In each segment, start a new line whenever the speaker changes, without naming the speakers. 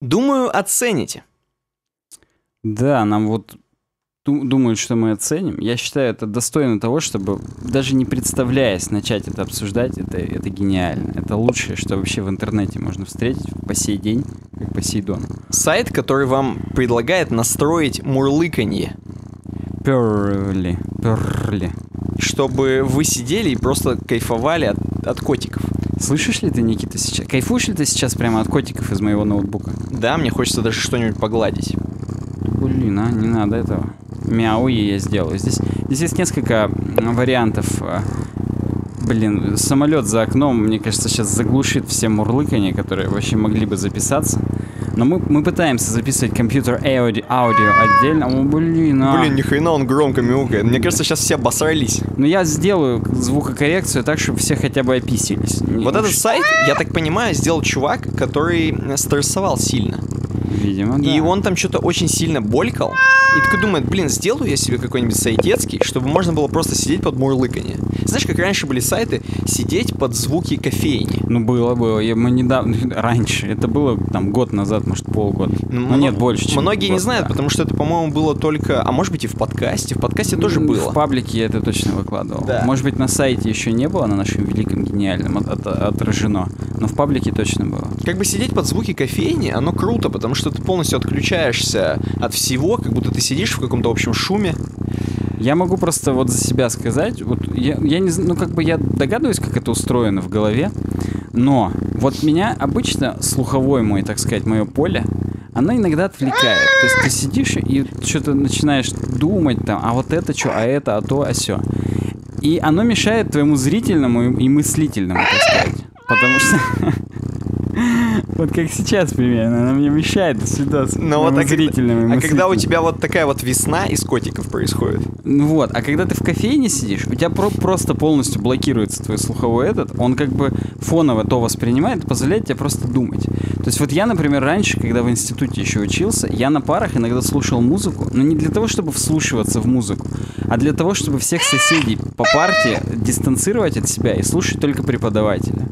Думаю, оцените. Да, нам вот думают, что мы оценим. Я считаю, это достойно того, чтобы, даже не представляясь, начать это обсуждать. Это, это гениально. Это лучшее, что вообще в интернете можно встретить по сей день, как Посейдон.
Сайт, который вам предлагает настроить мурлыканье. Перли, перли. Чтобы вы сидели и просто кайфовали от, от котиков. Слышишь ли ты, Никита, сейчас? Кайфуешь ли ты
сейчас прямо от котиков из моего ноутбука? Да, мне хочется даже что-нибудь погладить. Блин, а не надо этого. Мяуи я сделаю. Здесь, здесь есть несколько вариантов. А. Блин, самолет за окном, мне кажется, сейчас заглушит все мурлыкания, которые вообще могли бы записаться. Но мы, мы пытаемся записывать компьютер аудио,
отдельно. О, блин, а. Блин, ни хрена он громко мяукает. Мне кажется, сейчас все обосрались. Ну я сделаю звукокоррекцию так, чтобы все хотя бы описились. Вот этот сайт, я так понимаю, сделал чувак, который стрессовал сильно. Видимо, да. И он там что-то очень сильно болькал. И такой думает, блин, сделаю я себе какой-нибудь сайтецкий, чтобы можно было просто сидеть под мурлыканье. Знаешь, как раньше были сайты, сидеть под звуки кофейни. Ну, было, было. Я, мы недавно,
раньше, это было там год назад, может, полгода. Ну, ну Но нет, больше, чем Многие год, не знают,
да. потому что это, по-моему, было только... А может быть и в подкасте. В подкасте тоже было. В
паблике я это точно выкладывал. Да. Может быть, на сайте еще не было, на нашем великом гениальном от, от, отражено. Но в паблике точно было.
Как бы сидеть под звуки кофейни, оно круто, потому что что ты полностью отключаешься от всего, как будто ты сидишь в каком-то общем шуме. Я могу просто вот за себя сказать, вот я,
я не ну как бы я догадываюсь, как это устроено в голове, но вот меня обычно слуховой мой, так сказать, мое поле, оно иногда отвлекает. То есть ты сидишь и что-то начинаешь думать там, а вот это что, а это, а то, а все. И оно мешает твоему зрительному и мыслительному, так сказать. Потому что Вот как сейчас примерно. Она мне мешает свидос. Но ну вот а зрительным. А когда у тебя
вот такая вот весна из котиков происходит? Ну вот. А когда ты в кофейне сидишь, у тебя просто
полностью блокируется твой слуховой этот. Он как бы фоново то воспринимает, позволяет тебе просто думать. То есть вот я, например, раньше, когда в институте еще учился, я на парах иногда слушал музыку, но не для того, чтобы вслушиваться в музыку, а для того, чтобы всех соседей по парте дистанцировать от себя и слушать только преподавателя.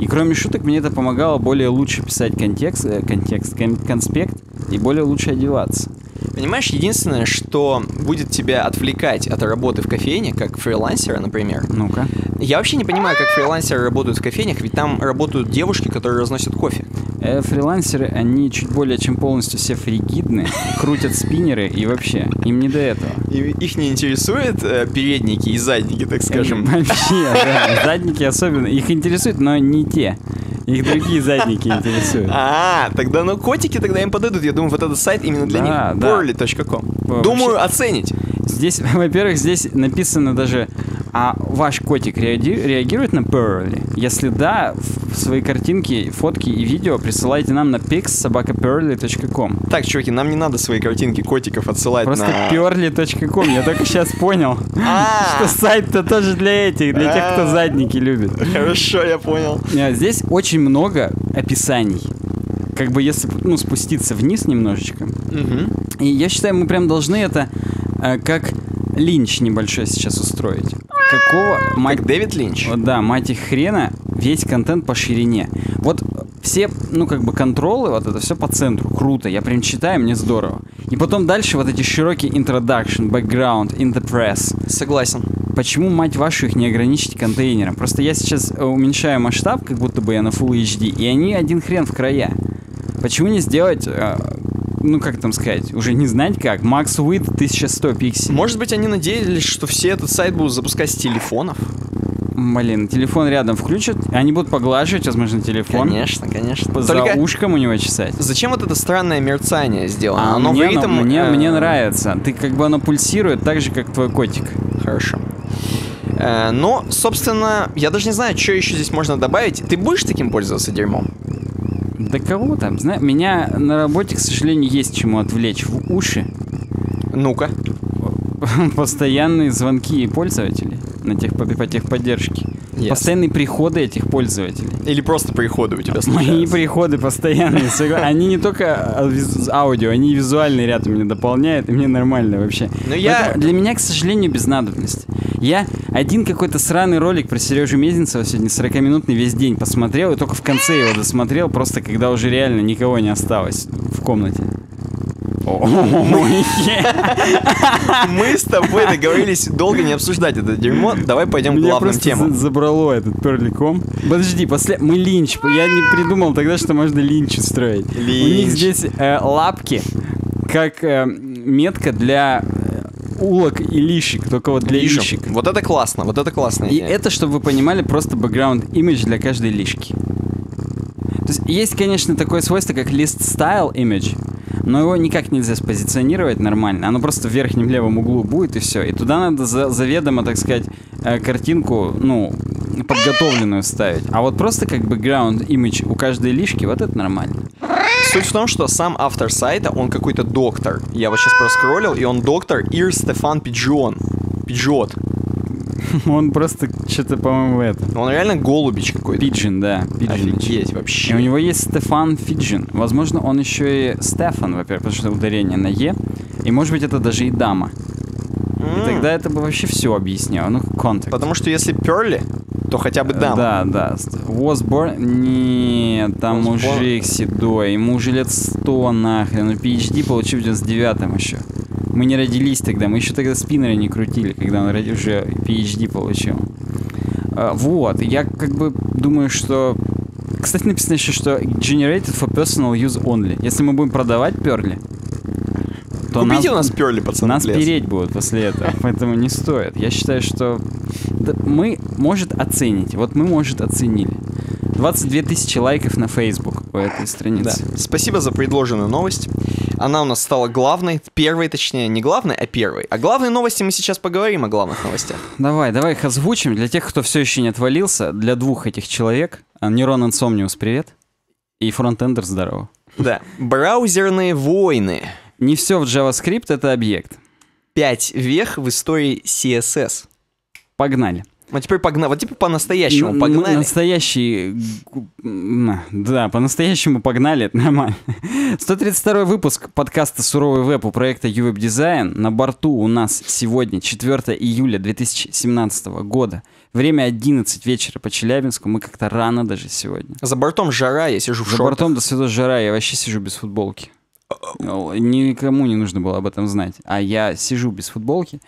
И кроме шуток, мне это помогало более лучше писать контекст, э, контекст, конспект и более лучше одеваться.
Понимаешь, единственное, что будет тебя отвлекать от работы в кофейне, как фрилансера, например. Ну-ка. Я вообще не понимаю, как фрилансеры работают в кофейнях, ведь там работают девушки, которые разносят кофе. Э, фрилансеры, они чуть более чем полностью все фригидны, крутят спиннеры
и вообще, им не до этого. И их не
интересуют э, передники и задники,
так скажем?
вообще, да,
задники особенно. Их интересуют, но не те. Их другие задники интересуют. А, тогда, ну, котики тогда им подойдут. Я думаю, вот этот сайт именно для да, них. Да. Burly.com. Думаю,
оценить. Здесь, во-первых, здесь написано даже а ваш котик реагирует на Pearly? Если да, свои картинки, фотки и
видео присылайте нам на pixsobakapearly.com Так, чуваки, нам не надо свои картинки котиков отсылать Просто на...
pearly.com, я только сейчас понял, а! что сайт-то тоже для этих, для тех, кто а!
задники любит. Хорошо, я понял.
Здесь очень много описаний как бы если ну, спуститься вниз немножечко. И я считаю, мы прям должны это э, как линч небольшой сейчас устроить какого... Мать... Дэвид Линч. Да, мать их хрена, весь контент по ширине. Вот все, ну, как бы, контролы, вот это все по центру. Круто, я прям читаю, мне здорово. И потом дальше вот эти широкие introduction, background, in the press. Согласен. Почему, мать вашу, их не ограничить контейнером? Просто я сейчас уменьшаю масштаб, как будто бы я на Full HD, и они один хрен в края. Почему не сделать э, ну как там сказать, уже не знать как, Max Width 1100 пикселей. Может быть, они надеялись, что все этот сайт будут запускать с телефонов? Блин, телефон рядом включат, они будут поглаживать, возможно, телефон. Конечно, конечно. За Только...
ушком у него чесать. Зачем вот это странное мерцание сделано? А оно мне, ритм... Оно, мне, э... мне нравится. Ты как бы оно пульсирует так же, как твой котик. Хорошо. Э, но, собственно, я даже не знаю, что еще здесь можно добавить. Ты будешь таким пользоваться дерьмом? Да кого там? Зна... Меня на работе, к сожалению, есть чему отвлечь в уши.
Ну-ка. Постоянные звонки и пользователи на тех, по, по техподдержке. Yes. Постоянные приходы этих пользователей. Или просто приходы у тебя случаются? Мои приходы постоянные. Они не только а, аудио, они визуальный ряд у меня дополняют, и мне нормально вообще. Но ну я... Для меня, к сожалению, без надобности. Я один какой-то сраный ролик про Сережу Мезенцева сегодня 40-минутный весь день посмотрел, и только в конце его досмотрел, просто когда уже реально никого не осталось в комнате. Мы
с тобой договорились долго не обсуждать это дерьмо. Давай пойдем к главным темам.
забрало этот перликом. Подожди, после... мы линч. Я не придумал тогда, что можно линч устроить. У них здесь э, лапки, как э, метка для э, улок и лишек, только вот для Лишем. лишек.
Вот это классно, вот это классно. И
это, чтобы вы понимали, просто бэкграунд имидж для каждой лишки. То есть, есть, конечно, такое свойство, как list style image но его никак нельзя спозиционировать нормально. Оно просто в верхнем левом углу будет и все. И туда надо за заведомо, так сказать, э, картинку, ну, подготовленную ставить. А вот просто как бы ground image у каждой лишки,
вот это нормально. Суть в том, что сам автор сайта, он какой-то доктор. Я вот сейчас проскроллил, и он доктор Ир Стефан Пиджион. Пиджиот. Он просто
что-то, по-моему, это.
Он реально голубич какой-то. Пиджин, да. Пиджин. Офигеть вообще. И у него есть
Стефан Фиджин. Возможно, он еще и Стефан, во-первых, потому что ударение на Е. И может быть это даже и дама. Mm. И тогда это бы вообще все объясняло. Ну, контекст. Потому что если перли, то хотя бы дама. Да, да. Восборн, нет, там Osborne. мужик седой, ему уже лет сто нахрен, PhD ну, получил в 99-м еще. Мы не родились тогда, мы еще тогда спиннеры не крутили, когда он уже PhD получил. А, вот, я как бы думаю, что... Кстати, написано еще, что generated for personal use only. Если мы будем продавать перли, то Купите нас, у нас перли, пацаны. Нас переть будут после этого, поэтому не стоит. Я считаю, что мы, может, оценить. Вот мы, может, оценили. 22 тысячи лайков на Facebook у этой страницы. Да.
Спасибо за предложенную новость. Она у нас стала главной, первой точнее, не главной, а первой. О а главной новости мы сейчас поговорим, о главных новостях.
Давай, давай их озвучим. Для тех, кто все еще не отвалился, для двух этих человек, Neuron а, Insomnius, привет. И фронтендер, здорово.
Да, браузерные войны. Не все в JavaScript — это объект. Пять вех в истории CSS. Погнали. А теперь погнали, вот теперь по-настоящему погнали.
Настоящий, да, по-настоящему погнали, это нормально. 132 выпуск подкаста «Суровый веб» у проекта «Ювеб Дизайн». На борту у нас сегодня 4 июля 2017 года. Время 11 вечера по Челябинску, мы как-то рано даже сегодня.
За бортом жара, я сижу в шортах. За бортом
до света жара, я вообще сижу без футболки. Никому не нужно было об этом знать.
А я сижу без футболки.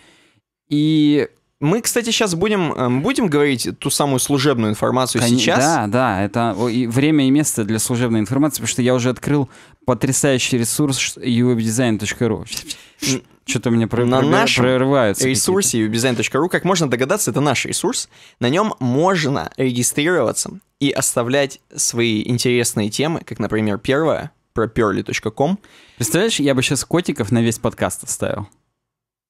И мы, кстати, сейчас будем, эм, будем говорить ту самую служебную информацию Кон... сейчас. Да,
да, это
время и место для служебной
информации, потому что я уже открыл потрясающий ресурс uwebdesign.ru.
Что-то у меня про- на нашем прерываются. ресурсе uwebdesign.ru, как можно догадаться, это наш ресурс. На нем можно регистрироваться и оставлять свои интересные темы, как, например, первая про pearly.com. Представляешь, я бы сейчас котиков на весь подкаст оставил.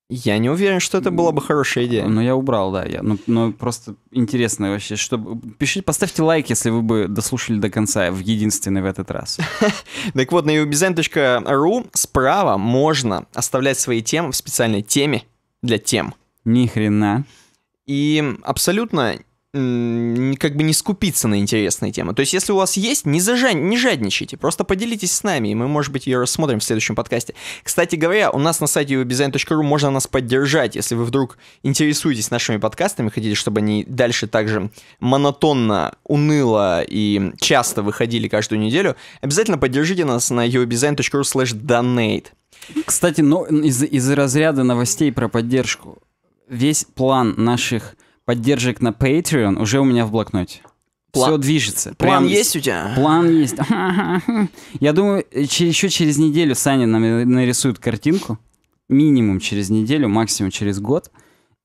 Я не уверен, что это была бы хорошая идея. Но ну, я убрал, да. Я, ну, ну, просто
интересно вообще, что... Пишите, поставьте лайк, если вы бы дослушали до конца в единственный в этот раз.
Так вот, на ubizen.ru справа можно оставлять свои темы в специальной теме для тем. Ни хрена. И абсолютно как бы не скупиться на интересные темы. То есть, если у вас есть, не, зажа... не жадничайте, просто поделитесь с нами, и мы, может быть, ее рассмотрим в следующем подкасте. Кстати говоря, у нас на сайте webdesign.ru можно нас поддержать, если вы вдруг интересуетесь нашими подкастами, хотите, чтобы они дальше также монотонно, уныло и часто выходили каждую неделю, обязательно поддержите нас на webdesign.ru slash donate. Кстати, но ну, из,
из разряда новостей про поддержку. Весь план наших поддержек на Patreon уже у меня в блокноте. План Все движется. План прям... есть у тебя? План есть. Я думаю, еще через неделю Саня нам нарисует картинку.
Минимум через неделю, максимум через год.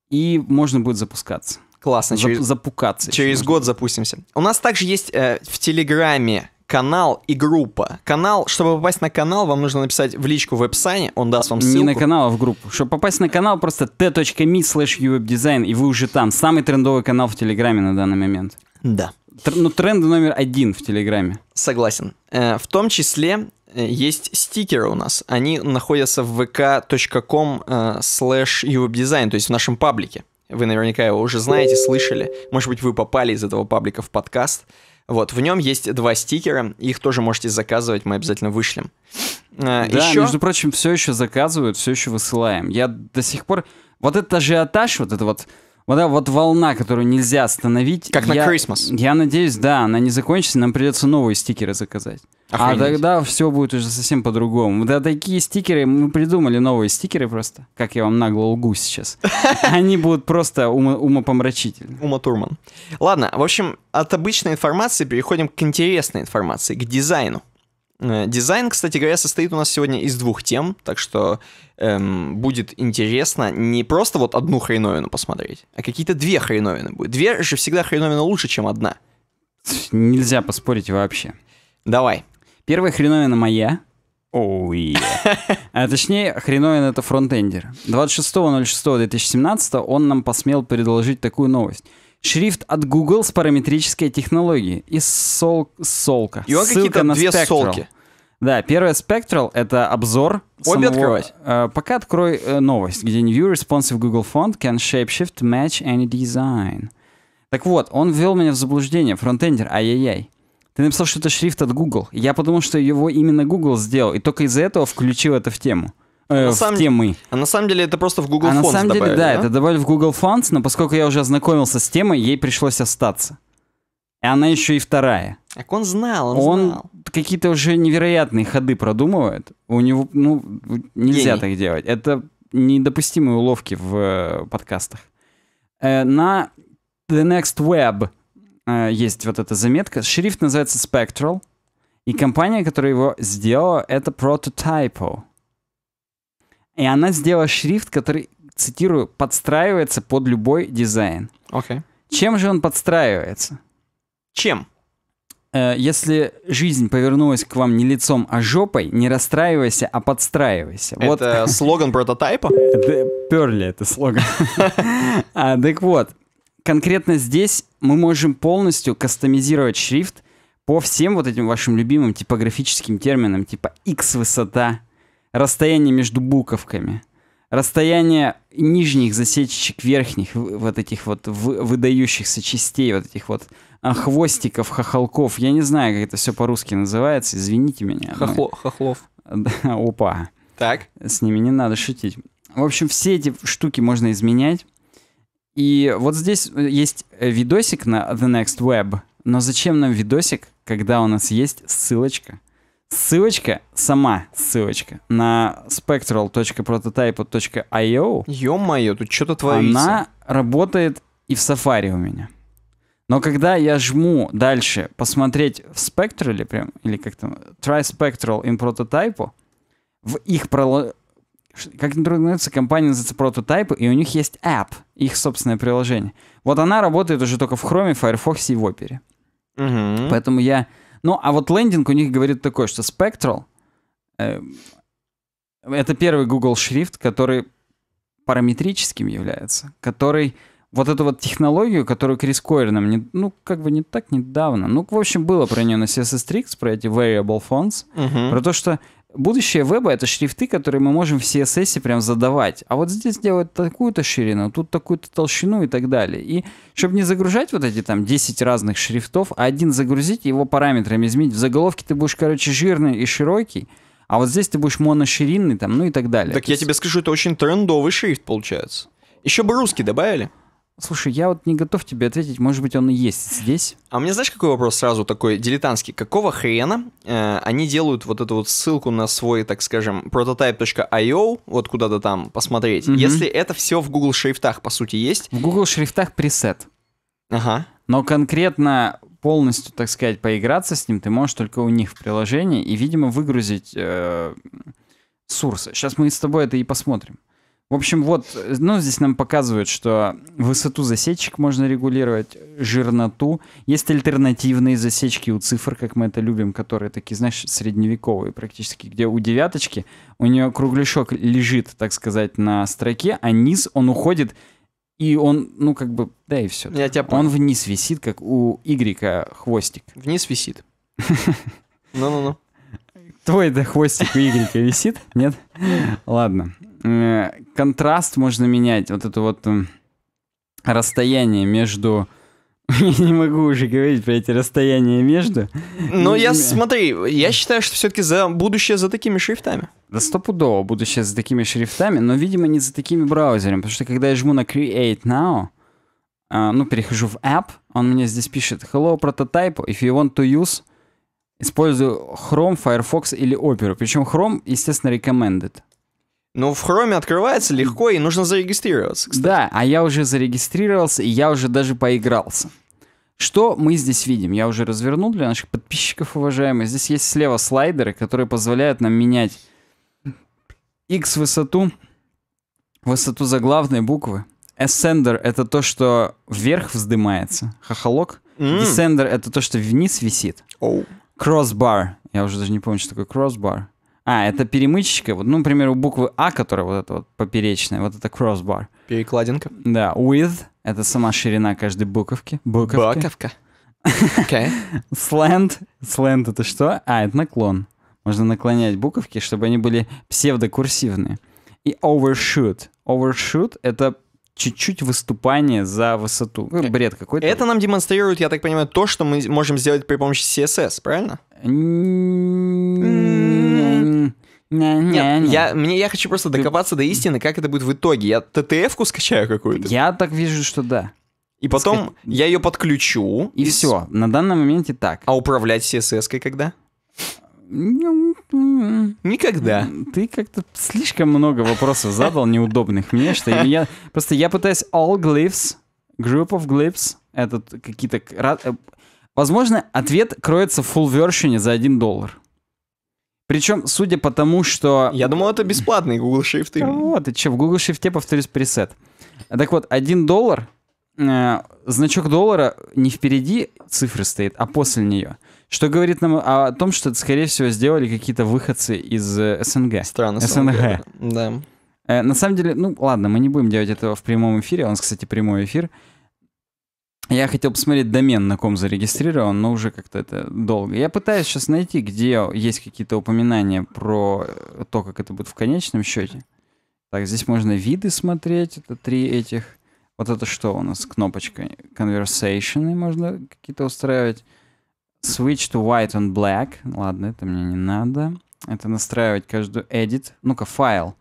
И можно будет запускаться. Классно. Зап- через... Запукаться. Через год запустимся. У нас также есть э, в Телеграме канал и группа. Канал, чтобы попасть на канал, вам нужно написать в личку в веб он даст вам ссылку. Не на канал,
а в группу. Чтобы попасть на канал, просто t.me slash uwebdesign,
и вы уже там. Самый трендовый канал в Телеграме на данный момент. Да. Тр- ну, тренд номер один в Телеграме. Согласен. Э, в том числе э, есть стикеры у нас. Они находятся в vk.com э, slash uwebdesign, то есть в нашем паблике. Вы наверняка его уже знаете, слышали. Может быть, вы попали из этого паблика в подкаст. Вот, в нем есть два стикера, их тоже можете заказывать, мы обязательно вышлем. Э, да, еще... между
прочим, все еще заказывают, все еще высылаем. Я до сих пор... Вот этот ажиотаж, вот это вот вот эта вот волна, которую нельзя остановить. Как я, на Christmas. Я надеюсь, да, она не закончится, нам придется новые стикеры заказать. А Охренеть. А тогда все будет уже совсем по-другому. Да такие стикеры, мы придумали новые стикеры
просто, как я вам нагло лгу сейчас. Они будут просто ума, умопомрачительны. Ума Турман. Ладно, в общем, от обычной информации переходим к интересной информации, к дизайну. Э, дизайн, кстати говоря, состоит у нас сегодня из двух тем, так что эм, будет интересно не просто вот одну хреновину посмотреть, а какие-то две хреновины будет. Две же всегда хреновина лучше, чем одна. Нельзя поспорить вообще. Давай.
Первая хреновина моя. Ой. а, Точнее, хреновина это фронтендер. 26.06.2017 он нам посмел предложить такую новость. Шрифт от Google с параметрической технологией. И сол... солка. И он какие-то на две Spectral. солки. Да, первое Spectral — это обзор. Обе самого... открывать? Э, пока открой э, новость, где New Responsive Google Font can shapeshift match any design. Так вот, он ввел меня в заблуждение, фронтендер, ай-яй-яй. Ты написал, что это шрифт от Google. Я подумал, что его именно Google сделал, и только из-за этого включил это в тему э, в сам... темы.
А на самом деле это просто в Google а Fonts на самом добавили, да, да, это
добавили в Google Fonts, но поскольку я уже ознакомился с темой, ей пришлось остаться. И она еще и вторая.
Так он знал, он, он знал.
какие-то уже невероятные ходы продумывает. У него, ну, нельзя Гений. так делать. Это недопустимые уловки в э, подкастах. Э, на The Next Web э, есть вот эта заметка. Шрифт называется Spectral. И компания, которая его сделала, это Prototypo. И она сделала шрифт, который, цитирую, подстраивается под любой дизайн. Окей. Okay. Чем же он подстраивается? Чем? Э, если жизнь повернулась к вам не лицом, а жопой, не расстраивайся, а подстраивайся. Это вот. слоган
прототайпа? Перли
это слоган. а, так вот, конкретно здесь мы можем полностью кастомизировать шрифт по всем вот этим вашим любимым типографическим терминам, типа X-высота, расстояние между буковками, расстояние нижних засечечек верхних, вот этих вот выдающихся частей, вот этих вот а, хвостиков, хохолков. Я не знаю, как это все по-русски называется, извините меня. Хохло, Хохлов. Опа. Так. С ними не надо шутить. В общем, все эти штуки можно изменять. И вот здесь э, есть видосик на The Next Web. Но зачем нам видосик, когда у нас есть ссылочка Ссылочка, сама ссылочка на spectral.prototype.io Ё-моё, тут что-то творится. Она работает и в Safari у меня. Но когда я жму дальше посмотреть в Spectral, или прям, или как там, Try Spectral in Prototype, в их проло... Как называется, компания называется Prototype, и у них есть app, их собственное приложение. Вот она работает уже только в Chrome, Firefox и в Opera. Угу. Поэтому я ну, а вот лендинг у них говорит такое, что Spectral э, это первый Google шрифт, который параметрическим является, который вот эту вот технологию, которую Крис Койер нам, не, ну, как бы не так недавно, ну, в общем, было про нее на CSS Tricks, про эти variable fonts, uh-huh. про то, что Будущее веба — это шрифты, которые мы можем в CSS прям задавать. А вот здесь делают такую-то ширину, тут такую-то толщину и так далее. И чтобы не загружать вот эти там 10 разных шрифтов, а один загрузить, его параметрами изменить. В заголовке ты будешь, короче, жирный и широкий, а вот здесь ты будешь моноширинный там, ну и так далее. Так То я есть... тебе скажу,
это очень трендовый шрифт получается. Еще бы русский добавили. Слушай, я вот не готов тебе ответить, может быть, он и есть здесь. А мне знаешь, какой вопрос сразу такой дилетантский? Какого хрена э, они делают вот эту вот ссылку на свой, так скажем, prototype.io, вот куда-то там посмотреть, угу. если это все в Google шрифтах, по сути, есть? В Google шрифтах
пресет. Ага. Но конкретно полностью, так сказать, поиграться с ним ты можешь только у них в приложении и, видимо, выгрузить э, сурсы. Сейчас мы с тобой это и посмотрим. В общем, вот, ну, здесь нам показывают, что высоту засечек можно регулировать, жирноту. Есть альтернативные засечки у цифр, как мы это любим, которые такие, знаешь, средневековые практически, где у девяточки у нее кругляшок лежит, так сказать, на строке, а низ, он уходит, и он, ну, как бы, да и все. Я тебя понял. Он вниз висит, как у Y хвостик. Вниз висит. Ну-ну-ну. Твой-то хвостик у Y висит, нет? Ладно. Э, контраст можно менять, вот это вот расстояние между... Я не могу уже говорить про эти расстояния между.
Но ну, я, смотри, я считаю, что все-таки за будущее за такими шрифтами.
Да стопудово будущее за такими шрифтами, но, видимо, не за такими браузерами, потому что когда я жму на Create Now, а, ну, перехожу в App, он мне здесь пишет Hello prototype, if you want to use, использую Chrome, Firefox или Opera. Причем Chrome, естественно, recommended. Ну, в
Chrome открывается
легко, и нужно зарегистрироваться, кстати. Да, а я уже зарегистрировался, и я уже даже поигрался. Что мы здесь видим? Я уже развернул для наших подписчиков, уважаемые. Здесь есть слева слайдеры, которые позволяют нам менять X высоту, высоту заглавной буквы. Ascender — это то, что вверх вздымается, хохолок. Mm. Descender — это то, что вниз висит. Oh. Crossbar — я уже даже не помню, что такое crossbar — а, это перемычечка. Вот, ну, например, у буквы А, которая вот эта вот поперечная, вот это crossbar. Перекладинка. Да, with — это сама ширина каждой буковки. Буковки. Буковка. Okay. Slant. Slant — это что? А, это наклон. Можно наклонять буковки, чтобы они были псевдокурсивные. И overshoot. Overshoot — это чуть-чуть выступание за высоту. Ну, бред какой-то.
Это нам демонстрирует, я так понимаю, то, что мы можем сделать при помощи CSS, правильно? Не, не, Нет, не. Я, мне, я хочу просто докопаться Ты... до истины, как это будет в итоге. Я ТТФ-ку скачаю какую-то? Я так вижу, что да. И потом Ска... я ее подключу. И, и все. На данном моменте так. А управлять CSS-кой когда?
Ну, Никогда. Ты как-то слишком много вопросов задал неудобных мне, что я... Просто я пытаюсь all glyphs, group of glyphs, этот какие-то... Э, возможно, ответ кроется в full version за 1 доллар. Причем, судя по тому, что... Я думал, это бесплатный Google Shift. Вот, и че, в Google шрифте, повторюсь, пресет. Так вот, 1 доллар, э, значок доллара не впереди цифры стоит, а после нее. Что говорит нам о том, что это, скорее всего, сделали какие-то выходцы из э, СНГ. Стран СНГ. Да. Э, на самом деле, ну ладно, мы не будем делать этого в прямом эфире. У нас, кстати, прямой эфир. Я хотел посмотреть домен, на ком зарегистрирован, но уже как-то это долго. Я пытаюсь сейчас найти, где есть какие-то упоминания про э, то, как это будет в конечном счете. Так, здесь можно виды смотреть, это три этих. Вот это что у нас кнопочка? Conversation можно какие-то устраивать. Switch to white and black. Ладно, это мне не надо. Это настраивать каждую edit. Ну-ка, файл.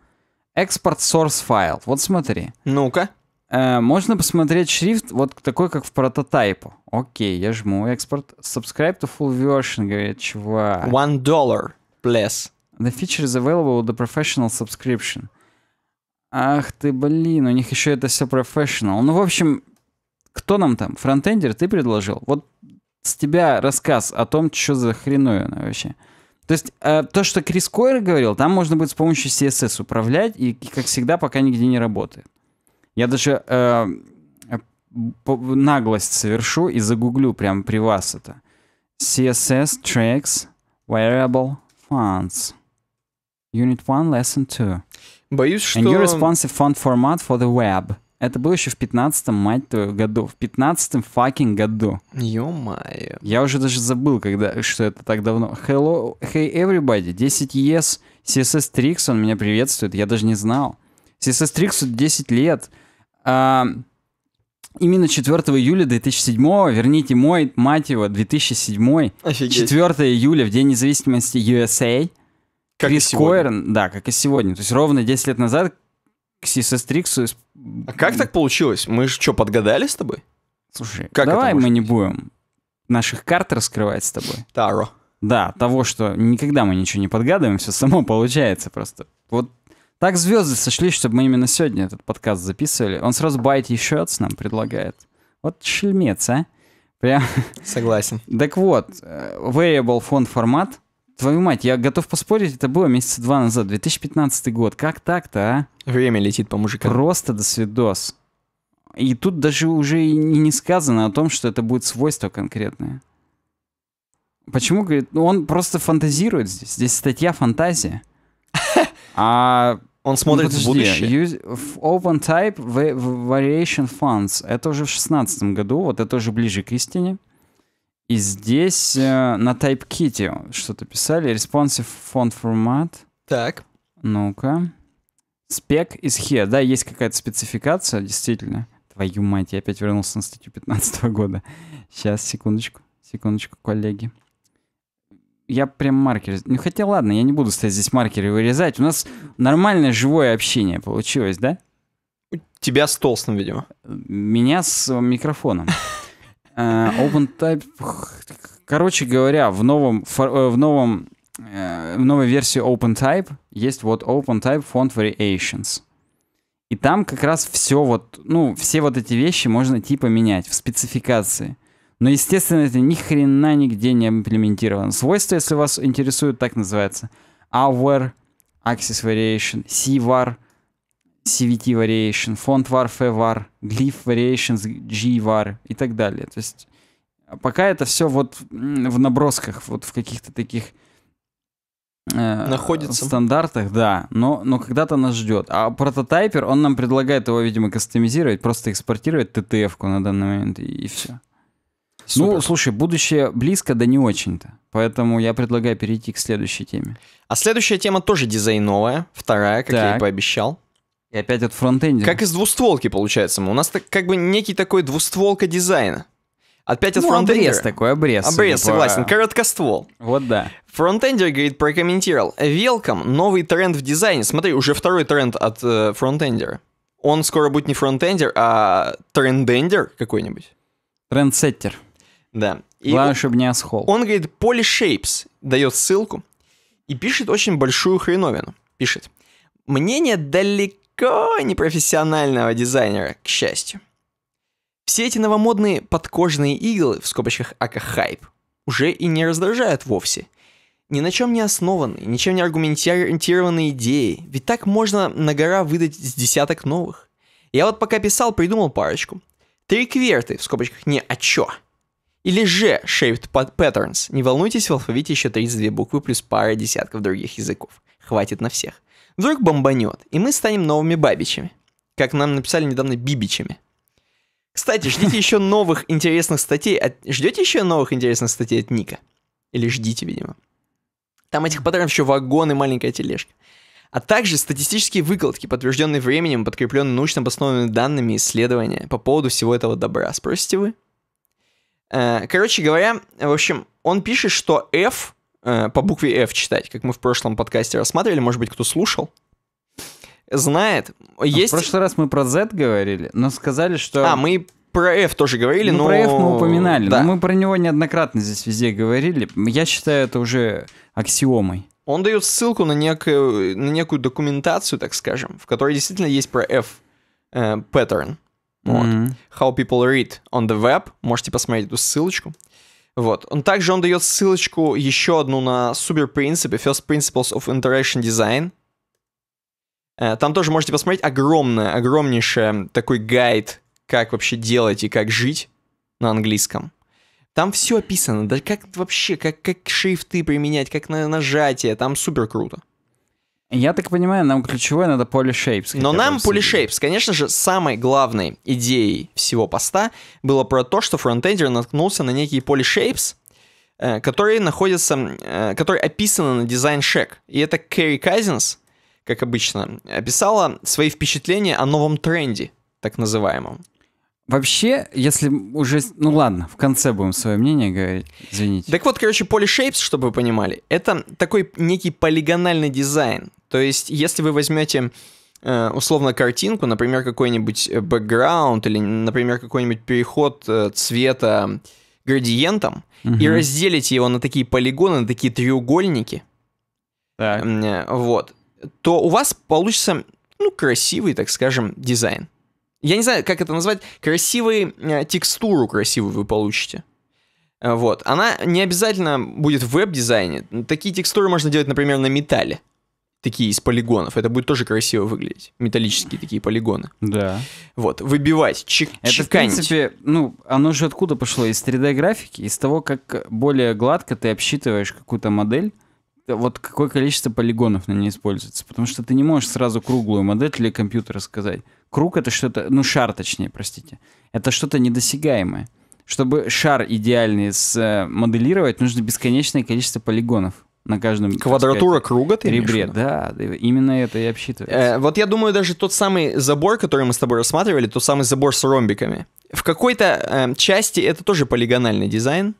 Export source файл. Вот смотри. Ну-ка. Э, можно посмотреть шрифт вот такой, как в прототайпу. Окей, я жму экспорт. Subscribe to full version, говорит чувак. One dollar, bless. The feature is available with the professional subscription. Ах ты, блин, у них еще это все professional. Ну, в общем, кто нам там? Фронтендер ты предложил? Вот с тебя рассказ о том, что за хреновина вообще. То есть э, то, что Крис Койер говорил, там можно будет с помощью CSS управлять, и как всегда, пока нигде не работает. Я даже э, наглость совершу и загуглю прям при вас это. CSS tricks Variable Fonts. Unit 1, Lesson 2. Боюсь, что... A new responsive font format for the web. Это было еще в 15-м, мать твою, году. В 15-м факинг году. Ё-моё. Я уже даже забыл, когда, что это так давно. Hello, hey everybody, 10 ES, CSS Tricks, он меня приветствует, я даже не знал. CSS Tricks 10 лет, именно 4 июля 2007, верните мой, мать его, 2007, Офигеть. 4 июля, в День независимости USA, как Крис Койерн, да, как и сегодня, то есть ровно 10 лет назад к Сисестриксу... А как так получилось? Мы что, подгадали с тобой? Слушай, как давай мы быть? не будем наших карт раскрывать с тобой. Таро. Да, того, что никогда мы ничего не подгадываем, все само получается просто. Вот так звезды сошли, чтобы мы именно сегодня этот подкаст записывали. Он сразу байт еще от нам предлагает. Вот шельмец, а? Прям... Согласен. так вот, э, variable фон формат. Твою мать, я готов поспорить, это было месяца два назад, 2015 год. Как так-то, а? Время летит по мужикам. Просто до свидос. И тут даже уже и не сказано о том, что это будет свойство конкретное. Почему, говорит, ну он просто фантазирует здесь. Здесь статья фантазия.
А он смотрит ну, в будущее.
Use, open type variation funds. Это уже в шестнадцатом году, вот это уже ближе к истине. И здесь э, на TypeKit что-то писали. Responsive font format. Так. Ну-ка. Spec is here. Да, есть какая-то спецификация, действительно. Твою мать, я опять вернулся на статью 15 года. Сейчас, секундочку, секундочку, коллеги я прям маркер... Ну, хотя ладно, я не буду, стоять здесь маркеры вырезать. У нас нормальное живое общение получилось, да? У тебя с толстым, видимо. Меня с микрофоном. Э, OpenType... Короче говоря, в новом, э, в новом э, в новой версии OpenType есть вот OpenType Font Variations. И там как раз все вот, ну, все вот эти вещи можно типа менять в спецификации. Но, естественно, это ни хрена нигде не имплементировано. Свойства, если вас интересует, так называется. Aware, Axis Variation, CVAR, CVT Variation, Font Var, fevar, Glyph Variations, GVAR и так далее. То есть а пока это все вот в набросках, вот в каких-то таких э, находится. стандартах, да, но, но когда-то нас ждет. А прототайпер, он нам предлагает его, видимо, кастомизировать, просто экспортировать ттf на данный момент и, и все. Ну, Супер. Ну, слушай, будущее близко, да не очень-то. Поэтому я предлагаю перейти к
следующей теме. А следующая тема тоже дизайновая, вторая, как так. я и пообещал. И опять от фронтенда. Как из двустволки получается. У нас так, как бы некий такой двустволка дизайна. Опять от ну, фронтендера. обрез такой, обрез. Обрез, типа... согласен, короткоствол. Вот да. Фронтендер, говорит, прокомментировал. Велком, новый тренд в дизайне. Смотри, уже второй тренд от э, фронтендера. Он скоро будет не фронтендер, а трендендер какой-нибудь. Трендсеттер. Да. И Главное, он, чтобы не осхол. Он говорит, Polyshapes дает ссылку и пишет очень большую хреновину. Пишет. Мнение далеко не профессионального дизайнера, к счастью. Все эти новомодные подкожные иглы, в скобочках ака-хайп, уже и не раздражают вовсе. Ни на чем не основанные, ничем не аргументированные идеи, ведь так можно на гора выдать с десяток новых. Я вот пока писал, придумал парочку. Три кверты, в скобочках не а чё, или же Shaped Patterns. Не волнуйтесь, в алфавите еще 32 буквы плюс пара десятков других языков. Хватит на всех. Вдруг бомбанет, и мы станем новыми бабичами. Как нам написали недавно бибичами. Кстати, ждите еще новых интересных статей. От... Ждете еще новых интересных статей от Ника? Или ждите, видимо. Там этих паттернов еще вагон и маленькая тележка. А также статистические выкладки, подтвержденные временем, подкрепленные научно обоснованными данными исследования по поводу всего этого добра. Спросите вы? Э, короче говоря, в общем, он пишет, что F, э, по букве F читать, как мы в прошлом подкасте рассматривали, может быть, кто слушал, знает. А есть... В прошлый раз мы про Z говорили, но сказали, что... А, мы про F тоже говорили, ну, но... Про F мы упоминали, да. но мы
про него неоднократно здесь везде говорили. Я считаю это уже аксиомой.
Он дает ссылку на некую, на некую документацию, так скажем, в которой действительно есть про F э, pattern. Вот. How people read on the web. Можете посмотреть эту ссылочку. Вот. Он также он дает ссылочку еще одну на супер принципы First Principles of Interaction Design. Э, там тоже можете посмотреть огромное, огромнейшее такой гайд, как вообще делать и как жить на английском. Там все описано, да как вообще, как, как шрифты применять, как на нажатие, там супер круто. Я так понимаю, нам ключевое надо поле полишейпс. Но нам поле полишейпс, конечно же, самой главной идеей всего поста было про то, что фронтендер наткнулся на некие поле полишейпс, э, которые находятся, э, которые описаны на дизайн шек. И это Кэрри Казинс, как обычно, описала свои впечатления о новом тренде, так называемом. Вообще, если уже... Ну ладно, в конце будем свое мнение говорить, извините. Так вот, короче, полишейпс, чтобы вы понимали, это такой некий полигональный дизайн, то есть, если вы возьмете э, условно картинку, например, какой-нибудь э, бэкграунд или, например, какой-нибудь переход э, цвета градиентом угу. и разделите его на такие полигоны, на такие треугольники, так. вот, то у вас получится, ну, красивый, так скажем, дизайн. Я не знаю, как это назвать, красивую текстуру красивую вы получите. Вот, она не обязательно будет в веб-дизайне. Такие текстуры можно делать, например, на металле такие из полигонов. Это будет тоже красиво выглядеть. Металлические такие полигоны. Да. Вот, выбивать, чик Это, чеканить. в принципе, ну, оно же откуда
пошло? Из 3D-графики, из того, как более гладко ты обсчитываешь какую-то модель, э, вот какое количество полигонов на ней используется. Потому что ты не можешь сразу круглую модель для компьютера сказать. Круг — это что-то... Ну, шар, точнее, простите. Это что-то недосягаемое. Чтобы шар идеальный смоделировать, э, нужно бесконечное количество полигонов на каждом... Квадратура сказать,
круга, ты Ребре, да,
именно это и обсчитывается. Э,
вот я думаю, даже тот самый забор, который мы с тобой рассматривали, тот самый забор с ромбиками, в какой-то э, части это тоже полигональный дизайн,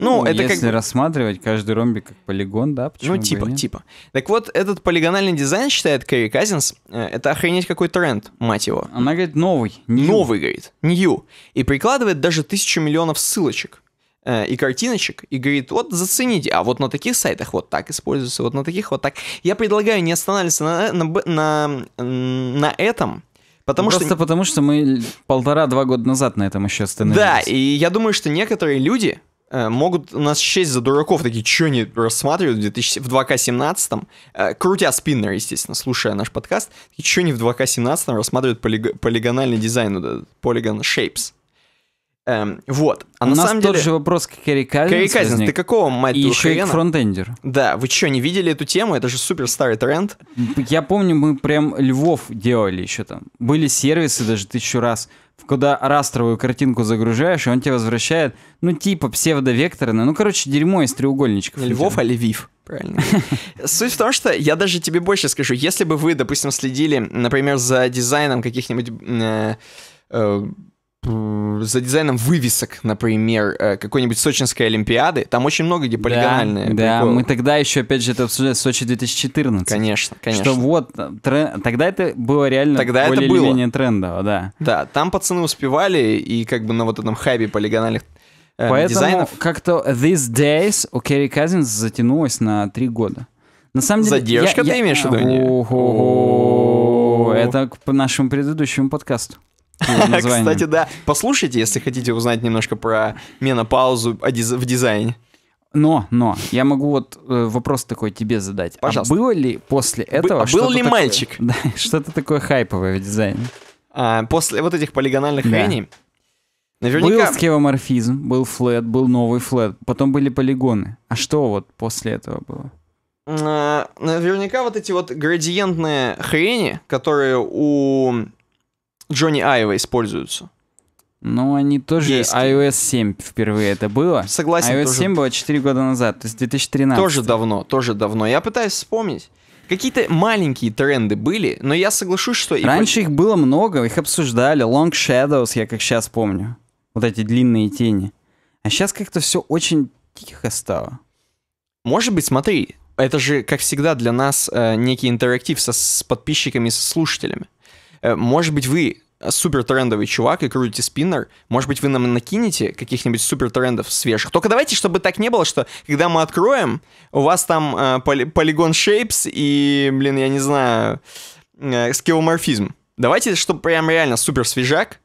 ну, ну, это если как... рассматривать каждый ромбик как полигон, да? Почему ну, типа, типа. Так вот, этот полигональный дизайн, считает Кэрри Казинс, э, это охренеть какой тренд, мать его. Она говорит, новый. New. Новый, говорит, new. И прикладывает даже тысячу миллионов ссылочек. Э, и картиночек и говорит, вот зацените, а вот на таких сайтах вот так используется, вот на таких вот так. Я предлагаю не останавливаться на, э, на, на, на этом, Потому Просто что... потому, что мы полтора-два года назад на этом еще остановились. Да, и я думаю, что некоторые люди э, могут нас счесть за дураков, такие, что они рассматривают в, 2000... в 2К17, э, крутя спиннер, естественно, слушая наш подкаст, и что они в 2К17 рассматривают полиг... полигональный дизайн, полигон shapes. Эм, вот. А У на нас самом тот деле... же вопрос,
как Кэрри Казинс Кэрри Казинс, возник. ты какого мать И еще хрена? и фронтендер. Да, вы что, не видели эту тему? Это же супер старый тренд. Я помню, мы прям Львов делали еще там. Были сервисы даже тысячу раз, куда растровую картинку загружаешь, и он тебе возвращает, ну, типа псевдовекторное. Ну, короче, дерьмо из треугольничков. Львов, а Львив. Правильно.
Суть в том, что я даже тебе больше скажу. Если бы вы, допустим, следили, например, за дизайном каких-нибудь э, э, за дизайном вывесок, например, э, какой-нибудь Сочинской Олимпиады, там очень много где полигональные. Да, да, мы тогда еще, опять же, это обсуждали, Сочи 2014. Конечно, конечно. Что вот, э, трен... тогда это было реально тогда более это было. менее трендово, да. Да, там пацаны успевали, и как бы на вот этом хайбе полигональных
э, Поэтому дизайнов... как-то these days у Керри Казинс затянулось на три
года. На самом деле... Задержка я, ты я... имеешь в виду? Ого, это
к нашему предыдущему подкасту. название. Кстати,
да. Послушайте, если хотите узнать немножко про менопаузу в дизайне.
Но, но,
я могу вот э, вопрос
такой тебе задать. А Пожалуйста. А было ли после этого... Бы, а был ли такое, мальчик?
Да, что-то такое хайповое в дизайне. А, после вот этих полигональных да. хреней... Наверняка... Был скевоморфизм,
был флет, был новый флет, потом были полигоны. А что вот после этого было?
А, наверняка вот эти вот градиентные хрени, которые у Джонни Айва используются. Ну, они тоже... Есть. iOS 7 впервые это было. Согласен. iOS тоже... 7 было 4 года назад, то есть 2013. Тоже давно, тоже давно. Я пытаюсь вспомнить. Какие-то маленькие тренды были, но я соглашусь, что... Раньше
их было много, их обсуждали. Long Shadows, я как сейчас помню. Вот эти длинные
тени. А сейчас как-то все очень тихо стало. Может быть, смотри, это же, как всегда, для нас э, некий интерактив со, с подписчиками, со слушателями. Э, может быть, вы супер трендовый чувак и крутите спиннер. Может быть, вы нам накинете каких-нибудь супер трендов свежих. Только давайте, чтобы так не было, что когда мы откроем, у вас там э, поли полигон шейпс и, блин, я не знаю, э, скиломорфизм. Давайте, чтобы прям реально супер свежак.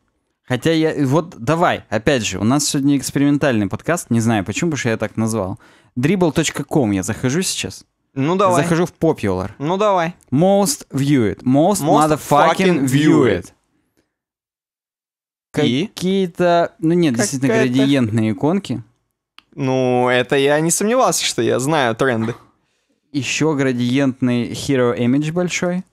Хотя я... Вот давай, опять же, у нас
сегодня экспериментальный подкаст. Не знаю, почему, потому что я так назвал. Dribble.com я захожу сейчас. Ну давай. Захожу в Popular. Ну давай. Most viewed. Most, Most motherfucking viewed. viewed.
Какие-то, ну нет, действительно, градиентные иконки. Ну, это я не сомневался, что я знаю тренды. Еще градиентный Hero Image большой.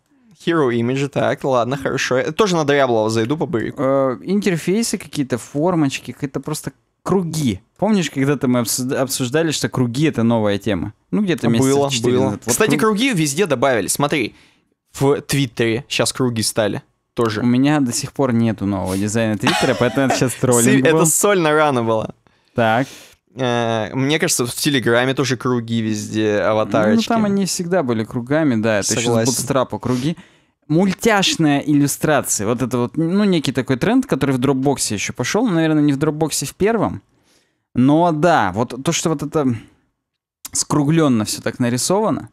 Hero Image, так, ладно,
хорошо. Я тоже на Дряблова зайду по бырику. Э, интерфейсы какие-то, формочки, какие-то просто круги. Помнишь, когда-то мы обсуждали, что круги — это новая тема? Ну, где-то месяца Было, было. Назад. Вот Кстати, круг...
круги везде добавили. Смотри, в Твиттере сейчас круги стали тоже.
У меня до сих пор нету нового дизайна Твиттера, поэтому это сейчас троллинг Это
сольно рано было. Так. Э, мне кажется, в Телеграме тоже круги везде, ну, аватарочки. Ну, там они всегда были кругами, да. Это Согласен. еще с бутстрапа круги
мультяшная иллюстрация. Вот это вот, ну, некий такой тренд, который в дропбоксе еще пошел. Ну, наверное, не в дропбоксе в первом. Но да, вот то, что вот это скругленно все так нарисовано.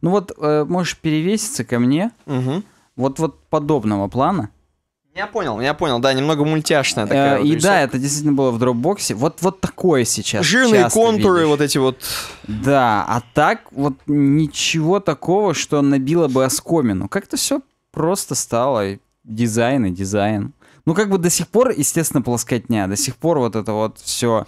Ну вот, э, можешь перевеситься ко мне. Угу. Вот, вот подобного плана.
Я понял, я понял, да, немного мультяшная такая. Э, вот и рисовка. да, это
действительно было в дропбоксе. Вот, вот такое сейчас. Жирные контуры, видишь. вот эти вот. Да, а так вот ничего такого, что набило бы оскомину. Как-то все просто стало. И дизайн и дизайн. Ну, как бы до сих пор, естественно, плоскотня. До сих пор вот это вот все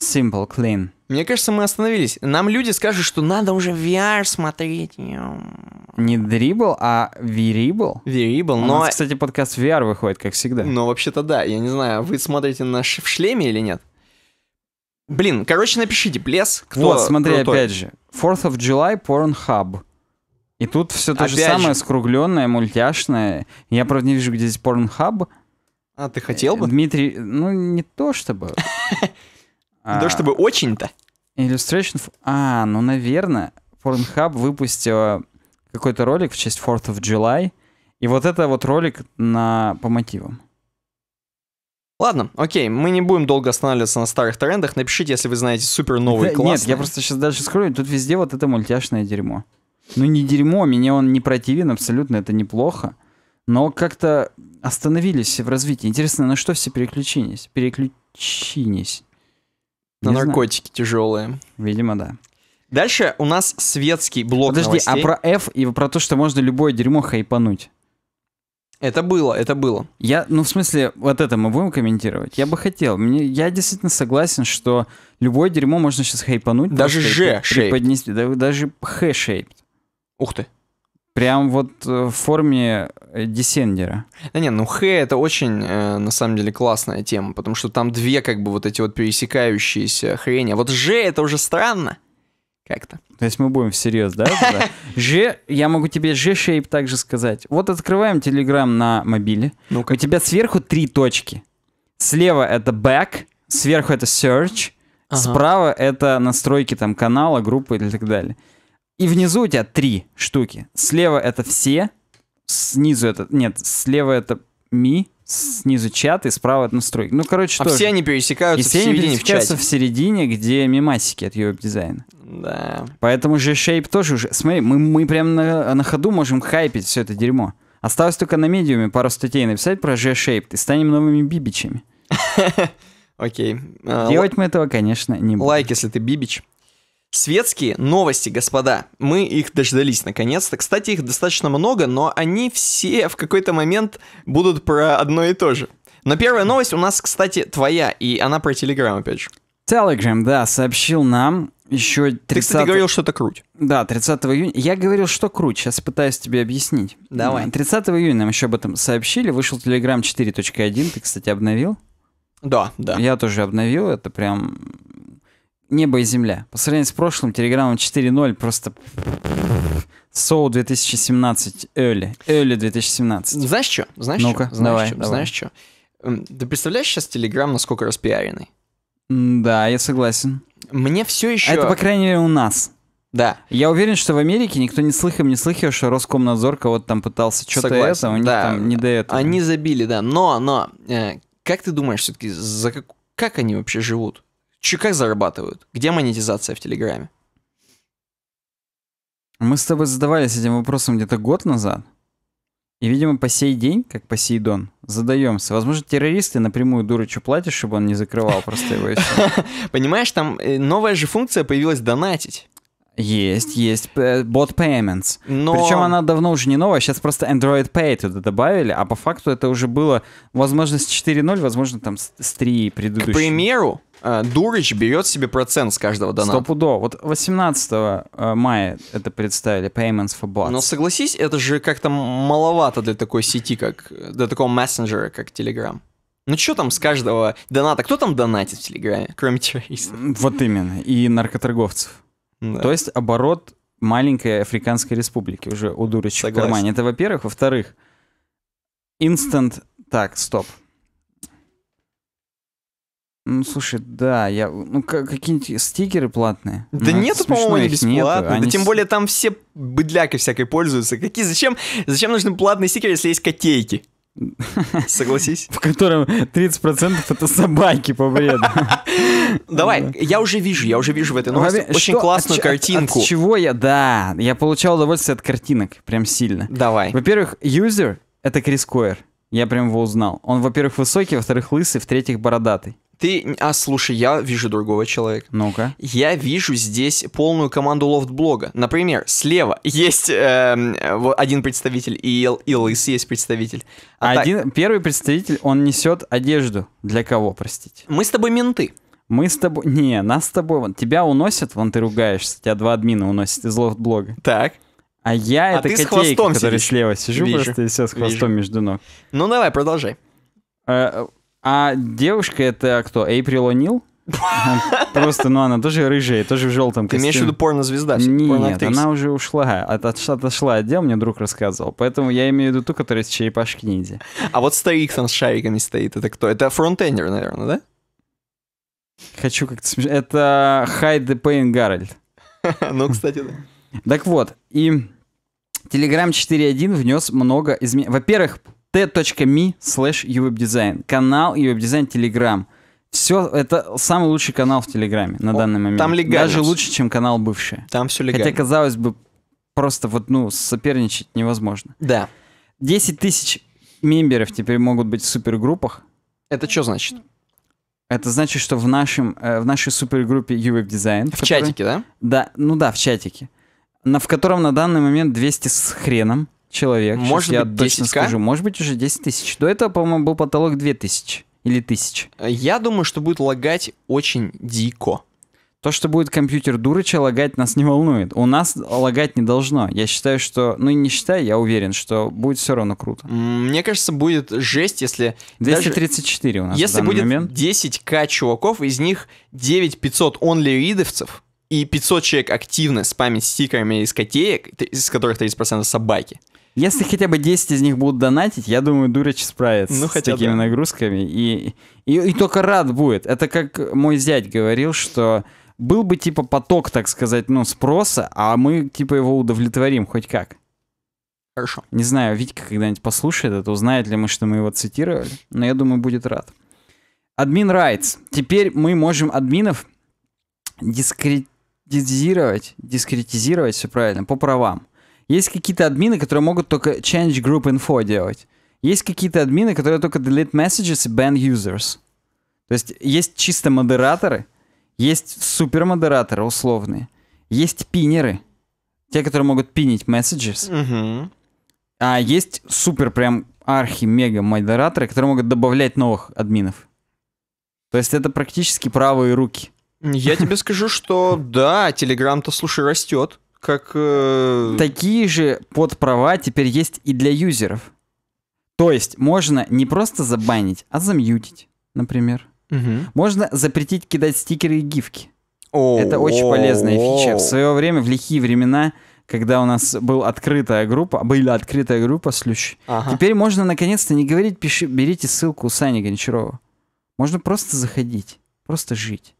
simple, clean.
Мне кажется, мы остановились. Нам люди скажут, что надо уже VR смотреть. Не дрибл, а вирибл. Вирибл, но... У нас, кстати, подкаст VR выходит, как всегда. Но вообще-то да. Я не знаю, вы смотрите на ш... в шлеме или нет? Блин, короче, напишите, плес. Кто вот, смотри, крутой. опять же. 4th of July
Pornhub. И тут все то опять же самое, скругленное, мультяшное. Я, правда, не вижу, где здесь Pornhub. А, ты хотел бы? Дмитрий, ну, не то чтобы. Не то а. чтобы очень-то. Illustration... А, ну, наверное, Pornhub выпустила какой-то ролик в честь 4th of July. И вот это вот ролик на... по мотивам.
Ладно, окей, мы не будем долго останавливаться на старых трендах. Напишите, если вы знаете супер новый да, классные. Нет, я просто
сейчас дальше скрою. Тут везде вот это мультяшное дерьмо. Ну не дерьмо, меня он не противен абсолютно, это неплохо. Но как-то остановились в развитии. Интересно, на что все переключились? Переключились.
На не наркотики знаю. тяжелые. Видимо, да. Дальше у нас светский блок Подожди, а новостей. а про
F и про то, что можно любое дерьмо хайпануть?
Это было, это было.
Я, ну, в смысле, вот это мы будем комментировать? Я бы хотел. Мне, я действительно согласен, что любое дерьмо можно сейчас хайпануть. Даже Ж-шейп. Да, даже
H-shaped. Ух ты. Прям вот э, в форме э, Десендера. Да не, ну Х это очень, э, на самом деле, классная тема, потому что там две как бы вот эти вот пересекающиеся хрени. А вот Ж это уже странно. Как-то.
То есть мы будем всерьез, да? Ж, я могу тебе Ж-шейп также сказать. Вот открываем Телеграм на мобиле. ну У тебя сверху три точки. Слева это back, сверху это search, справа это настройки там канала, группы и так далее. И внизу у тебя три штуки. Слева это все, снизу это... Нет, слева это ми, снизу чат и справа это настройки. Ну, короче, а тоже. все они
пересекаются и все в середине, они пересекаются в, в
середине, где мимасики от ее дизайна. Да. Поэтому же Shape тоже уже... Смотри, мы, мы прям на, на ходу можем хайпить все это дерьмо. Осталось только на медиуме пару статей написать про G-Shape, и станем новыми бибичами.
Окей. А, Делать
мы этого, конечно, не будем.
Лайк, если ты бибич. Светские новости, господа. Мы их дождались наконец-то. Кстати, их достаточно много, но они все в какой-то момент будут про одно и то же. Но первая новость у нас, кстати, твоя, и она про Telegram опять же.
Telegram, да, сообщил нам еще 30... Ты, кстати, говорил, что это круть. Да, 30 июня. Я говорил, что круть. Сейчас пытаюсь тебе объяснить. Давай. 30 июня нам еще об этом сообщили. Вышел Telegram 4.1. Ты, кстати, обновил? Да, да. Я тоже обновил. Это прям небо и земля. По сравнению с прошлым, Telegram 4.0 просто... Соу 2017, Early. Early 2017. Знаешь что? Знаешь Ну-ка, что? давай, что? давай. Знаешь что?
Ты представляешь сейчас Telegram, насколько распиаренный? Да, я согласен. Мне все еще... Это, по крайней мере, у нас. Да. Я уверен,
что в Америке никто не слыхом не слыхивал, что Роскомнадзор кого-то там пытался что-то это, у них да. там не до
этого. Они забили, да. Но, но, э, как ты думаешь все-таки, за как... как они вообще живут? Че, как зарабатывают? Где монетизация в Телеграме?
Мы с тобой задавались этим вопросом где-то год назад. И, видимо, по сей день, как Посейдон, задаемся. Возможно, террористы напрямую дурачу платят, чтобы он не закрывал просто его. Понимаешь, там э, новая же функция появилась донатить. Есть, есть э, bot payments. Но... Причем она давно уже не новая, сейчас просто Android Pay туда добавили, а по факту это уже было, возможно, с 4.0, возможно, там с 3 предыдущих. К
примеру, э, Дурич берет себе процент с каждого доната.
Стопудово. Вот 18 э, мая это представили, Payments for Bots. Но
согласись, это же как-то маловато для такой сети, как для такого мессенджера, как Telegram. Ну что там с каждого доната? Кто там донатит в Телеграме, кроме террористов? Вот именно, и наркоторговцев. Да. То есть оборот
маленькой африканской республики уже у дурочек в кармане. Это во-первых. Во-вторых, инстант... Так, стоп. Ну, слушай, да, я... Ну, какие-нибудь стикеры платные. Да ну, нету, по-моему, они бесплатные. Нету, они... тем более
там все быдляки всякой пользуются. Какие, зачем, зачем нужны платные стикеры, если есть котейки? Согласись. В
котором 30% это собаки по бреду.
Давай, я уже вижу, я уже вижу в этой новости очень классную картинку. От, чего я, да,
я получал удовольствие от картинок, прям сильно. Давай. Во-первых, юзер — это Крис Койер. Я прям его узнал. Он, во-первых, высокий, во-вторых, лысый, в-третьих, бородатый. Ты, а слушай,
я вижу другого человека. Ну-ка. Я вижу здесь полную команду лофт-блога. Например, слева есть э, эм, вот один представитель, и, и лысый есть представитель. А один, так... Первый представитель, он несет одежду. Для кого, простите? Мы с тобой менты.
Мы с тобой... Не, нас с тобой... Вон, тебя уносят, вон ты ругаешься, тебя два админа уносят из лофт-блога. Так. А я а это ты котейка, который слева сижу вижу, просто и все с хвостом вижу. между ног. Ну давай, продолжай. А, а девушка это кто? Эйприл О'Нил? Просто, ну она тоже рыжая, тоже в желтом костюме. Ты имеешь в виду порнозвезда? Нет, она
уже ушла, отошла отдел мне друг рассказывал. Поэтому я имею в виду ту, которая с черепашки ниндзя. А вот старик там с шариками стоит, это кто? Это фронтендер, наверное, да? Хочу как-то смешно. Это Hide the Pain Гарольд. ну, кстати, да.
Так вот, и Telegram 4.1 внес много изменений. Во-первых, t.me slash uwebdesign. Канал uwebdesign Telegram. Все, это самый лучший канал в Телеграме на О, данный момент. Там легально. Даже лучше, чем канал бывший. Там все легально. Хотя, казалось бы, просто вот, ну, соперничать невозможно. Да. 10 тысяч мемберов теперь могут быть в супергруппах. Это что значит? Это значит, что в, нашем, э, в нашей супергруппе UX Design... В который, чатике, да? Да, ну да, в чатике. На, в котором на данный момент 200 с хреном человек. Может Сейчас быть, я точно 10К? скажу. Может быть, уже 10 тысяч. До этого, по-моему, был потолок 2000 или тысяч. Я думаю, что будет лагать очень дико. То, что будет компьютер дурача лагать, нас не волнует. У нас лагать не должно. Я считаю, что... Ну, не считаю, я уверен, что будет все равно круто.
Мне кажется, будет жесть, если... 234
даже, у нас Если будет
момент. 10к чуваков, из них 9500 онли-ридовцев, и 500 человек активно спамить стикерами из котеек, из которых 30% собаки.
Если хотя бы 10 из них будут донатить, я думаю, дурач справится ну, хотя с такими да. нагрузками. И, и, и только рад будет. Это как мой зять говорил, что был бы типа поток, так сказать, ну, спроса, а мы типа его удовлетворим хоть как. Хорошо. Не знаю, Витька когда-нибудь послушает это, узнает ли мы, что мы его цитировали, но я думаю, будет рад. Админ rights. Теперь мы можем админов дискретизировать, дискретизировать, все правильно, по правам. Есть какие-то админы, которые могут только change group info делать. Есть какие-то админы, которые только delete messages и ban users. То есть есть чисто модераторы, есть супермодераторы условные. Есть пинеры. Те, которые могут пинить messages. Угу. А есть супер прям архи-мега модераторы, которые могут добавлять новых админов. То есть это практически правые
руки. Я тебе скажу, что да, telegram то слушай, растет. Как... Э... Такие же под права теперь есть и для юзеров. То есть
можно не просто забанить, а замьютить, например. Угу. Можно запретить кидать стикеры и гифки. О, Это очень о, полезная о, фича. В свое время, в лихие времена, когда у нас была открытая группа, была открытая группа слющ. Ага. Теперь можно наконец-то не говорить, пиши, берите ссылку у Сани Гончарова. Можно просто заходить, просто жить.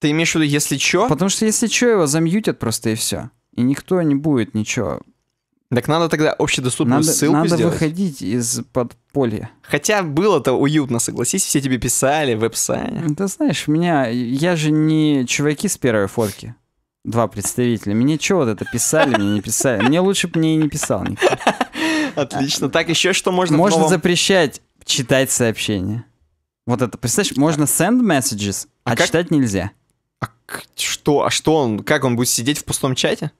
Ты имеешь в виду, если что?
Потому что если что его замьютят просто и все. И никто не
будет ничего так надо тогда общедоступную надо, ссылку надо сделать. Надо
выходить из подполья.
Хотя было-то уютно, согласись, все тебе писали в веб-сайне.
Ты знаешь, меня... Я же не чуваки с первой фотки. Два представителя. Мне чего вот это писали, мне не писали. Мне лучше бы мне и не писал никто.
Отлично. Так, еще что можно... Можно новом...
запрещать читать сообщения. Вот это, представляешь, можно send messages, а, а как... читать нельзя. А что? А что он? Как он будет сидеть в пустом чате?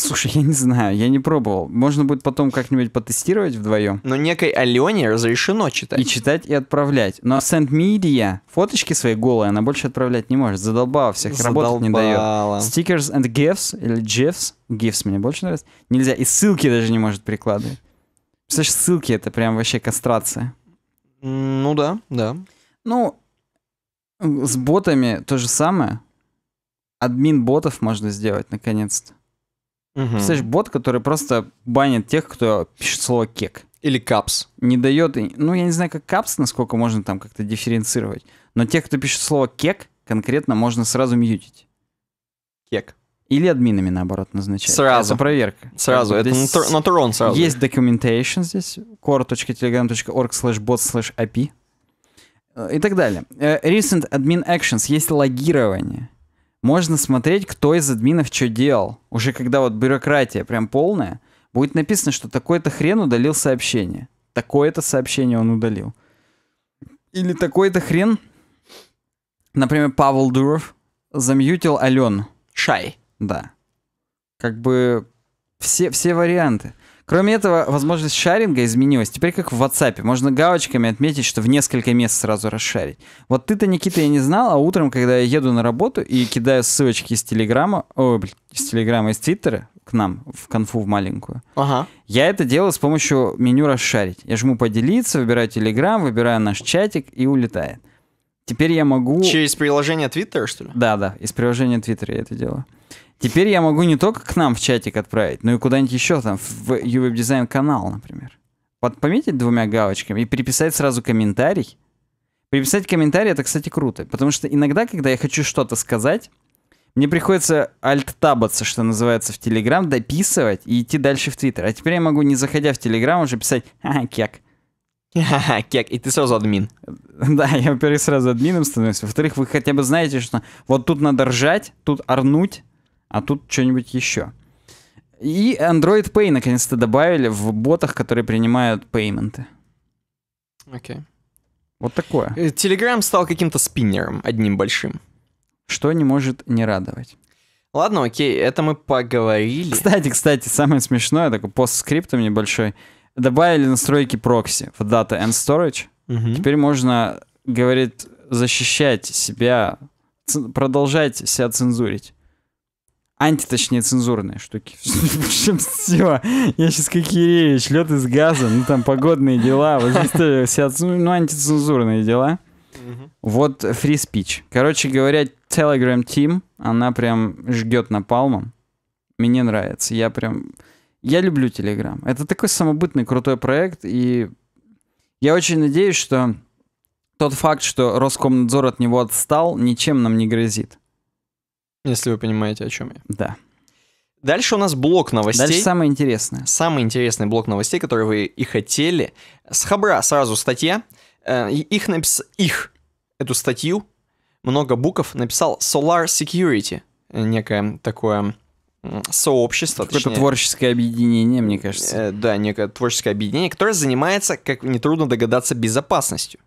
Слушай, я не знаю, я не пробовал. Можно будет потом как-нибудь потестировать вдвоем. Но некой Алене разрешено читать. И читать, и отправлять. Но Сент Media фоточки свои голые она больше отправлять не может. Задолбала всех, Задолбала. работать не дает. Stickers and GIFs, или GIFs, GIFs мне больше нравится, нельзя. И ссылки даже не может прикладывать. Представляешь, ссылки это прям вообще кастрация.
Ну да,
да. Ну, с ботами то же самое. Админ ботов можно сделать, наконец-то. Угу. Представляешь, бот, который просто банит тех, кто пишет слово кек. Или капс. Не дает, ну я не знаю, как капс, насколько можно там как-то дифференцировать. Но тех, кто пишет слово кек, конкретно можно сразу мьютить. Кек. Или админами, наоборот, назначать. Сразу. Это проверка. Сразу. Это здесь на, на Турон сразу. Есть documentation здесь. core.telegram.org slash bot slash API. Э, и так далее. Э, recent admin actions. Есть логирование можно смотреть, кто из админов что делал. Уже когда вот бюрократия прям полная, будет написано, что такой-то хрен удалил сообщение. Такое-то сообщение он удалил. Или такой-то хрен, например, Павел Дуров замьютил Ален. Шай. Да. Как бы все, все варианты. Кроме этого, возможность шаринга изменилась. Теперь как в WhatsApp. Можно галочками отметить, что в несколько мест сразу расшарить. Вот ты-то, Никита, я не знал, а утром, когда я еду на работу и кидаю ссылочки из Телеграма, ой, из Телеграма, из Твиттера, к нам в конфу в маленькую. Ага. Я это делаю с помощью меню расшарить. Я жму поделиться, выбираю Телеграм, выбираю наш чатик и улетает. Теперь я могу... Через приложение Twitter, что ли? Да, да, из приложения Twitter я это делаю. Теперь я могу не только к нам в чатик отправить, но и куда-нибудь еще там, в UWeb дизайн канал, например. Вот пометить двумя галочками и переписать сразу комментарий. Переписать комментарий, это, кстати, круто. Потому что иногда, когда я хочу что-то сказать, мне приходится альт-табаться, что называется, в Телеграм, дописывать и идти дальше в Твиттер. А теперь я могу, не заходя в Телеграм, уже писать «Ха-ха, кек». Ха-ха, кек, и ты сразу админ. Да, я, во-первых, сразу админом становлюсь. Во-вторых, вы хотя бы знаете, что вот тут надо ржать, тут орнуть, а тут что-нибудь еще. И Android Pay наконец-то добавили в ботах, которые принимают пейменты.
Окей. Okay. Вот такое. Телеграм э, стал каким-то спиннером, одним большим. Что не может не радовать. Ладно, окей, это мы поговорили.
Кстати, кстати, самое смешное, такой постскриптом небольшой. Добавили настройки прокси в Data and Storage. Угу. Теперь можно, говорит, защищать себя, продолжать себя цензурить анти, точнее, цензурные штуки. Чем все? Я сейчас как Киревич, лед из газа, ну там погодные дела, вот здесь ну, антицензурные дела. Вот free speech. Короче говоря, Telegram Team, она прям жгет напалмом. Мне нравится. Я прям... Я люблю Telegram. Это такой самобытный крутой проект, и я очень надеюсь, что тот факт, что Роскомнадзор от него отстал,
ничем нам не грозит. Если вы понимаете, о чем я. Да. Дальше у нас блок новостей. Дальше самое интересное. Самый интересный блок новостей, который вы и хотели. С Хабра сразу статья. Э, их напис Их. Эту статью, много букв, написал Solar Security. Э, некое такое сообщество. Какое-то творческое объединение, мне кажется. Э, да, некое творческое объединение, которое занимается, как нетрудно догадаться, безопасностью.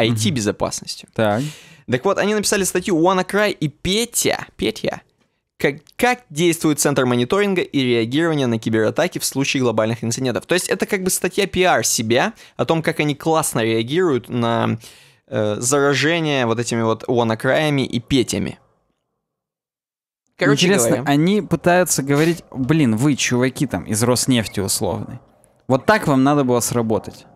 IT-безопасностью. Так. Так вот, они написали статью WannaCry и Петя, Петя, как, как действует центр мониторинга и реагирования на кибератаки в случае глобальных инцидентов. То есть это как бы статья пиар себя о том, как они классно реагируют на э, заражение вот этими вот WannaCry'ами и Петями. Короче Интересно, говоря.
они пытаются говорить, блин, вы, чуваки там, из Роснефти условной, вот так вам надо было сработать.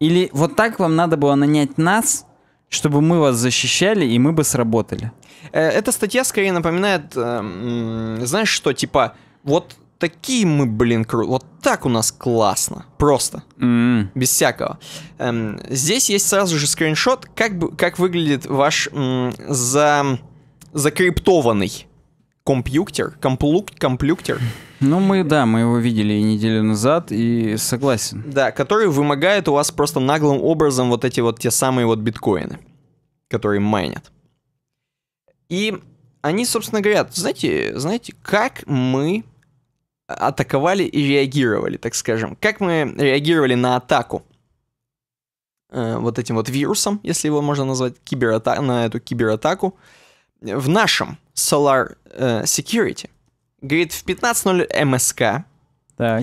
Или вот так вам надо было нанять нас, чтобы мы вас защищали, и мы бы сработали.
Э, эта статья скорее напоминает, э, знаешь что, типа, вот такие мы, блин, кру... вот так у нас классно, просто, mm. без всякого. Эм, здесь есть сразу же скриншот, как, бы, как выглядит ваш м, за, закриптованный компьютер, комплук, комплюктер, ну, мы, да, мы его видели и неделю назад, и согласен. Да, который вымогает у вас просто наглым образом вот эти вот те самые вот биткоины, которые майнят. И они, собственно, говорят, знаете, знаете, как мы атаковали и реагировали, так скажем. Как мы реагировали на атаку э, вот этим вот вирусом, если его можно назвать, киберата на эту кибератаку, в нашем Solar э, Security – Говорит, в 15.00 МСК так.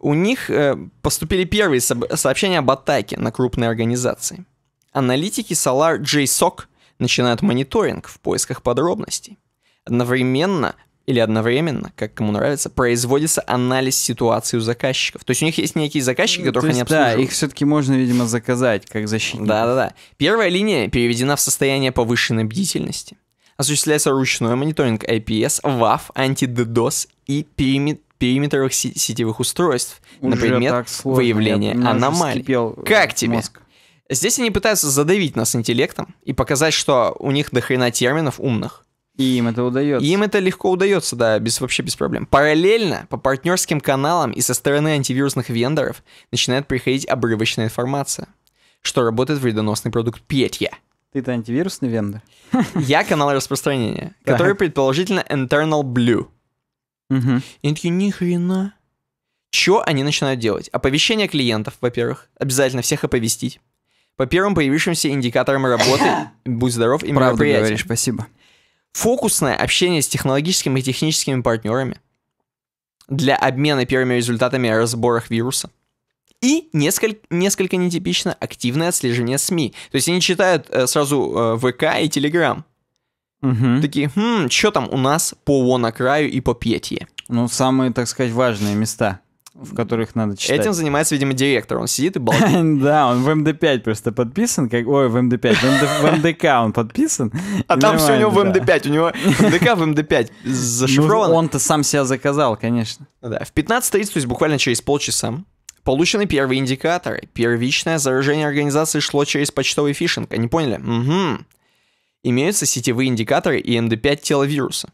у них э, поступили первые со- сообщения об атаке на крупные организации. Аналитики Solar JSOC начинают мониторинг в поисках подробностей. Одновременно или одновременно, как кому нравится, производится анализ ситуации у заказчиков. То есть у них есть некие заказчики, ну, которых есть, они обслуживают. Да, их
все-таки можно, видимо,
заказать как защитников. Да-да-да. Первая линия переведена в состояние повышенной бдительности осуществляется ручной мониторинг IPS, WAF, антиддос и периметр периметровых сетевых устройств Уже на предмет выявления Я, аномалий. Э, как тебе? Мозг. Здесь они пытаются задавить нас интеллектом и показать, что у них дохрена терминов умных. И им это удается. им это легко удается, да, без, вообще без проблем. Параллельно по партнерским каналам и со стороны антивирусных вендоров начинает приходить обрывочная информация, что работает вредоносный продукт Петья — ты-то антивирусный вендор. Я канал распространения, который предположительно internal blue. Угу. И они ни хрена. Чё они начинают делать? Оповещение клиентов, во-первых. Обязательно всех оповестить. По первым появившимся индикаторам работы, будь здоров, и Правду говоришь, спасибо. Фокусное общение с технологическими и техническими партнерами для обмена первыми результатами о разборах вируса – и несколько, несколько нетипично активное отслеживание СМИ. То есть они читают э, сразу э, ВК и Телеграм. Угу. Такие, хм, что там у нас по Вонокраю и по Петье? Ну, самые, так сказать, важные места, в которых надо читать. Этим занимается, видимо, директор. Он сидит и балдит. Да, он в
МД5 просто подписан. Как... Ой, в МД5. в МДК он подписан. А там все у него в МД5.
У него МДК в МД5 ну, зашифрован. он-то сам себя заказал, конечно. Да, в 15.30, то есть буквально через полчаса, Получены первые индикаторы. Первичное заражение организации шло через почтовый фишинг. Они поняли? Угу. Имеются сетевые индикаторы и МД5 тела вируса.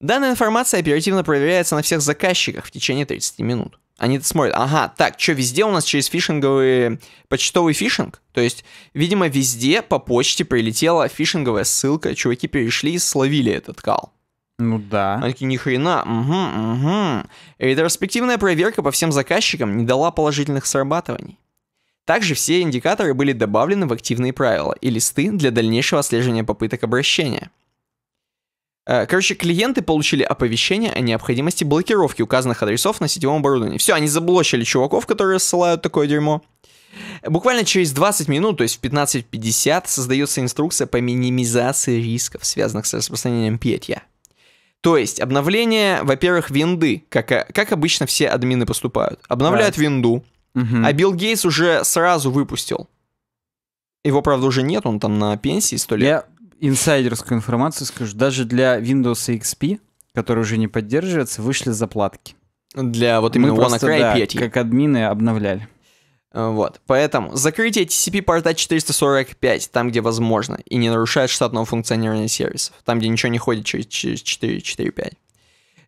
Данная информация оперативно проверяется на всех заказчиках в течение 30 минут. Они смотрят, ага, так, что везде у нас через фишинговые почтовый фишинг? То есть, видимо, везде по почте прилетела фишинговая ссылка, чуваки перешли и словили этот кал. Ну да. Они такие, ни хрена, угу, угу. Ретроспективная проверка по всем заказчикам не дала положительных срабатываний. Также все индикаторы были добавлены в активные правила и листы для дальнейшего отслеживания попыток обращения. Э, короче, клиенты получили оповещение о необходимости блокировки указанных адресов на сетевом оборудовании. Все, они заблочили чуваков, которые рассылают такое дерьмо. Буквально через 20 минут, то есть в 15.50, создается инструкция по минимизации рисков, связанных с распространением петья. То есть обновление, во-первых, винды, как, э, как обычно все админы поступают. Обновляют right. винду, uh-huh. а Билл Гейтс уже сразу выпустил. Его, правда, уже нет, он там на пенсии сто лет. Я инсайдерскую
информацию скажу. Даже для Windows XP, который уже не поддерживается, вышли заплатки.
Для вот именно Мы просто, WannaCry да, 5. как админы обновляли. Э, вот, поэтому закрытие TCP порта 445, там, где возможно, и не нарушает штатного функционирования сервисов, там, где ничего не ходит через 445.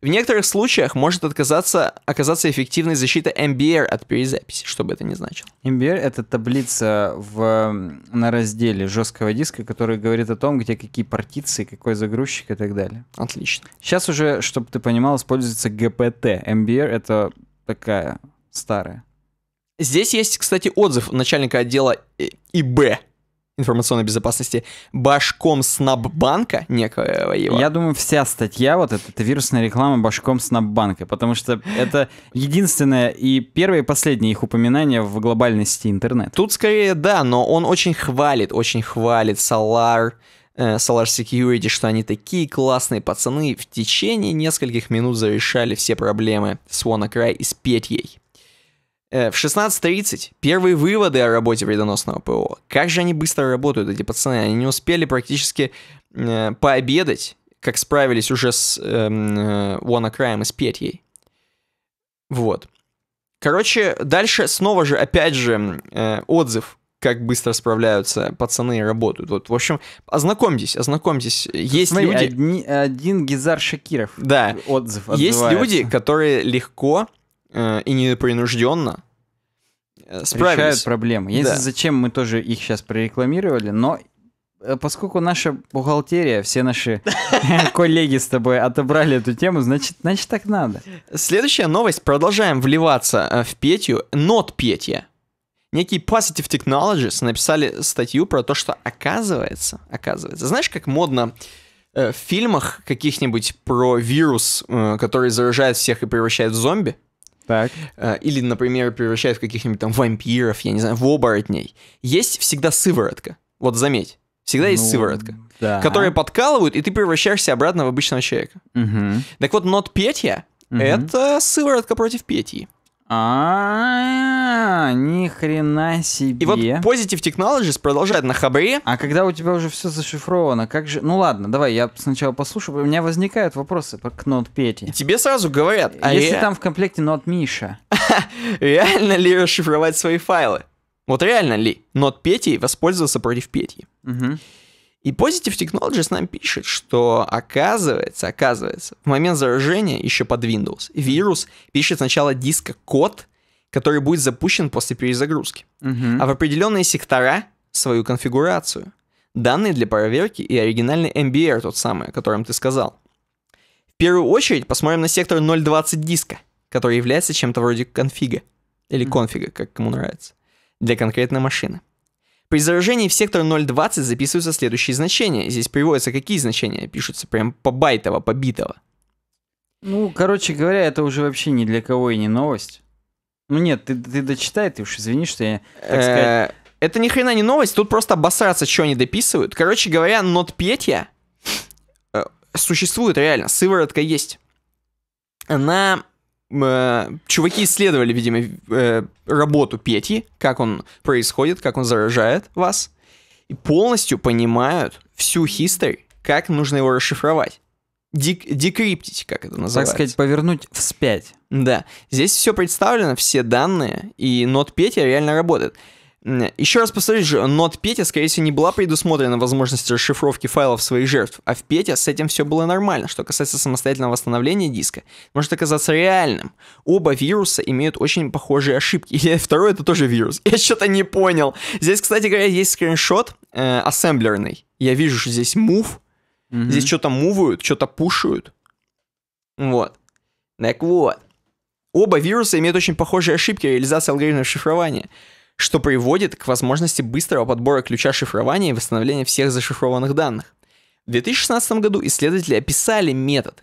В некоторых случаях может отказаться, оказаться эффективной защита MBR от перезаписи, что бы это ни значило.
MBR — это таблица в, на разделе жесткого диска, который говорит о том, где какие партиции, какой загрузчик и так далее. Отлично. Сейчас уже, чтобы ты понимал, используется GPT.
MBR — это такая старая Здесь есть, кстати, отзыв начальника отдела ИБ информационной безопасности башком Снаббанка некоего его. Я думаю, вся статья вот эта, это вирусная реклама башком Снаббанка, потому что это единственное и первое и последнее их упоминание в глобальности сети интернета. Тут скорее да, но он очень хвалит, очень хвалит Solar, э, Solar Security, что они такие классные пацаны, в течение нескольких минут зарешали все проблемы с WannaCry и с Петьей. Э, в 16.30 первые выводы о работе вредоносного ПО. Как же они быстро работают, эти пацаны. Они не успели практически э, пообедать, как справились уже с эм, э, э, WannaCrime и с Петьей. Вот. Короче, дальше снова же, опять же, э, отзыв, как быстро справляются пацаны и работают. Вот, в общем, ознакомьтесь, ознакомьтесь. Есть Смотри, люди... Одни, один Гизар Шакиров. Да. Отзыв отзывается. Есть люди, которые легко Э, и непринужденно э, справились. Решают проблемы. Если да.
зачем мы тоже их сейчас прорекламировали, но э, поскольку наша бухгалтерия, все
наши коллеги с тобой отобрали эту тему, значит, значит так надо. Следующая новость. Продолжаем вливаться в Петю. Нот Петя. Некий Positive Technologies написали статью про то, что оказывается, оказывается, знаешь, как модно в фильмах каких-нибудь про вирус, который заражает всех и превращает в зомби, так. Э, или, например, превращают в каких-нибудь там вампиров, я не знаю, в оборотней. Есть всегда сыворотка. Вот заметь, всегда ну, есть сыворотка. Да. Которые подкалывают, и ты превращаешься обратно в обычного человека. Угу. Так вот, нот Петя угу. — это сыворотка против Петьи. А, ни хрена себе. И
вот Positive Technologies продолжает на хабре. А когда у тебя уже все зашифровано, как же... Ну ладно, давай, я сначала послушаю. У меня возникают вопросы к Нот Пете.
тебе сразу говорят.
А если там в комплекте Нот Миша?
Реально ли расшифровать свои файлы? Вот реально ли Нот Петей воспользовался против Пети. Угу. И Positive Technologies нам пишет, что оказывается, оказывается, в момент заражения еще под Windows вирус пишет сначала диска код, который будет запущен после перезагрузки, угу. а в определенные сектора свою конфигурацию, данные для проверки и оригинальный MBR тот самый, о котором ты сказал. В первую очередь посмотрим на сектор 0.20 диска, который является чем-то вроде конфига или конфига, как кому нравится, для конкретной машины. При заражении в сектор 0.20 записываются следующие значения. Здесь приводятся какие значения? Пишутся прям по байтово, по битово.
Ну, короче говоря, это уже вообще ни для кого и не новость. Ну нет, ты, ты дочитай, ты уж извини, что я, так э, сказать...
Это ни хрена не новость, тут просто обосраться, что они дописывают. Короче говоря, нот петья э, существует реально, сыворотка есть. Она Э, чуваки исследовали, видимо, э, работу Пети, как он происходит, как он заражает вас, и полностью понимают всю history, как нужно его расшифровать. Дек декриптить, как это называется. Так сказать, повернуть вспять. Да. Здесь все представлено, все данные, и нот Петя реально работает. Еще раз повторюсь, нот Петя, скорее всего, не была предусмотрена возможность расшифровки файлов своих жертв, а в Пете с этим все было нормально. Что касается самостоятельного восстановления диска, может оказаться реальным. Оба вируса имеют очень похожие ошибки. Или второй это тоже вирус. Я что-то не понял. Здесь, кстати говоря, есть скриншот э, ассемблерный. Я вижу, что здесь мув. mm Здесь что-то мувают, что-то пушают. Вот. Так вот. Оба вируса имеют очень похожие ошибки реализации алгоритмов шифрования что приводит к возможности быстрого подбора ключа шифрования и восстановления всех зашифрованных данных. В 2016 году исследователи описали метод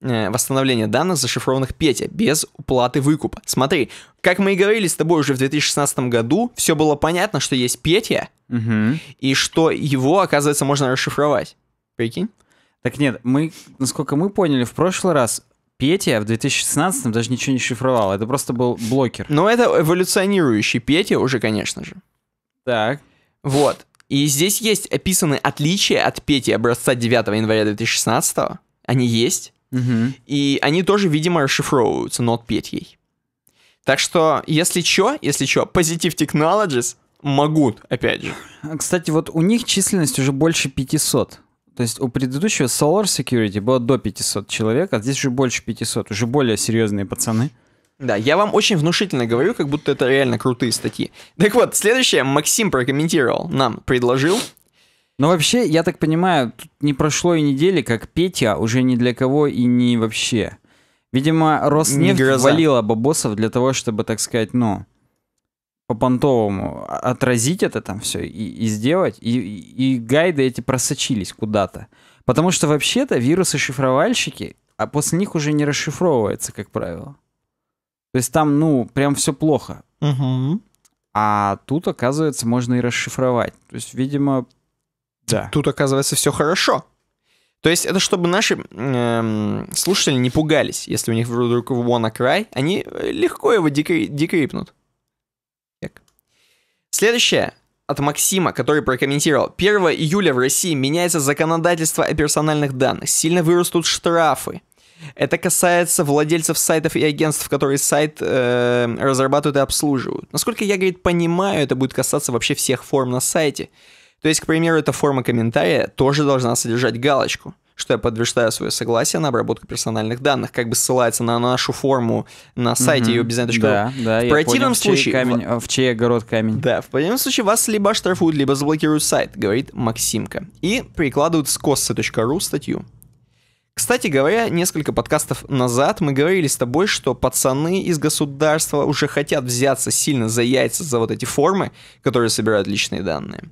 э, восстановления данных зашифрованных Петя без уплаты выкупа. Смотри, как мы и говорили с тобой уже в 2016 году, все было понятно, что есть Петя, угу. и что его, оказывается, можно расшифровать. Прикинь?
Так нет, мы, насколько мы поняли, в прошлый раз Петя в 2016-м даже
ничего не шифровал. Это просто был блокер. Но это эволюционирующий Петя уже, конечно же. Так. Вот. И здесь есть описаны отличия от Пети образца 9 января 2016. -го. Они есть. Угу. И они тоже, видимо, расшифровываются, но от Петей. Так что, если чё, если чё, Positive Technologies могут, опять же.
Кстати, вот у них численность уже больше 500. То есть у предыдущего Solar Security было до 500 человек, а здесь уже больше 500, уже более серьезные пацаны.
Да, я вам очень внушительно говорю, как будто это реально крутые статьи. Так вот, следующее Максим прокомментировал, нам предложил. Но вообще, я так понимаю, тут не прошло
и недели, как Петя уже ни для кого и не вообще. Видимо, Роснефть валила бабосов для того, чтобы, так сказать, ну, по-понтовому отразить это там все и, и сделать, и, и гайды эти просочились куда-то. Потому что вообще-то вирусы-шифровальщики, а после них уже не расшифровывается, как правило. То есть там, ну, прям все плохо. Угу. А тут, оказывается, можно и расшифровать. То есть, видимо,
да. Тут, оказывается, все хорошо. То есть это чтобы наши эм, слушатели не пугались, если у них вдруг вон край, они э, легко его декри- декрипнут. Следующее от Максима, который прокомментировал. 1 июля в России меняется законодательство о персональных данных. Сильно вырастут штрафы. Это касается владельцев сайтов и агентств, которые сайт э, разрабатывают и обслуживают. Насколько я, говорит, понимаю, это будет касаться вообще всех форм на сайте. То есть, к примеру, эта форма комментария тоже должна содержать галочку что я подтверждаю свое согласие на обработку персональных данных, как бы ссылается на нашу форму на сайте ее mm-hmm. Да, да, в противном понял, случае... В чей, камень, в чей огород камень. Да, в противном случае вас либо штрафуют, либо заблокируют сайт, говорит Максимка. И прикладывают с kossi.ru статью. Кстати говоря, несколько подкастов назад мы говорили с тобой, что пацаны из государства уже хотят взяться сильно за яйца за вот эти формы, которые собирают личные данные.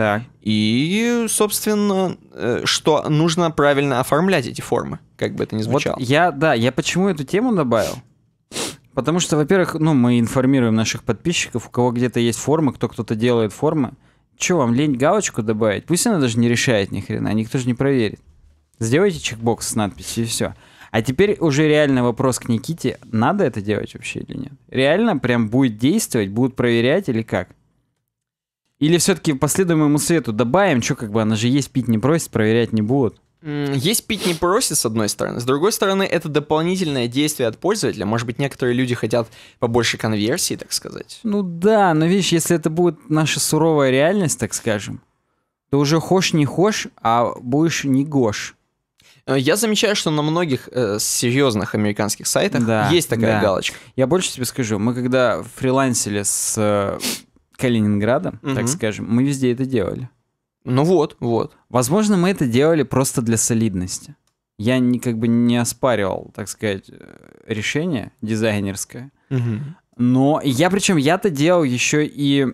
Так. И, собственно, э, что нужно правильно оформлять эти формы, как бы это ни звучало. Вот я, да, я почему эту тему добавил?
Потому что, во-первых, ну, мы информируем наших подписчиков, у кого где-то есть формы, кто кто-то делает формы. Че, вам лень галочку добавить? Пусть она даже не решает ни хрена, а никто же не проверит. Сделайте чекбокс с надписью и все. А теперь уже реально вопрос к Никите, надо это делать вообще или нет? Реально прям будет действовать, будут проверять или как? Или все-таки последуем ему совету, добавим, что как бы она же есть, пить не просит, проверять не будут.
Есть пить не просит, с одной стороны. С другой стороны, это дополнительное действие от пользователя. Может быть, некоторые люди хотят побольше конверсии, так сказать.
Ну да, но видишь, если это будет наша суровая реальность, так скажем, то уже хошь не хошь, а будешь не гошь.
Э, я замечаю, что на многих э, серьезных американских сайтах да, есть такая да. галочка. Я больше тебе скажу, мы когда фрилансили с э, Калининграда,
угу. так скажем, мы везде это делали. Ну вот, вот. Возможно, мы это делали просто для солидности. Я не, как бы не оспаривал, так сказать, э, решение дизайнерское. Угу. Но я, причем, я-то делал еще и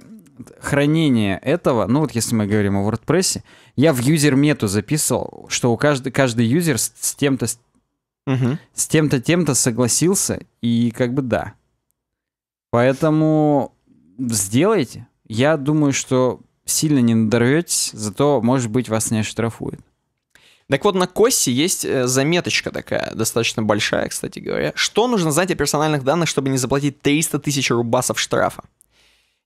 хранение этого, ну вот если мы говорим о WordPress, я в юзер-мету записывал, что у каждый, каждый юзер с, тем-то угу. с тем-то тем-то согласился, и как бы да. Поэтому Сделаете? Я думаю, что сильно не надорветесь, зато, может быть, вас не оштрафуют.
Так вот, на Косе есть э, заметочка такая, достаточно большая, кстати говоря. Что нужно знать о персональных данных, чтобы не заплатить 300 тысяч рубасов штрафа?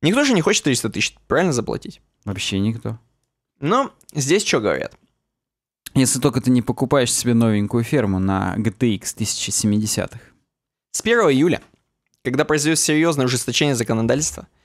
Никто же не хочет 300 тысяч, правильно, заплатить?
Вообще никто.
Но здесь что говорят? Если
только ты не покупаешь себе новенькую ферму на GTX 1070-х.
С 1 июля, когда произойдет серьезное ужесточение законодательства –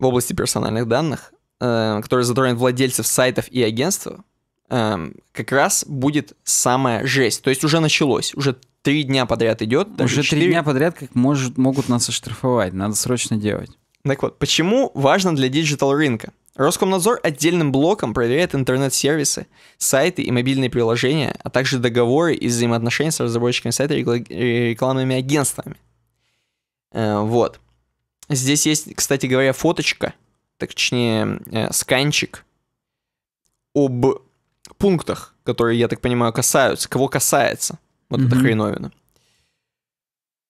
в области персональных данных, э, эм, который затронет владельцев сайтов и агентства, э, эм, как раз будет самая жесть. То есть уже началось, уже три дня подряд идет. уже три дня
подряд как может, могут нас оштрафовать, надо срочно делать.
Так вот, почему важно для диджитал рынка? Роскомнадзор отдельным блоком проверяет интернет-сервисы, сайты и мобильные приложения, а также договоры и взаимоотношения с разработчиками сайта и рекламными агентствами. Э, вот. Здесь есть, кстати говоря, фоточка, точнее, э, сканчик об пунктах, которые, я так понимаю, касаются, кого касается вот mm-hmm. эта хреновина.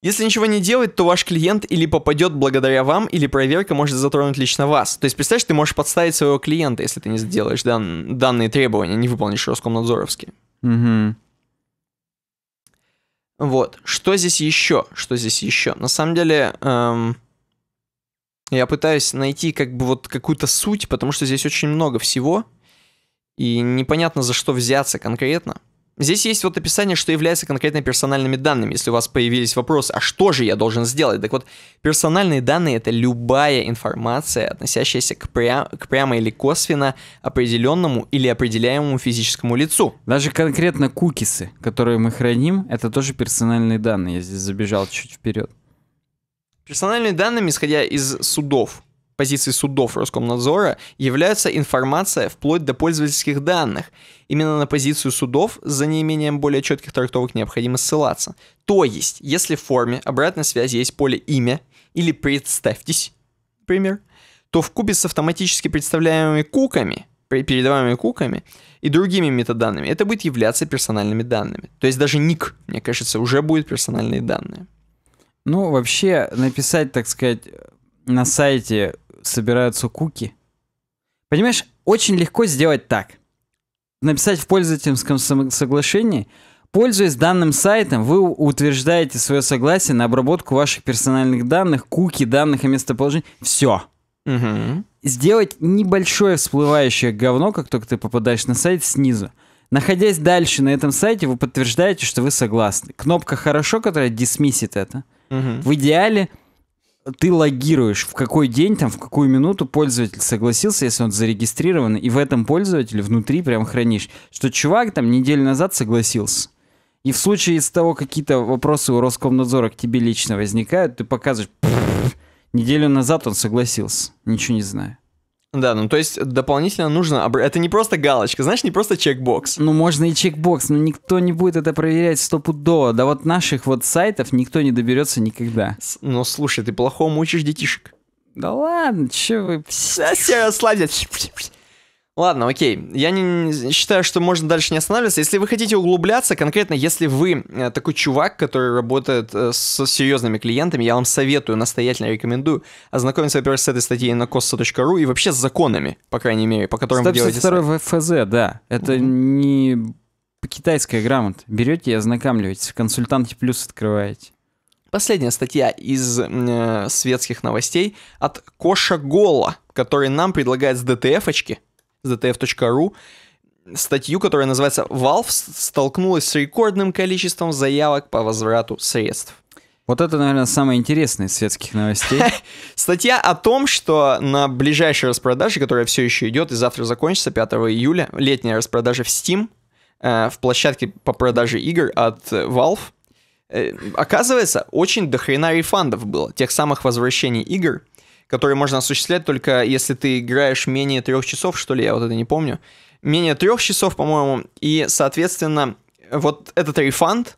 Если ничего не делать, то ваш клиент или попадет благодаря вам, или проверка может затронуть лично вас. То есть, представляешь, ты можешь подставить своего клиента, если ты не сделаешь дан- данные требования, не выполнишь Роскомнадзоровские. Угу. Вот. Что здесь еще? Что здесь еще? На самом деле, эм, я пытаюсь найти как бы вот какую-то суть, потому что здесь очень много всего, и непонятно за что взяться конкретно. Здесь есть вот описание, что является конкретно персональными данными, если у вас появились вопросы, а что же я должен сделать? Так вот, персональные данные — это любая информация, относящаяся к, пря к прямо или косвенно определенному или определяемому физическому лицу. Даже
конкретно кукисы, которые мы храним, это тоже персональные данные. Я здесь забежал чуть вперед.
Персональными данными, исходя из судов, позиции судов Роскомнадзора, является информация вплоть до пользовательских данных. Именно на позицию судов за неимением более четких трактовок необходимо ссылаться. То есть, если в форме обратной связи есть поле «имя» или «представьтесь», например, то в кубе с автоматически представляемыми куками, передаваемыми куками и другими метаданными, это будет являться персональными данными. То есть даже ник, мне кажется, уже будет персональные данные.
Ну, вообще, написать, так сказать, на сайте собираются куки. Понимаешь, очень легко сделать так. Написать в пользовательском соглашении, пользуясь данным сайтом, вы утверждаете свое согласие на обработку ваших персональных данных, куки, данных и местоположения. Все. Угу. Сделать небольшое всплывающее говно, как только ты попадаешь на сайт снизу. Находясь дальше на этом сайте, вы подтверждаете, что вы согласны. Кнопка «Хорошо», которая дисмиссит это – Угу. В идеале ты логируешь, в какой день, там, в какую минуту пользователь согласился, если он зарегистрирован, и в этом пользователе внутри прям хранишь, что чувак там неделю назад согласился. И в случае из того, какие-то вопросы у Роскомнадзора к тебе лично возникают, ты показываешь, неделю назад он согласился, ничего не знаю.
Да, ну то есть дополнительно нужно... Это не просто галочка, знаешь, не просто чекбокс. Ну можно и чекбокс,
но никто не будет это проверять стопудово. Да вот наших вот сайтов никто не доберется никогда.
С... Ну слушай, ты плохому учишь детишек. Да ладно, че вы... Все расслабься. Ладно, окей. Я не считаю, что можно дальше не останавливаться. Если вы хотите углубляться, конкретно если вы э, такой чувак, который работает э, с серьезными клиентами, я вам советую, настоятельно рекомендую ознакомиться, во-первых, с этой статьей на коssa.ру и вообще с законами, по крайней мере, по которым вы делаете... 152
ФЗ, да. Это mm-hmm. не китайская грамота. Берете и ознакомливаетесь, в консультанте плюс открываете.
Последняя статья из э, светских новостей от Коша Гола, который нам предлагает с ДТФ-очки ztf.ru статью, которая называется «Valve столкнулась с рекордным количеством заявок по возврату средств». Вот это, наверное, самое интересное из светских новостей. Статья о том, что на ближайшей распродаже, которая все еще идет и завтра закончится, 5 июля, летняя распродажа в Steam, э, в площадке по продаже игр от Valve, э, оказывается, очень дохрена рефандов было, тех самых возвращений игр, которые можно осуществлять только если ты играешь менее трех часов, что ли, я вот это не помню. Менее трех часов, по-моему, и, соответственно, вот этот рефанд,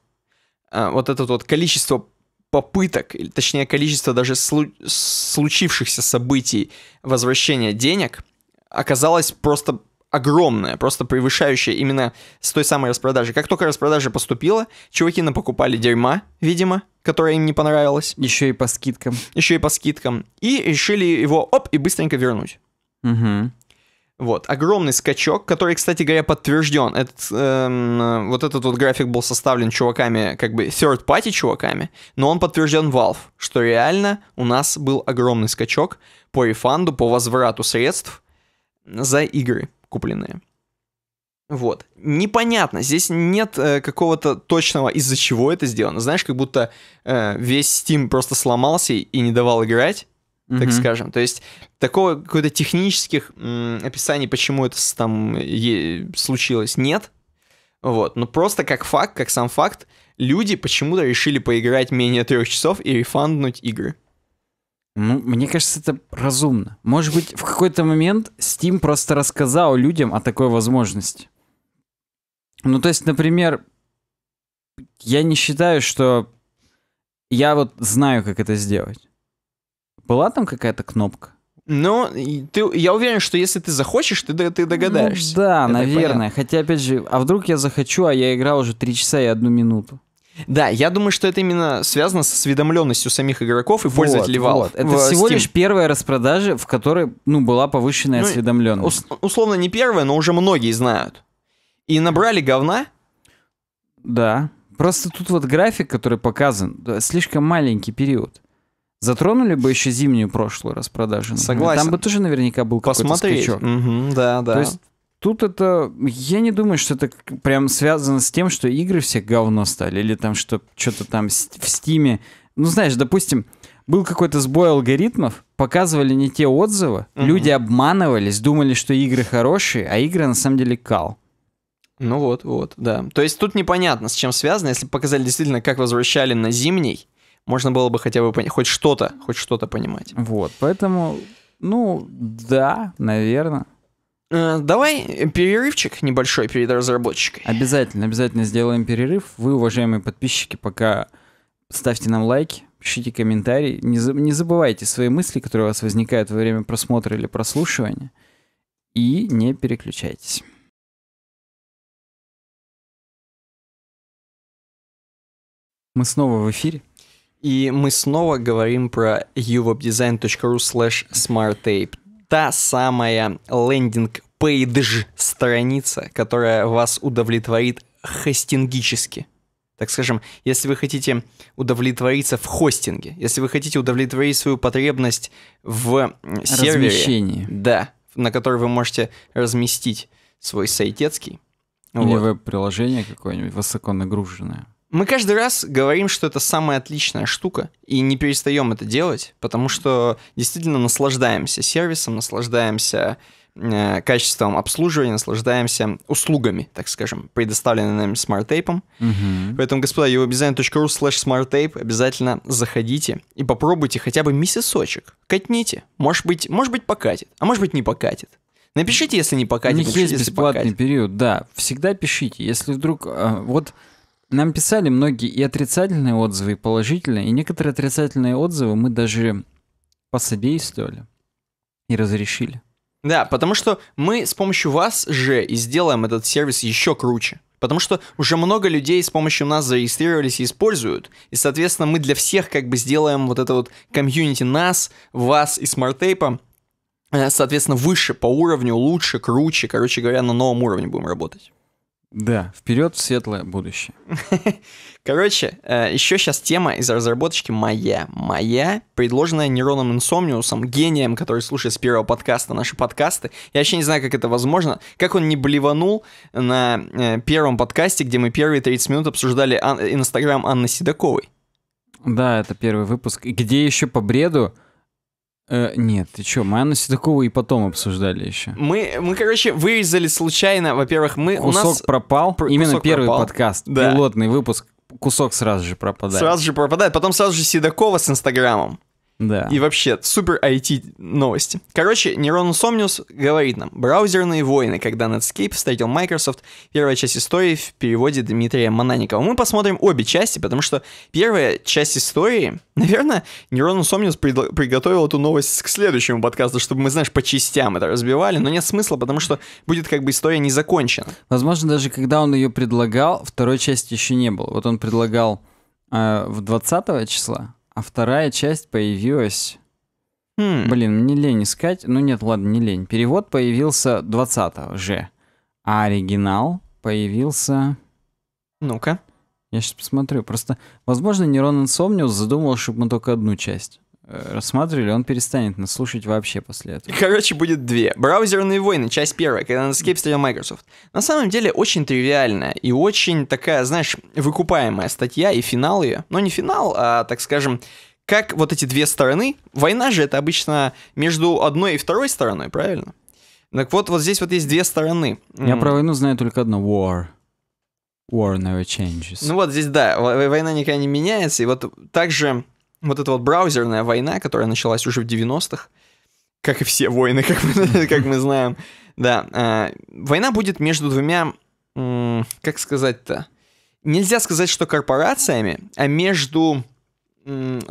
э, вот это вот количество попыток, или точнее количество даже слу- случившихся событий возвращения денег оказалось просто огромное, просто превышающее именно с той самой распродажи. Как только распродажа поступила, чуваки напокупали дерьма, видимо, которая им не понравилась. Еще и по скидкам. Еще и по скидкам. И решили его, оп, и быстренько вернуть. Угу. Вот, огромный скачок, который, кстати говоря, подтвержден. Этот, эм, вот этот вот график был составлен чуваками, как бы third-party чуваками, но он подтвержден Valve, что реально у нас был огромный скачок по рефанду, по возврату средств за игры купленные. Вот. Непонятно, здесь нет э, какого-то точного, из-за чего это сделано. Знаешь, как будто э, весь Steam просто сломался и не давал играть, mm-hmm. так скажем. То есть такого какой-то технических м, описаний, почему это там случилось, нет. Вот. Но просто как факт, как сам факт, люди почему-то решили поиграть менее трех часов и рефанднуть игры.
Ну, мне кажется, это разумно. Может быть, в какой-то момент Steam просто рассказал людям о такой возможности. Ну, то есть, например, я не считаю, что я вот знаю, как это сделать. Была там какая-то кнопка?
Ну, ты, я уверен, что если ты захочешь, ты, ты догадаешься. Ну, да, это наверное. Понятно.
Хотя, опять же, а вдруг я захочу, а я играл уже 3 часа и одну минуту. Да, я думаю, что это именно связано с осведомленностью
самих игроков и вот, пользователей Valve. Вот. Это в всего Steam. лишь первая распродажа, в которой ну, была повышенная ну, осведомленность. Ус- условно не первая, но уже многие знают. И набрали говна?
Да. Просто тут вот график, который показан, слишком маленький период. Затронули бы еще зимнюю прошлую распродажу. Согласен. Там бы тоже наверняка был какой-то скачок. Угу, да, да. То есть тут это... Я не думаю, что это прям связано с тем, что игры все говно стали, или там что что-то там в Стиме. Ну, знаешь, допустим, был какой-то сбой алгоритмов, показывали не те отзывы, угу. люди обманывались,
думали, что игры хорошие, а игры на самом деле кал. Ну вот, вот, да. То есть тут непонятно, с чем связано. Если показали действительно, как возвращали на зимний, можно было бы хотя бы хоть что-то, хоть что-то понимать. Вот, поэтому, ну, да, наверное. Э, давай перерывчик небольшой перед разработчикой. Обязательно,
обязательно сделаем перерыв. Вы, уважаемые подписчики, пока ставьте нам лайки, пишите комментарии. Не, за, не забывайте свои мысли, которые у вас возникают во время просмотра или прослушивания. И не переключайтесь. Мы снова в эфире.
И мы снова говорим про uwebdesign.ru slash smarttape. Та самая лендинг-пейдж страница, которая вас удовлетворит хостингически. Так скажем, если вы хотите удовлетвориться в хостинге, если вы хотите удовлетворить свою потребность в сервере, Размещении. да, на который вы можете разместить свой сайтецкий. Или вот.
веб-приложение какое-нибудь высоко нагруженное.
Мы каждый раз говорим, что это самая отличная штука, и не перестаем это делать, потому что действительно наслаждаемся сервисом, наслаждаемся э, качеством обслуживания, наслаждаемся услугами, так скажем, предоставленными нами смарт-тейпом. Угу. Mm-hmm. Поэтому, господа, eurodesign.ru slash smarttape обязательно заходите и попробуйте хотя бы месяцочек. Катните. Может быть, может быть покатит, а может быть не покатит. Напишите, если не покатит. У них есть бесплатный покатит. период, да. Всегда пишите. Если вдруг...
А, вот нам писали многие и отрицательные отзывы, и положительные, и некоторые отрицательные отзывы мы даже посодействовали и разрешили.
Да, потому что мы с помощью вас же и сделаем этот сервис еще круче. Потому что уже много людей с помощью нас зарегистрировались и используют. И, соответственно, мы для всех как бы сделаем вот это вот комьюнити нас, вас и смарт-тейпа, э, соответственно, выше по уровню, лучше, круче. Короче говоря, на новом уровне будем работать. Да, вперед в
светлое будущее.
Короче, э, еще сейчас тема из разработочки моя. Моя, предложенная нейроном инсомниусом, гением, который слушает с первого подкаста наши подкасты. Я вообще не знаю, как это возможно. Как он не блеванул на э, первом подкасте, где мы первые 30 минут обсуждали Инстаграм Анны Седоковой.
Да, это первый выпуск. Где еще по бреду Э, нет, ты чё, мы Анну Седокову и потом обсуждали еще.
Мы, мы, короче, вырезали случайно, во-первых, мы... Кусок у нас...
пропал, Пр- именно кусок первый пропал. подкаст, да. пилотный выпуск, кусок сразу же пропадает. Сразу
же пропадает, потом сразу же Седокова с Инстаграмом. Да. И вообще, супер IT новости. Короче, Нерон Сомниус говорит нам, браузерные войны, когда Netscape встретил Microsoft, первая часть истории в переводе Дмитрия Монанникова. Мы посмотрим обе части, потому что первая часть истории, наверное, Нерон Сомниус приготовил эту новость к следующему подкасту, чтобы мы, знаешь, по частям это разбивали, но нет смысла, потому что будет как бы история не закончена.
Возможно, даже когда он ее предлагал, второй части еще не было. Вот он предлагал э, в 20 числа, а вторая часть появилась... Хм. Блин, мне лень искать. Ну нет, ладно, не лень. Перевод появился 20 же, а оригинал появился... Ну-ка. Я сейчас посмотрю. Просто, возможно, Нейрон Инсомниус задумал, чтобы мы только одну часть рассматривали, он перестанет нас слушать вообще после этого.
Короче, будет две. Браузерные войны, часть первая, когда на Netscape стрелял Microsoft. На самом деле очень тривиальная и очень такая, знаешь, выкупаемая статья и финал ее. но не финал, а, так скажем, как вот эти две стороны. Война же это обычно между одной и второй стороной, правильно? Так вот, вот здесь вот есть две стороны. Я mm. про
войну знаю только одно. War. War never changes.
Ну вот здесь, да, война никогда не меняется. И вот также вот эта вот браузерная война, которая началась уже в 90-х, как и все войны, как мы, как мы знаем, да, а, война будет между двумя, как сказать-то, нельзя сказать, что корпорациями, а между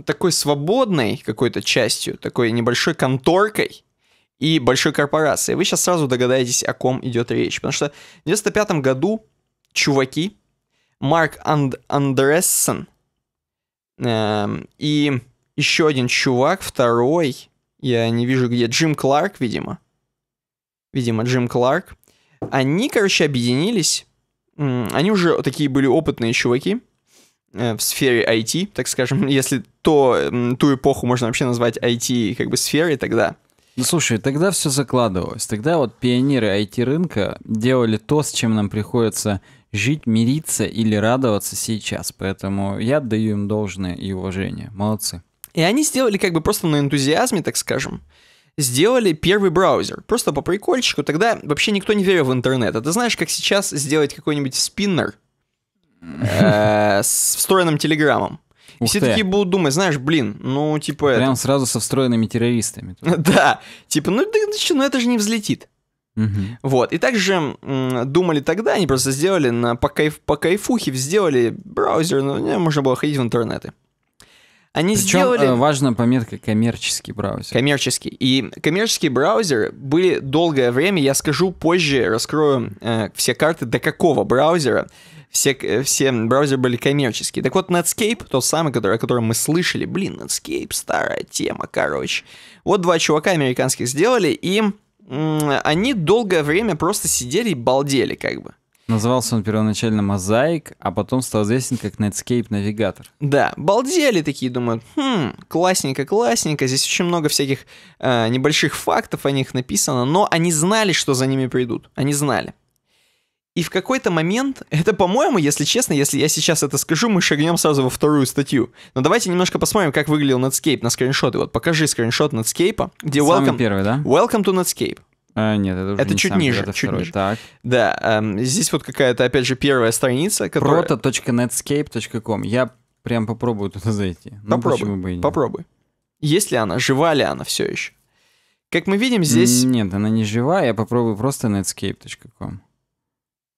такой свободной какой-то частью, такой небольшой конторкой и большой корпорацией. Вы сейчас сразу догадаетесь, о ком идет речь. Потому что в 95 году чуваки, Марк Анд Андрессен Эм, и еще один чувак, второй, я не вижу где, Джим Кларк, видимо. Видимо, Джим Кларк. Они, короче, объединились. Они уже такие были опытные чуваки э, в сфере IT, так скажем, если то, ту эпоху можно вообще назвать IT как бы сферой тогда – ну слушай, тогда все закладывалось.
Тогда вот пионеры IT-рынка делали то, с чем нам приходится жить, мириться или радоваться сейчас. Поэтому я отдаю им должное и уважение. Молодцы.
И они сделали как бы просто на энтузиазме, так скажем сделали первый браузер. Просто по прикольчику. Тогда вообще никто не верил в интернет. А ты знаешь, как сейчас сделать какой-нибудь спиннер э, с встроенным телеграммом? Ух все ты. такие будут думать, знаешь, блин, ну типа Прям это... сразу со встроенными террористами. да, типа, ну, да, ну, ну это же не взлетит. Угу. Вот, и также думали тогда, они просто сделали на, по, кайф, по кайфухе, сделали браузер, ну, можно было ходить в интернеты. Они Причем, сделали... Э, важна пометка коммерческий браузер. Коммерческий. И коммерческие браузеры были долгое время, я скажу позже, раскрою э, все карты, до какого браузера все, э, все браузеры были коммерческие. Так вот, Netscape, тот самый, который, о котором мы слышали, блин, Netscape, старая тема, короче. Вот два чувака американских сделали, и они долгое время просто сидели и балдели, как бы.
Назывался он первоначально Мозаик,
а потом стал известен как Netscape Навигатор. Да, балдели такие, думают, хм, классненько, классненько, здесь очень много всяких э, небольших фактов о них написано, но они знали, что за ними придут, они знали. И в какой-то момент, это, по-моему, если честно, если я сейчас это скажу, мы шагнем сразу во вторую статью. Но давайте немножко посмотрим, как выглядел Netscape на скриншоты. Вот покажи скриншот Netscape, где Самый welcome, первый, да? welcome to Netscape. А, нет, это уже это не чуть самый, ниже, это чуть второй. ниже. Так. Да, эм, здесь вот какая-то, опять же, первая страница, которая...
proto.netscape.com. Я прям попробую туда зайти. Ну, попробуй, ну, бы
и нет. попробуй. Есть ли она, жива ли она все еще?
Как мы видим здесь... Нет, она не жива, я попробую просто netscape.com.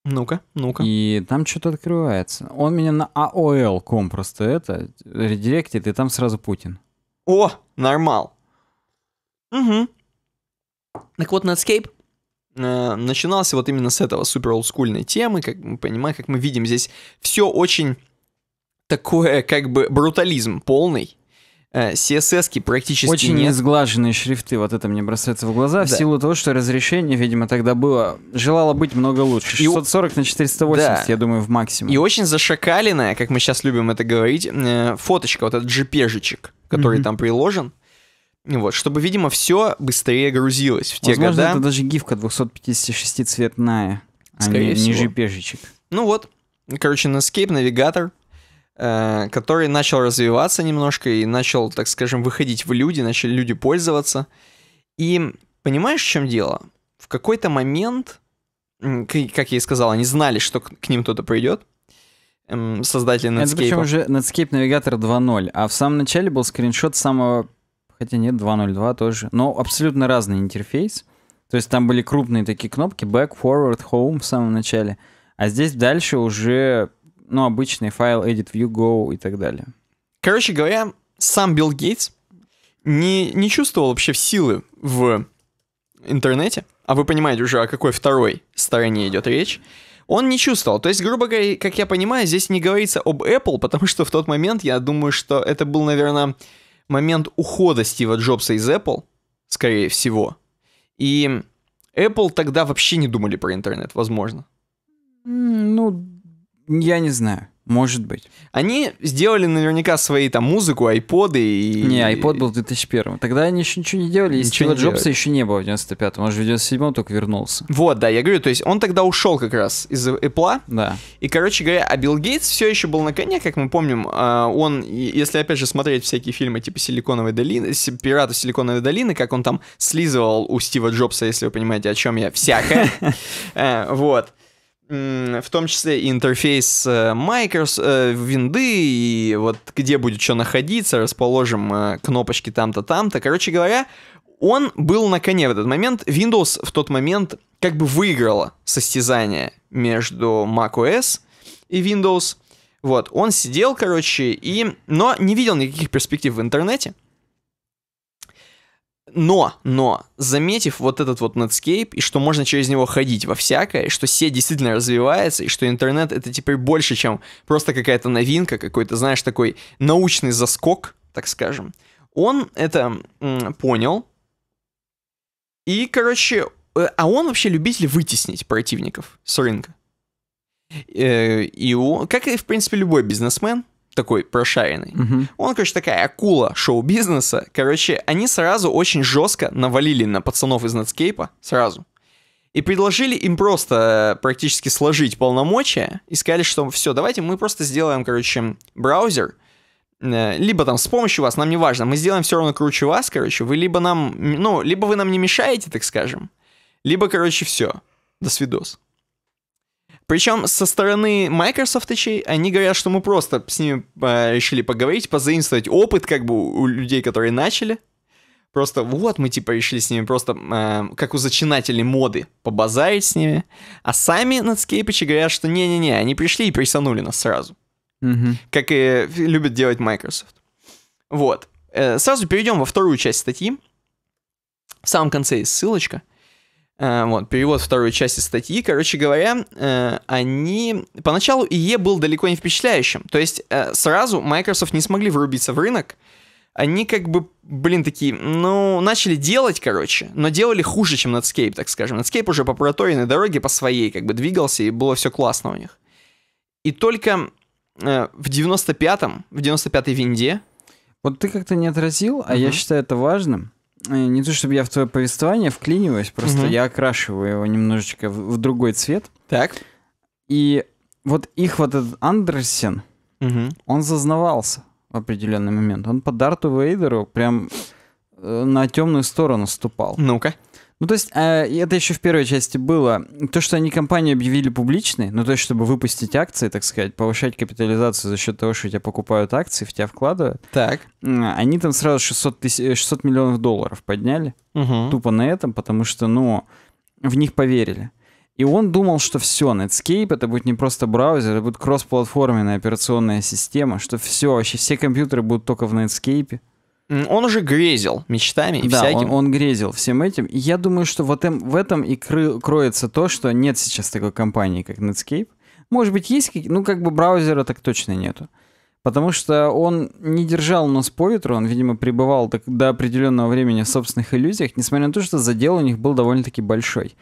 Ну-ка, ну-ка.
И там что-то открывается. Он меня на AOL.com просто это редиректит, и там сразу Путин.
О, нормал. Угу. Так вот, Netscape э, начинался вот именно с этого супер олдскульной темы, как мы понимаем, как мы видим, здесь все очень такое, как бы, брутализм полный. Э, CSS практически Очень нет.
несглаженные шрифты, вот это мне бросается в глаза, да. в силу того, что разрешение, видимо, тогда было, желало быть много лучше. 640 и... на 480, да. я думаю, в максимум.
И очень зашакаленная, как мы сейчас любим это говорить, э, фоточка, вот этот jpg который mm-hmm. там приложен. Вот, чтобы, видимо, все быстрее грузилось в те Возможно, года. это даже
гифка 256 цветная, Скорее а не, всего. не jpg
Ну вот, короче, на Escape навигатор — Э, который начал развиваться немножко и начал, так скажем, выходить в люди, начали люди пользоваться. И понимаешь, в чем дело? В какой-то момент, как я и сказал, они знали, что к ним кто-то придет, эм, создатели Netscape. Это причем уже
Netscape Navigator 2.0, а в самом начале был скриншот самого... Хотя нет, 2.0.2 тоже. Но абсолютно разный интерфейс. То есть там были крупные такие кнопки Back, Forward, Home в самом начале. А здесь дальше уже
ну, обычный файл edit view go и так далее. Короче говоря, сам Билл Гейтс не, не чувствовал вообще силы в интернете, а вы понимаете уже, о какой второй стороне идет речь, он не чувствовал. То есть, грубо говоря, как я понимаю, здесь не говорится об Apple, потому что в тот момент, я думаю, что это был, наверное, момент ухода Стива Джобса из Apple, скорее всего. И Apple тогда вообще не думали про интернет, возможно. Ну, я не знаю. Может быть. Они сделали наверняка свои там музыку, айподы и...
Не, айпод был в 2001.
Тогда они еще ничего не делали, и Стива Джобса еще
не было в 95-м. Он же в 97-м
только вернулся. Вот, да, я говорю, то есть он тогда ушел как раз из Apple. Да. И, короче говоря, а Билл Гейтс все еще был на коне, как мы помним. А, он, если опять же смотреть всякие фильмы типа «Силиконовой долины», «Пираты Силиконовой долины», как он там слизывал у Стива Джобса, если вы понимаете, о чем я, всякое. Э, вот в том числе и интерфейс э, Microsoft, винды, э, и вот где будет что находиться, расположим э, кнопочки там-то, там-то. Короче говоря, он был на коне в этот момент. Windows в тот момент как бы выиграла состязание между macOS и Windows. Вот, он сидел, короче, и... но не видел никаких перспектив в интернете. Но, но, заметив вот этот вот Netscape, и что можно через него ходить во всякое, что сеть действительно развивается, и что интернет это теперь больше, чем просто какая-то новинка, какой-то, знаешь, такой научный заскок, так скажем, он это понял. И, короче, э, а он вообще любитель вытеснить противников с рынка. Э, и он, как и, в принципе, любой бизнесмен, такой прошаренный. Угу. Он, короче, такая акула шоу-бизнеса. Короче, они сразу очень жестко навалили на пацанов из Netscape сразу. И предложили им просто э, практически сложить полномочия и сказали, что все, давайте мы просто сделаем, короче, браузер, э, либо там с помощью вас, нам не важно, мы сделаем все равно круче вас, короче, вы либо нам, ну, либо вы нам не мешаете, так скажем, либо, короче, все, до свидос. Причем со стороны Microsoft они говорят, что мы просто с ними э, решили поговорить, позаимствовать опыт как бы у людей, которые начали. Просто вот мы типа решили с ними просто э, как у зачинателей моды побазарить с ними. А сами надскейпичи говорят, что не-не-не, они пришли и присанули нас сразу. Mm-hmm. Как и любит делать Microsoft. Вот. Э, сразу перейдем во вторую часть статьи. В самом конце есть ссылочка. Э, вот, перевод второй части статьи. Короче говоря, э, они... Поначалу IE был далеко не впечатляющим. То есть э, сразу Microsoft не смогли врубиться в рынок. Они как бы, блин, такие, ну, начали делать, короче, но делали хуже, чем Netscape, так скажем. Netscape уже по проторенной дороге, по своей, как бы двигался, и было все классно у них. И только в 95-м, в 95-й винде... Вот ты как-то не
отразил, а угу. я считаю это важным. Э, не то чтобы я в твое повествование вклиниваюсь, просто угу. я окрашиваю его немножечко в, в другой цвет. Так. И вот их вот этот Андерсен, угу. он зазнавался в определенный момент. Он по Дарту Вейдеру прям э, на темную сторону ступал. Ну-ка. Ну, то есть, э, это еще в первой части было. То, что они компанию объявили публичной, ну, то есть, чтобы выпустить акции, так сказать, повышать капитализацию за счет того, что у тебя покупают акции, в тебя вкладывают. Так. Они там сразу 600, тысяч, 600 э, миллионов долларов подняли. Угу. Тупо на этом, потому что, ну, в них поверили. И он думал, что все, Netscape это будет не просто браузер, это будет кроссплатформенная операционная система, что все, вообще все компьютеры будут только в Netscape
он уже грезил мечтами и да, всяким. Он,
он грезил всем этим. я думаю, что вот им, эм, в этом и кры, кроется то, что нет сейчас такой компании, как Netscape. Может быть, есть, ну, как бы браузера так точно нету. Потому что он не держал нас по ветру, он, видимо, пребывал так, до определенного времени в собственных иллюзиях, несмотря на то, что задел у них был довольно-таки большой.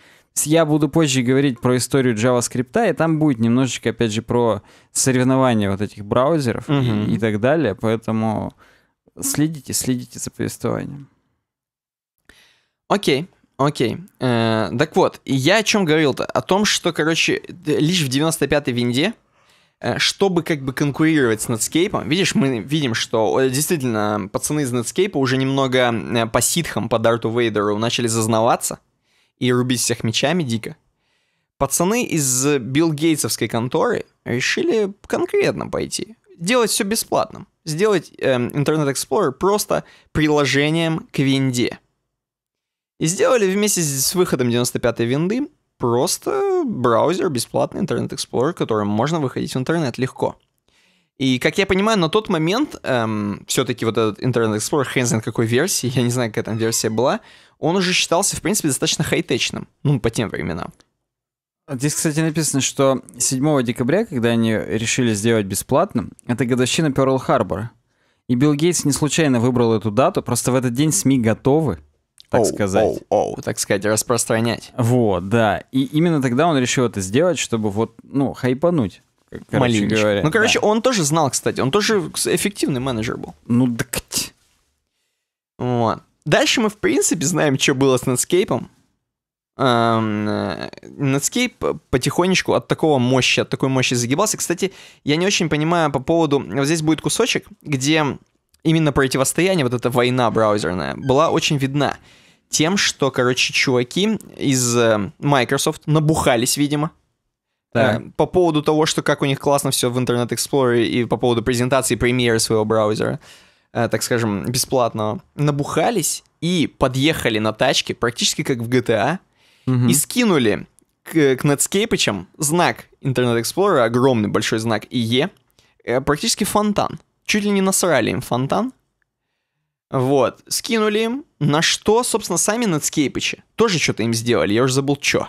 Я буду позже говорить про историю JavaScript, и там будет немножечко, опять же, про соревнования вот этих браузеров mm-hmm. и, и так далее, поэтому... Следите, следите за повествованием.
Окей, окей. Э, так вот, я о чем говорил-то? О том, что, короче, лишь в 95-й винде, э, чтобы как бы конкурировать с Netscape, видишь, мы видим, что действительно пацаны из Netscape уже немного э, по ситхам, по Дарту Вейдеру начали зазнаваться и рубить всех мечами дико. Пацаны из Билл Гейтсовской конторы решили конкретно пойти делать все бесплатным. Сделать э, Internet Explorer просто приложением к винде. И сделали вместе с выходом 95-й винды просто браузер, бесплатный Internet Explorer, которым можно выходить в интернет легко. И, как я понимаю, на тот момент эм, все-таки вот этот Internet Explorer, хрен знает какой версии, я не знаю, какая там версия была, он уже считался, в принципе, достаточно хай-течным, ну, по тем временам.
Здесь, кстати, написано, что 7 декабря, когда они решили сделать бесплатным, это годовщина Перл-Харбора. И Билл Гейтс не случайно выбрал эту дату, просто в этот день СМИ готовы, так сказать. Oh, oh, так сказать, распространять. Вот, да. И именно тогда он решил это сделать, чтобы вот, ну, хайпануть. Короче говоря. Ну,
короче, да. он тоже знал, кстати, он тоже эффективный менеджер был. Ну, да. Вот. Дальше мы, в принципе, знаем, что было с Нетскейпом. Э, Netscape потихонечку от такого мощи, от такой мощи загибался. Кстати, я не очень понимаю по поводу... Вот здесь будет кусочек, где именно противостояние, вот эта война браузерная, была очень видна тем, что, короче, чуваки из э, Microsoft набухались, видимо, да. Э, по поводу того, что как у них классно все в Internet Explorer и по поводу презентации премьеры своего браузера, так скажем, бесплатного, набухались и подъехали на тачке практически как в GTA, угу. и скинули к, к Netscape'ичам знак Internet Explorer, огромный большой знак ИЕ, э, практически фонтан. Чуть ли не насрали им фонтан. Вот, скинули им, на что, собственно, сами Netscape'ичи тоже что-то им сделали, я уже забыл, что.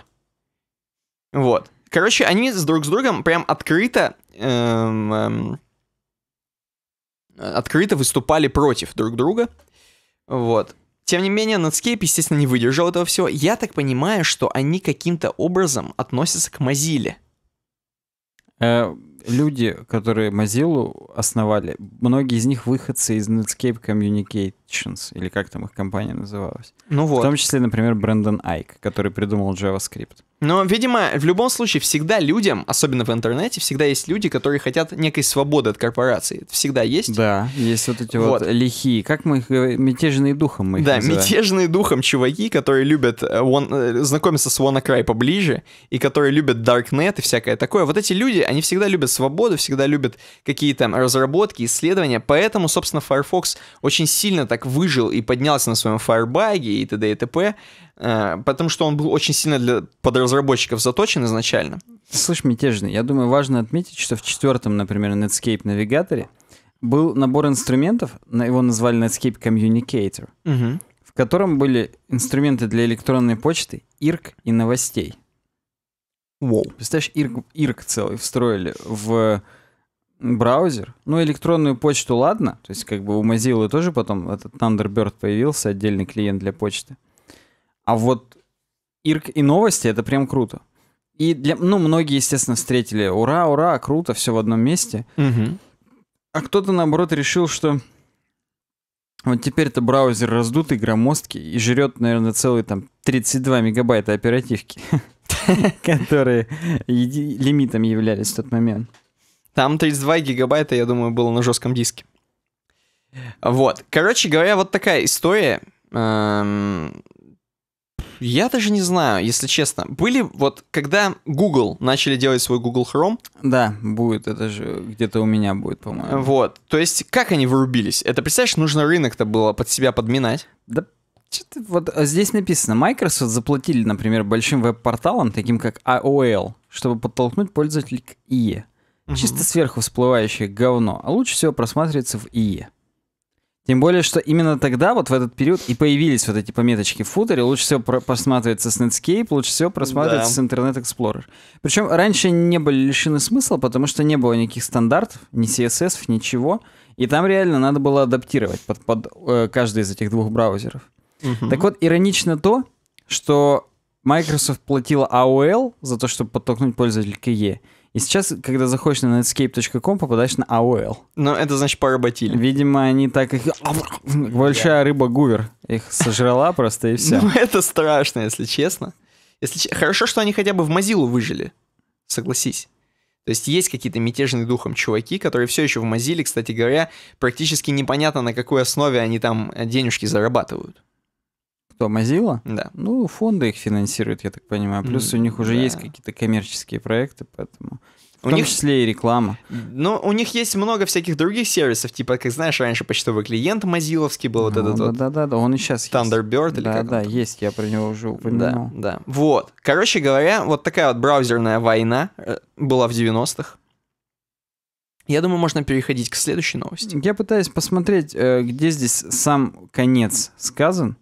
Вот. Короче, они с друг с другом прям открыто... Эм, эм, открыто выступали против друг друга. Вот. Тем не менее, Netscape, естественно, не выдержал этого всего. Я так понимаю, что они каким-то образом относятся к Mozilla. Э, люди,
которые Mozilla основали, многие из них выходцы из Netscape Communications, или как там их компания называлась. Ну вот. В том числе, например, Брэндон Айк, который придумал JavaScript.
Но, видимо, в любом случае всегда людям, особенно в интернете, всегда есть люди, которые хотят некой свободы от корпорации. Это всегда есть.
Да, есть вот эти вот, вот
лихие, как
мы их, мятежные духом мы их Да, называем.
мятежные духом чуваки, которые любят он, э, э, знакомиться с OneCry поближе, и которые любят Darknet и всякое такое. Вот эти люди, они всегда любят свободу, всегда любят какие-то разработки, исследования, поэтому, собственно, Firefox очень сильно так выжил и поднялся на своем Firebug и т.д. и т.п., э, потому что он был очень сильно для подразработчиков заточен изначально.
Слышь, мятежный, я думаю, важно отметить, что в четвертом, например, Netscape навигаторе был набор инструментов, его назвали Netscape Communicator, угу. в котором были инструменты для электронной почты, IRC и новостей. Wow. Представляешь, ирк, ирк целый встроили в браузер. Ну, электронную почту, ладно. То есть, как бы у Mozilla тоже потом этот Thunderbird появился, отдельный клиент для почты. А вот ирк и новости — это прям круто. И для, ну, многие, естественно, встретили «Ура, ура, круто, все в одном месте». Угу. А кто-то, наоборот, решил, что вот теперь это браузер раздутый, громоздкий и жрет, наверное, целый там 32 мегабайта оперативки. которые лимитом являлись в тот момент.
Там 32 гигабайта, я думаю, было на жестком диске. Вот. Короче говоря, вот такая история. Эм, я даже не знаю, если честно. Были вот, когда Google начали делать свой Google Chrome. Да, будет, это же где-то у меня будет, по-моему. Вот, то есть как они вырубились? Это, представляешь, нужно рынок-то было под себя подминать.
Да что-то вот а, здесь написано, Microsoft заплатили, например, большим веб-порталам, таким как AOL, чтобы подтолкнуть пользователя к IE. Угу. Чисто сверху всплывающее говно, а лучше всего просматривается в IE. Тем более, что именно тогда, вот в этот период, и появились вот эти пометочки в футере. Лучше всего про- просматривается с Netscape, лучше всего просматривается да. с Internet Explorer. Причем раньше не были лишены смысла, потому что не было никаких стандартов, ни CSS, ничего. И там реально надо было адаптировать под, под э, каждый из этих двух браузеров. Угу. Так вот, иронично то, что Microsoft платила AOL за то, чтобы подтолкнуть пользователя к IE. И сейчас, когда заходишь на netscape.com, попадаешь на AOL. Но это значит поработили. Видимо, они так их... Большая
yeah. рыба Гувер их сожрала просто и все. Ну, это страшно, если честно. Если... Хорошо, что они хотя бы в Мозилу выжили, согласись. То есть есть какие-то мятежные духом чуваки, которые все еще в Мозиле, кстати говоря, практически непонятно, на какой основе они там денежки зарабатывают.
Кто, Mozilla? Да. Ну, фонды их финансируют, я так понимаю. Плюс mm, у них уже да. есть какие-то коммерческие проекты, поэтому... В у том них... числе и реклама.
Ну, у них есть много всяких других сервисов, типа, как знаешь, раньше почтовый клиент мазиловский был, вот ну, этот да, вот.
Да-да-да, он и сейчас Thunderbird есть. или да, как Да, да, есть, я про него уже упоминал.
Да, да. Вот. Короче говоря, вот такая вот браузерная война э, была в 90-х. Я думаю, можно переходить к следующей
новости. Я пытаюсь посмотреть, э, где здесь сам конец сказан.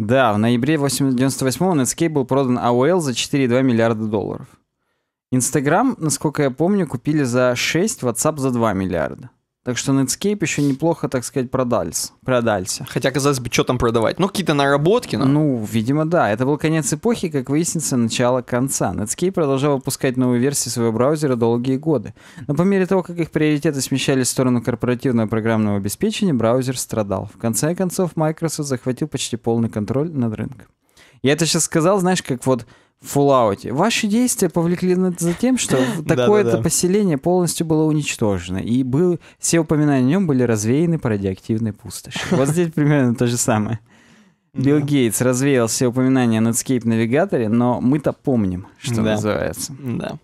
Да, в ноябре 1998-го Netscape был продан AOL за 4,2 миллиарда долларов. Инстаграм, насколько я помню, купили за 6, WhatsApp за 2 миллиарда. Так что Netscape еще неплохо, так сказать, продался. продался. Хотя, казалось бы, что там продавать? Ну, какие-то наработки. Но... Ну, видимо, да. Это был конец эпохи, как выяснится, начало конца. Netscape продолжал выпускать новые версии своего браузера долгие годы. Но по мере того, как их приоритеты смещались в сторону корпоративного программного обеспечения, браузер страдал. В конце концов, Microsoft захватил почти полный контроль над рынком. Я это сейчас сказал, знаешь, как вот в Fallout. Ваши действия повлекли за тем, что такое-то поселение полностью было уничтожено, и был, все упоминания о нем были развеяны по радиоактивной пустоши. Вот здесь примерно то же самое. Билл Гейтс развеял все упоминания о Netscape навигаторе, но мы-то помним, что называется. Да.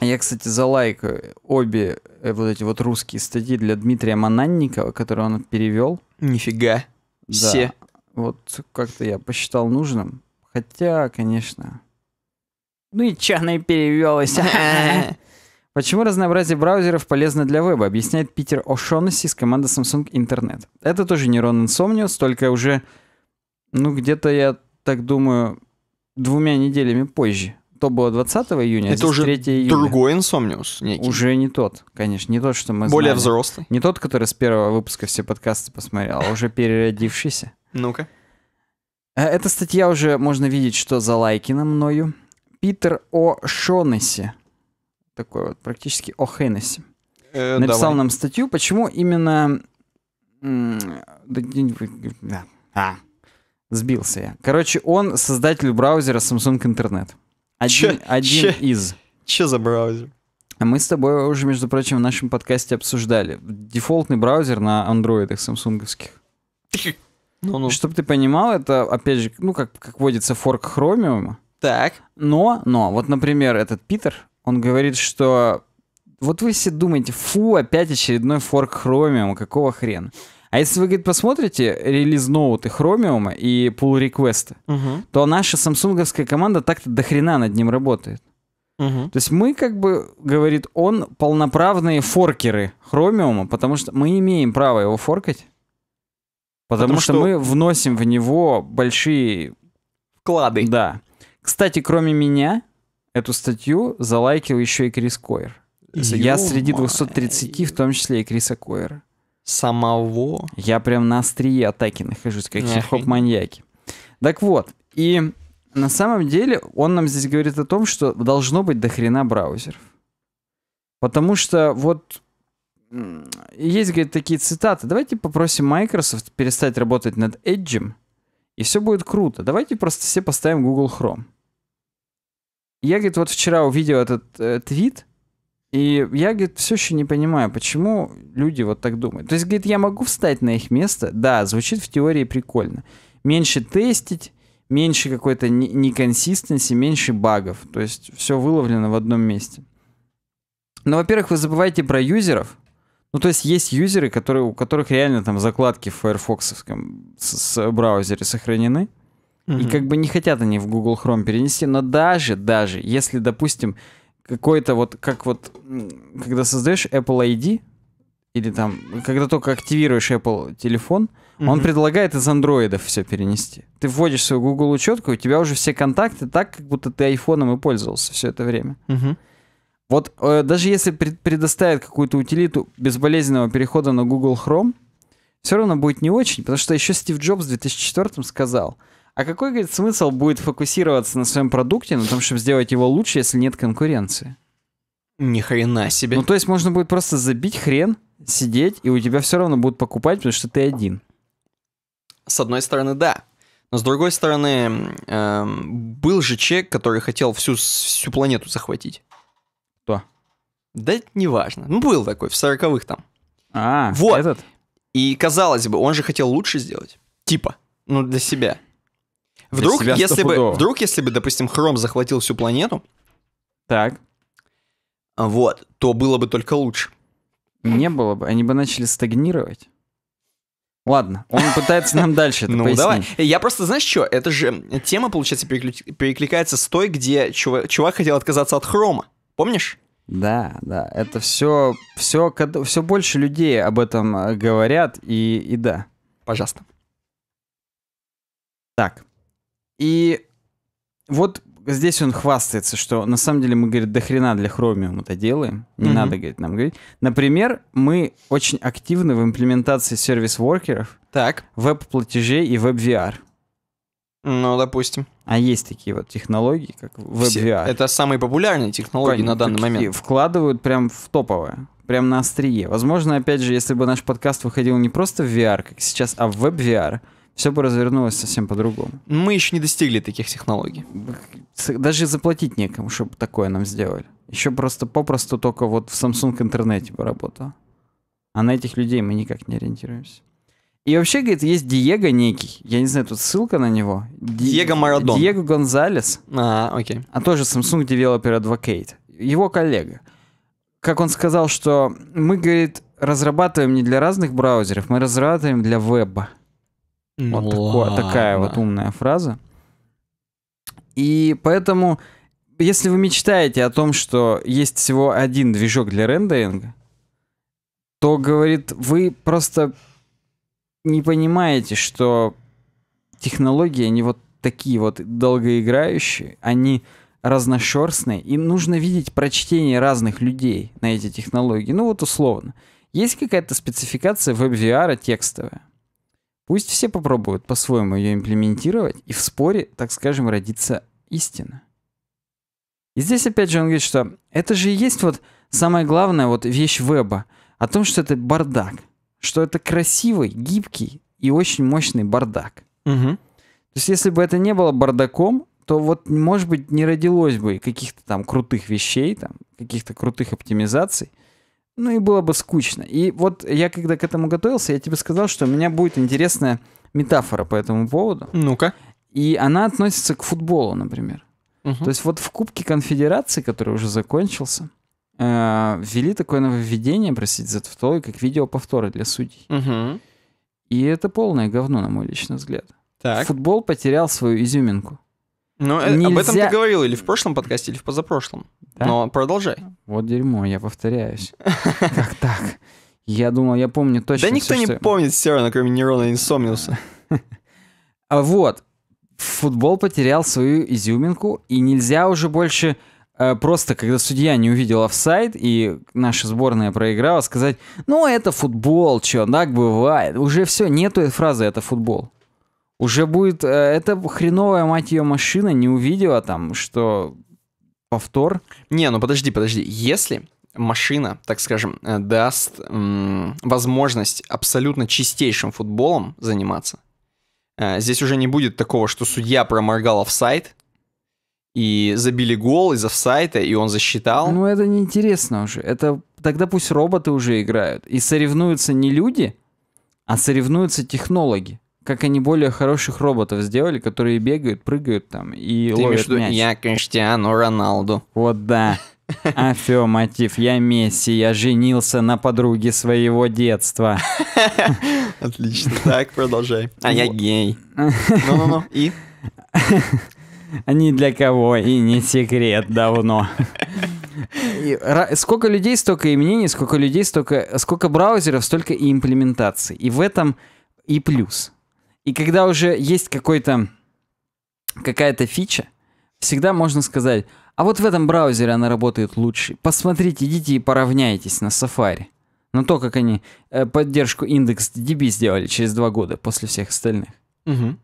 Я, кстати, залайкаю обе э, вот эти вот русские статьи для Дмитрия Мананникова, которые он перевел. Нифига. Да. Все. Вот как-то я посчитал нужным. Хотя, конечно... Ну и чаный перевелась? Почему разнообразие браузеров полезно для веба, объясняет Питер О'Шонесси из команды Samsung Internet. Это тоже нейрон Insomnius, только уже, ну, где-то, я так думаю, двумя неделями позже. То было 20 июня, а Это а уже 3 июня. другой Insomnius некий. Уже не тот, конечно, не тот, что мы Более знали. взрослый. Не тот, который с первого выпуска все подкасты посмотрел, а уже переродившийся. Ну-ка. Э, эта статья уже можно видеть, что за лайки на мною. Питер О. Шонесси. Такой вот, практически О. Хеннесси.
Э, написал давай. нам
статью, почему именно... Да. А, сбился я. Короче, он создатель браузера Samsung Internet. Один, че, один че, из. Че за браузер? А Мы с тобой уже, между прочим, в нашем подкасте обсуждали. Дефолтный браузер на андроидах самсунговских. Ну, ну. Чтобы ты понимал, это, опять же, ну, как, как водится, форк хромиума. Так. Но, но, вот, например, этот Питер, он говорит, что вот вы все думаете, фу, опять очередной форк хромиума, какого хрена? А если вы, говорит, посмотрите релиз ноуты Chromium и pull реквеста угу. то наша самсунговская команда так-то до хрена над ним работает. Угу. То есть мы, как бы, говорит он, полноправные форкеры Chromium, потому что мы имеем право его форкать. Потому, Потому что... что мы вносим в него большие... Вклады. Да. Кстати, кроме меня, эту статью залайкил еще и Крис Койер. Я среди 230, в том числе и Криса Койера. Самого? Я прям на острие атаки нахожусь, как хип-хоп-маньяки. Так вот, и на самом деле он нам здесь говорит о том, что должно быть дохрена браузеров. Потому что вот есть, говорит, такие цитаты. Давайте попросим Microsoft перестать работать над Edge, и все будет круто. Давайте просто все поставим Google Chrome. Я, говорит, вот вчера увидел этот э, твит, и я, говорит, все еще не понимаю, почему люди вот так думают. То есть, говорит, я могу встать на их место? Да, звучит в теории прикольно. Меньше тестить, меньше какой-то неконсистенции, меньше багов. То есть все выловлено в одном месте. Но, во-первых, вы забываете про юзеров, ну, то есть есть юзеры, которые, у которых реально там закладки в Firefox с, с браузере сохранены. Mm-hmm. И как бы не хотят они в Google Chrome перенести, но даже, даже, если, допустим, какой-то вот, как вот, когда создаешь Apple ID, или там, когда только активируешь Apple телефон, mm-hmm. он предлагает из андроидов все перенести. Ты вводишь свою Google учетку, у тебя уже все контакты так, как будто ты айфоном и пользовался все это время. Mm-hmm. Вот э, даже если пред, предоставят какую-то утилиту безболезненного перехода на Google Chrome, все равно будет не очень, потому что еще Стив Джобс в 2004 сказал, а какой, говорит, смысл будет фокусироваться на своем продукте, на том, чтобы сделать его лучше, если нет конкуренции? Ни хрена себе. Ну, то есть можно будет просто забить хрен, сидеть, и у тебя все равно будут покупать, потому что ты
один. С одной стороны, да. Но с другой стороны, э, был же человек, который хотел всю, всю планету захватить. Да неважно. Ну, был такой, в сороковых там. А, вот. этот? И, казалось бы, он же хотел лучше сделать. Типа. Ну, для себя. Вдруг, для себя если бы, вдруг, если бы, допустим, Хром захватил всю планету. Так. А, вот, то было бы только лучше. Не было бы, они бы начали стагнировать.
Ладно, он пытается нам дальше это Ну, пояснить. давай.
Я просто, знаешь что, это же тема, получается, перекликается с той, где чувак, чувак хотел отказаться от хрома. Помнишь?
Да, да, это все, все, все больше людей об этом э, говорят, и, и да. Пожалуйста. Так, и вот здесь он хвастается, что на самом деле мы, говорит, до хрена для Chromium это делаем. Не mm-hmm. надо, говорит, нам говорить. Например, мы очень активны в имплементации сервис-воркеров, так. веб-платежей и веб-VR. Ну, допустим. А есть такие вот технологии, как WebVR. Это самые популярные технологии Конечно, на данный момент.
Вкладывают
прям в топовое, прям на острие. Возможно, опять же, если бы наш подкаст выходил не просто в VR, как сейчас, а в WebVR, все бы развернулось совсем по-другому. Мы еще не достигли таких технологий. Даже заплатить некому, чтобы такое нам сделали. Еще просто попросту только вот в Samsung интернете бы работало. А на этих людей мы никак не ориентируемся. И вообще, говорит, есть Диего некий. Я не знаю, тут ссылка на него. Ди... Диего Марадон. Диего Гонзалес. А, окей. А тоже Samsung Developer Advocate. Его коллега. Как он сказал, что мы, говорит, разрабатываем не для разных браузеров, мы разрабатываем для веба.
Ну, вот такое, такая вот
умная фраза. И поэтому, если вы мечтаете о том, что есть всего один движок для рендеринга, то, говорит, вы просто не понимаете, что технологии, они вот такие вот долгоиграющие, они разношерстные, и нужно видеть прочтение разных людей на эти технологии. Ну вот условно. Есть какая-то спецификация веб-VR текстовая. Пусть все попробуют по-своему ее имплементировать, и в споре, так скажем, родится истина. И здесь опять же он говорит, что это же и есть вот самая главная вот вещь веба, о том, что это бардак что это красивый, гибкий и очень мощный бардак. Угу. То есть если бы это не было бардаком, то вот, может быть, не родилось бы каких-то там крутых вещей, там, каких-то крутых оптимизаций. Ну и было бы скучно. И вот я когда к этому готовился, я тебе сказал, что у меня будет интересная метафора по этому поводу. Ну-ка. И она относится к футболу, например. Угу. То есть вот в Кубке Конфедерации, который уже закончился, Э, ввели такое нововведение, простите за тавтологию, как видеоповторы для судей. Угу. И это полное говно, на мой личный взгляд. Так. Футбол потерял свою изюминку. Ну, Нельзя... Э, об этом ты
говорил или в прошлом подкасте, или в позапрошлом. Да? Но продолжай.
Вот дерьмо, я повторяюсь. Как так? Я думал, я помню точно. Да никто не помнит все равно, кроме нейрона инсомниуса. А вот. Футбол потерял свою изюминку, и нельзя уже больше Э, просто, когда судья не увидел офсайд и наша сборная проиграла, сказать, ну, это футбол, чё, так бывает. Уже все, нету этой фразы, это футбол. Уже будет, э, это хреновая, мать ее, машина не
увидела там, что повтор. Не, ну подожди, подожди, если машина, так скажем, э, даст м- возможность абсолютно чистейшим футболом заниматься, Здесь уже не будет такого, что судья проморгал офсайт, и забили гол из офсайта, и он засчитал. Ну, это неинтересно уже.
Это тогда пусть роботы уже играют. И соревнуются не люди, а соревнуются технологи. Как они более хороших роботов сделали, которые бегают, прыгают там и Ты ловят мяч. Я Криштиану Роналду. Вот да. Афемотив, я Месси, я женился на подруге своего детства.
Отлично, так, продолжай. А я гей. Ну-ну-ну, и? А
ни для кого и не секрет давно. сколько людей, столько изменений, сколько людей, столько, сколько браузеров, столько и имплементаций. И в этом и плюс. И когда уже есть какой-то какая-то фича, всегда можно сказать, а вот в этом браузере она работает лучше. Посмотрите, идите и поравняйтесь на Safari. На то, как они э, поддержку индекс DB сделали через два года после всех остальных. Угу.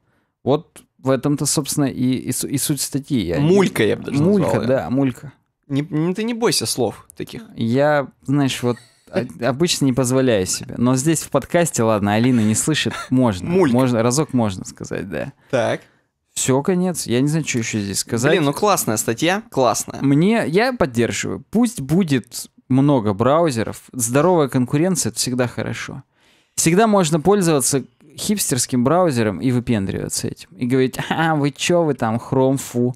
Вот в этом-то, собственно, и, и, и суть статьи. Я, мулька, я бы даже Мулька, назвал, да,
я. мулька. Не, не, ты не бойся слов таких.
Я, знаешь, вот обычно не позволяю себе. Но здесь в подкасте, ладно, Алина не слышит, можно. Мулька. Можно, разок можно сказать, да. Так. Все, конец. Я не знаю, что еще здесь сказать. Блин, ну
классная статья,
классная. Мне, я поддерживаю. Пусть будет много браузеров. Здоровая конкуренция — это всегда хорошо. Всегда можно пользоваться хипстерским браузером и выпендриваться этим. И говорить, а, вы чё, вы там, хром, фу.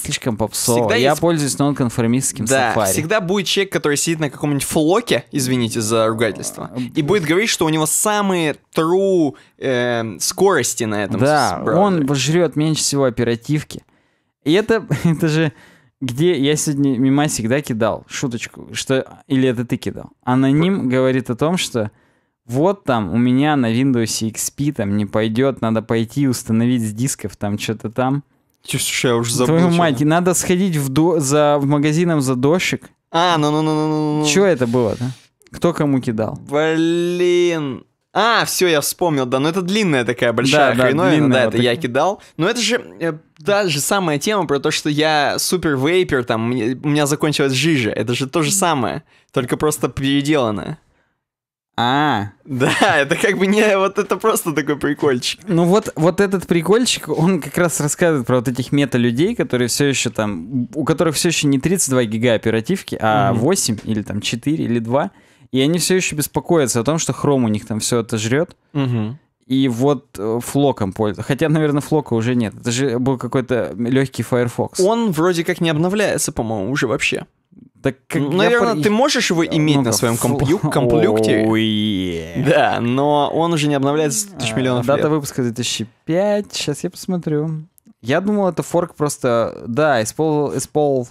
Слишком попсово. Всегда я есть... пользуюсь нонконформистским да, сафари. всегда
будет человек, который сидит на каком-нибудь флоке, извините за ругательство, а, и будет говорить, что у него самые true э, скорости на этом Да, он
жрет меньше всего оперативки. И это, это же где я сегодня мимо всегда кидал шуточку, что или это ты кидал. Аноним говорит о том, что вот там у меня на Windows XP там не пойдет, надо пойти установить с дисков там что-то там. Слушай, я уже забыл. Твою мать, и надо сходить в, до... за... в магазином за дошик.
А, ну-ну-ну-ну-ну.
Че это было-то? Кто кому кидал?
Блин. А, все, я вспомнил, да, но ну это длинная такая большая да, хреновина, да, длинная, да вот это так... я кидал. Но это же э, та же самая тема про то, что я супер вейпер, там, мне, у меня закончилась жижа, это же то же самое, только просто переделанное. А. Да, это как бы не... Вот это просто такой прикольчик.
Ну вот, вот этот прикольчик, он как раз рассказывает про вот этих мета-людей, которые все еще там... У которых все еще не 32 гига оперативки, а mm 8 или там 4 или 2. И они все еще беспокоятся о том, что хром у них там все это жрет. mm И вот э, флоком пользуются. Хотя, наверное, флока уже нет. Это же был какой-то легкий
Firefox. Он вроде как не обновляется, по-моему, уже вообще. Так как Наверное, я... ты можешь его иметь ну, на своем комплю... комплюкте. Да, но он уже не обновляется тысяч а, миллионов Дата лет. Дата выпуска
2005. Сейчас я посмотрю. Я думал, это форк просто... Да, испол... испол...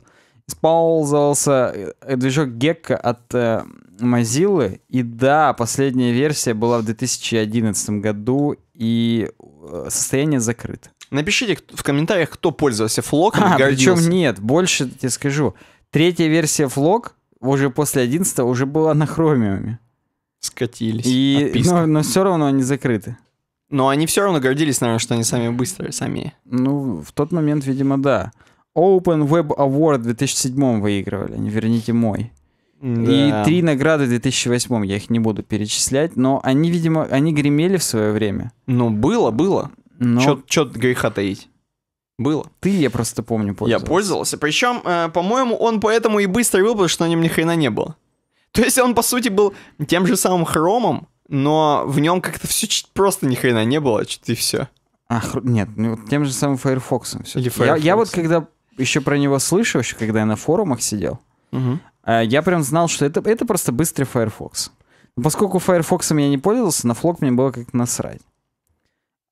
использовался э, движок Gecko от э, Mozilla. И да, последняя версия была в 2011 году, и э, состояние закрыто.
Напишите в комментариях, кто пользовался флоком а, гордился. причем
нет, больше тебе скажу. Третья версия флог уже после 11 уже была на хромиуме.
Скатились. И, но, но все
равно они закрыты.
Но они все равно гордились, наверное, что они сами быстрые, сами. Ну,
в тот момент, видимо, да. Open Web Award в 2007 выигрывали, не верните мой. Да. И три награды в 2008, я их не буду перечислять, но они, видимо, они гремели в свое время.
Ну, было, было. Но... Чё, греха таить. Было. Ты, я просто помню, пользовался. Я пользовался. Причем, э, по-моему, он поэтому и быстро был, потому что на нем ни хрена не было. То есть он, по сути, был тем же самым хромом, но в нем как-то все чуть просто ни хрена не было, что-то и все. Ах, нет, ну, тем же самым Firefox. Все. Или Firefox. Я, я вот когда
еще про него слышал, еще когда я на форумах сидел, угу. э, я прям знал, что это, это просто быстрый Firefox. Поскольку Firefox я не пользовался, на флок мне было как-то насрать.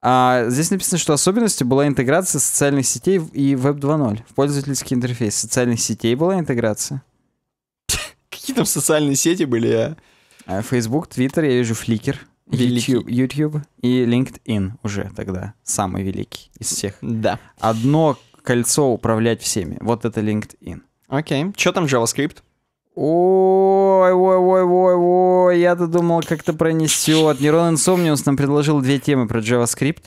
А, здесь написано, что особенностью была интеграция социальных сетей и Web 2.0 в пользовательский интерфейс. Социальных сетей была интеграция?
Какие там социальные сети были? А?
а Facebook, Twitter, я вижу Flickr, YouTube, YouTube и LinkedIn уже тогда. Самый великий из всех. Да. Одно кольцо управлять всеми. Вот это LinkedIn.
Окей. Okay. Что там JavaScript? Ой,
ой, ой, ой, ой, я-то думал, как-то пронесет. Нейрон Insomnius нам предложил две
темы про JavaScript.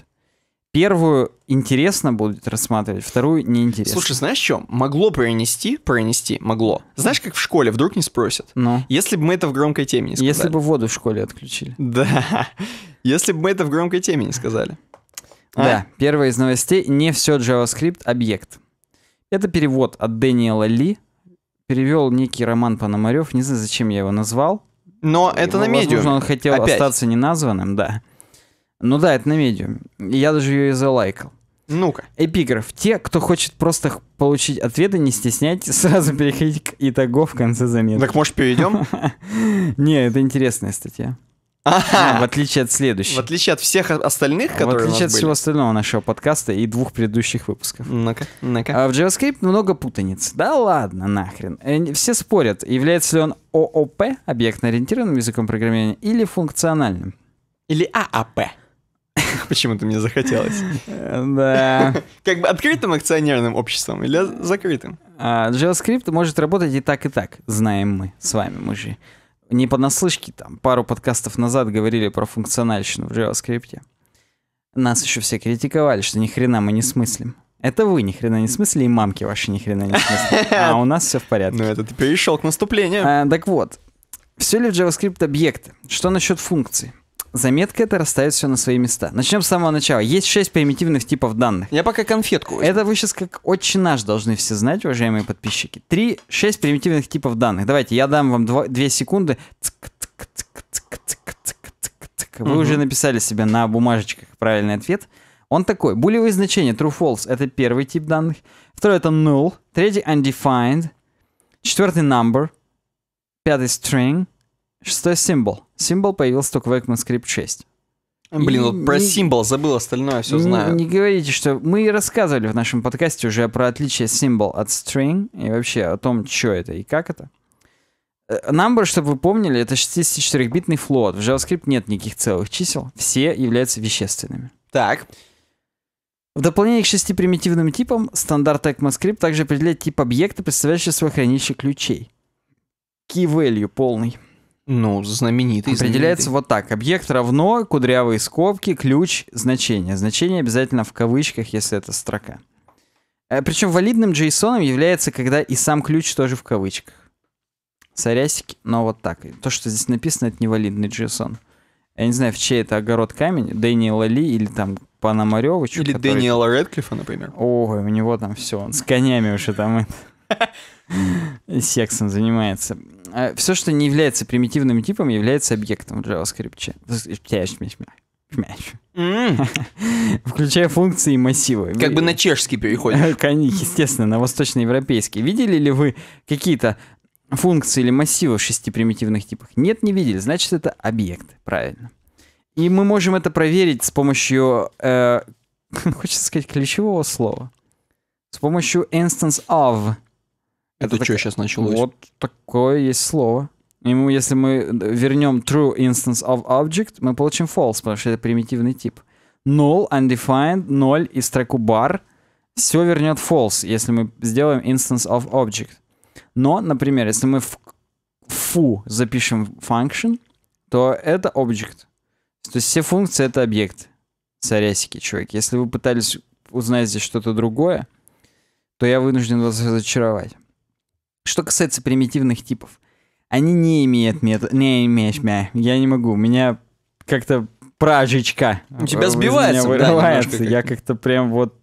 Первую интересно будет рассматривать, вторую неинтересно. Слушай, знаешь что? Могло пронести, пронести, могло. Знаешь, как в школе, вдруг не спросят. Ну. Если бы мы это в громкой теме не сказали. Если бы воду в школе отключили. Да. Если бы мы это в громкой теме не сказали. А? Да, первая из новостей. Не все JavaScript объект.
Это перевод от Дэниела Ли, перевел некий Роман Пономарев. Не знаю, зачем я его назвал. Но это его, на медиуме. Возможно, он хотел Опять. остаться неназванным, да. Ну да, это на медиуме. Я даже ее и залайкал. Ну-ка. Эпиграф. Те, кто хочет просто получить ответы, не стесняйтесь, сразу переходите к итогу в конце заметки. Так, может, перейдем? Не, это интересная статья. Ага. Ну, в
отличие от следующего, В отличие от всех остальных, которые В отличие от были. всего
остального нашего подкаста и двух предыдущих выпусков. Ну-ка, ну-ка. А в JavaScript много путаниц. Да ладно, нахрен. Э, все спорят, является ли он ООП,
объектно-ориентированным языком программирования, или функциональным. Или ААП. Почему-то мне захотелось. Э, да. Как бы открытым акционерным обществом или закрытым?
А, JavaScript может работать и так, и так, знаем мы с вами, мужи не понаслышке, там, пару подкастов назад говорили про функциональщину в JavaScript. Нас еще все критиковали, что ни хрена мы не смыслим. Это вы ни хрена не смысле, и мамки ваши ни хрена не смысле. А у нас все в порядке. Ну это ты перешел к наступлению. А, так вот, все ли в JavaScript объекты? Что насчет функций? заметка это расставит все на свои места. Начнем с самого начала. Есть шесть примитивных типов данных. Я пока конфетку возьму. Это вы сейчас как очень наш должны все знать, уважаемые подписчики. Три, шесть примитивных типов данных. Давайте, я дам вам дво, две секунды. Вы угу. уже написали себе на бумажечках правильный ответ. Он такой. Булевые значения true-false — это первый тип данных. Второй — это null. Третий — undefined. Четвертый — number. Пятый — string. Шестой символ. Символ появился только в ECMAScript 6.
Блин, и вот про не, символ забыл, остальное все знаю. Не,
не говорите, что мы рассказывали в нашем подкасте уже про отличие символ от string и вообще о том, что это и как это. Number, э, чтобы вы помнили, это 64-битный флот. В JavaScript нет никаких целых чисел. Все являются вещественными. Так. В дополнение к шести примитивным типам, стандарт ECMAScript также определяет тип объекта, представляющий свой хранилище ключей. Key value полный. Ну, знаменитый. Определяется знаменитый. вот так. Объект равно кудрявые скобки, ключ, значение. Значение обязательно в кавычках, если это строка. Э, Причем валидным JSON является, когда и сам ключ тоже в кавычках. Сорясики, но вот так. То, что здесь написано, это невалидный JSON. Я не знаю, в чей это огород камень, Дэниела Ли или там Пономарева. Или который... Дэниела Редклифа, например. Ой, у него там все, он с конями уже там сексом занимается. Э, все, что не является примитивным типом, является объектом в JavaScript. Включая функции и массивы. Как бы на чешский переходишь. Естественно, на восточноевропейский. Видели ли вы какие-то функции или массивы в шести примитивных типах? Нет, не видели. Значит, это объект. Правильно. И мы можем это проверить с помощью, э, хочется сказать, ключевого слова. С помощью instance of это, это что сейчас началось? Вот такое есть слово. И Ему, если мы э, вернем true instance of object, мы получим false, потому что это примитивный тип. Null, undefined, ноль и строку bar. Все вернет false, если мы сделаем instance of object. Но, например, если мы в фу запишем function, то это object. То есть все функции — это объект. Сорясики, чуваки. Если вы пытались узнать здесь что-то другое, то я вынужден вас разочаровать. Что касается примитивных типов, они не имеют метод, Не имеешь мя. Я не могу. У меня как-то пражечка. У тебя сбивается. Меня вырывается. Да, я как-то прям вот...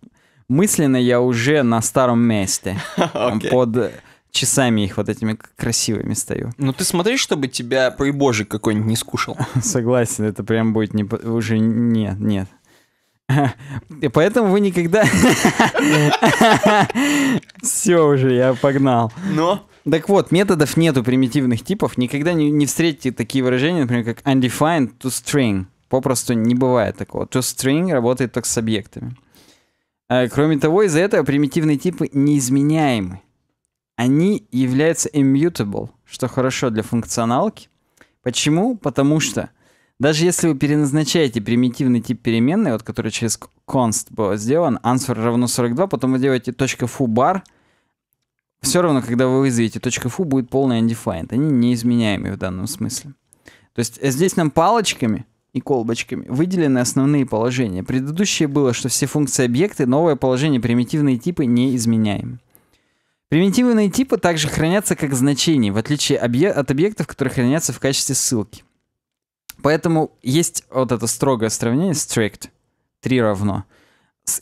Мысленно я уже на старом месте. okay. Под э, часами их вот этими красивыми стою. Ну ты смотри, чтобы тебя прибожик какой-нибудь не скушал. Согласен, это прям будет не, уже... Нет, нет. И поэтому вы никогда... Все уже, я погнал. Но? Так вот, методов нету примитивных типов. Никогда не, не встретите такие выражения, например, как undefined to string. Попросту не бывает такого. To string работает только с объектами. А, кроме того, из-за этого примитивные типы неизменяемы. Они являются immutable, что хорошо для функционалки. Почему? Потому что даже если вы переназначаете примитивный тип переменной, вот который через const был сделан, answer равно 42, потом вы делаете .foo bar, все равно, когда вы вызовете .foo, будет полный undefined. Они неизменяемые в данном смысле. То есть э, здесь нам палочками и колбочками выделены основные положения. Предыдущее было, что все функции объекты, новое положение, примитивные типы неизменяемы. Примитивные типы также хранятся как значения, в отличие от объектов, которые хранятся в качестве ссылки. Поэтому есть вот это строгое сравнение, strict, 3 равно.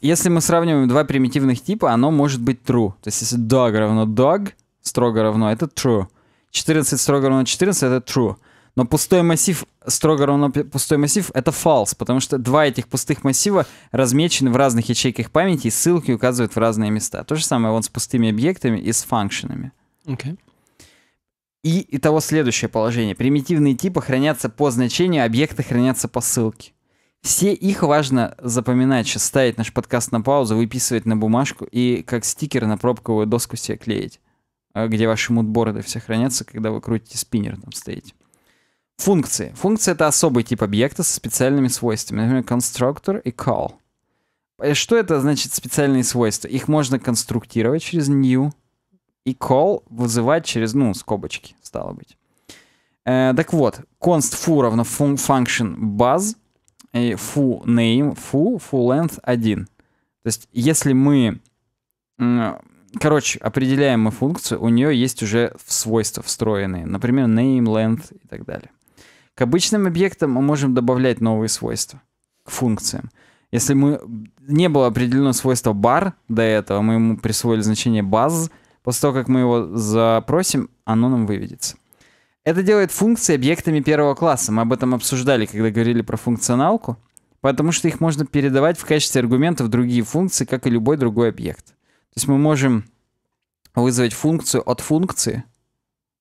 Если мы сравниваем два примитивных типа, оно может быть true. То есть если dog равно dog, строго равно, это true. 14 строго равно 14, это true. Но пустой массив, строго равно пустой массив, это false, потому что два этих пустых массива размечены в разных ячейках памяти, и ссылки указывают в разные места. То же самое вот с пустыми объектами и с функшенами. Okay. И, и того следующее положение. Примитивные типы хранятся по значению, а объекты хранятся по ссылке. Все их важно запоминать, сейчас ставить наш подкаст на паузу, выписывать на бумажку и как стикер на пробковую доску себе клеить, э, где ваши мудборды все хранятся, когда вы крутите спиннер, там стоите. Функции. Функция — это особый тип объекта со специальными свойствами, например, конструктор и call. Э, что это значит специальные свойства? Их можно конструктировать через new, и call вызывать через, ну, скобочки, стало быть. Э, так вот, const foo равно fun function buzz и foo name foo, foo length 1. То есть, если мы, короче, определяем мы функцию, у нее есть уже свойства встроенные, например, name, length и так далее. К обычным объектам мы можем добавлять новые свойства к функциям. Если мы не было определено свойство bar до этого, мы ему присвоили значение buzz — После того, как мы его запросим, оно нам выведется. Это делает функции объектами первого класса. Мы об этом обсуждали, когда говорили про функционалку. Потому что их можно передавать в качестве аргументов другие функции, как и любой другой объект. То есть мы можем вызвать функцию от функции,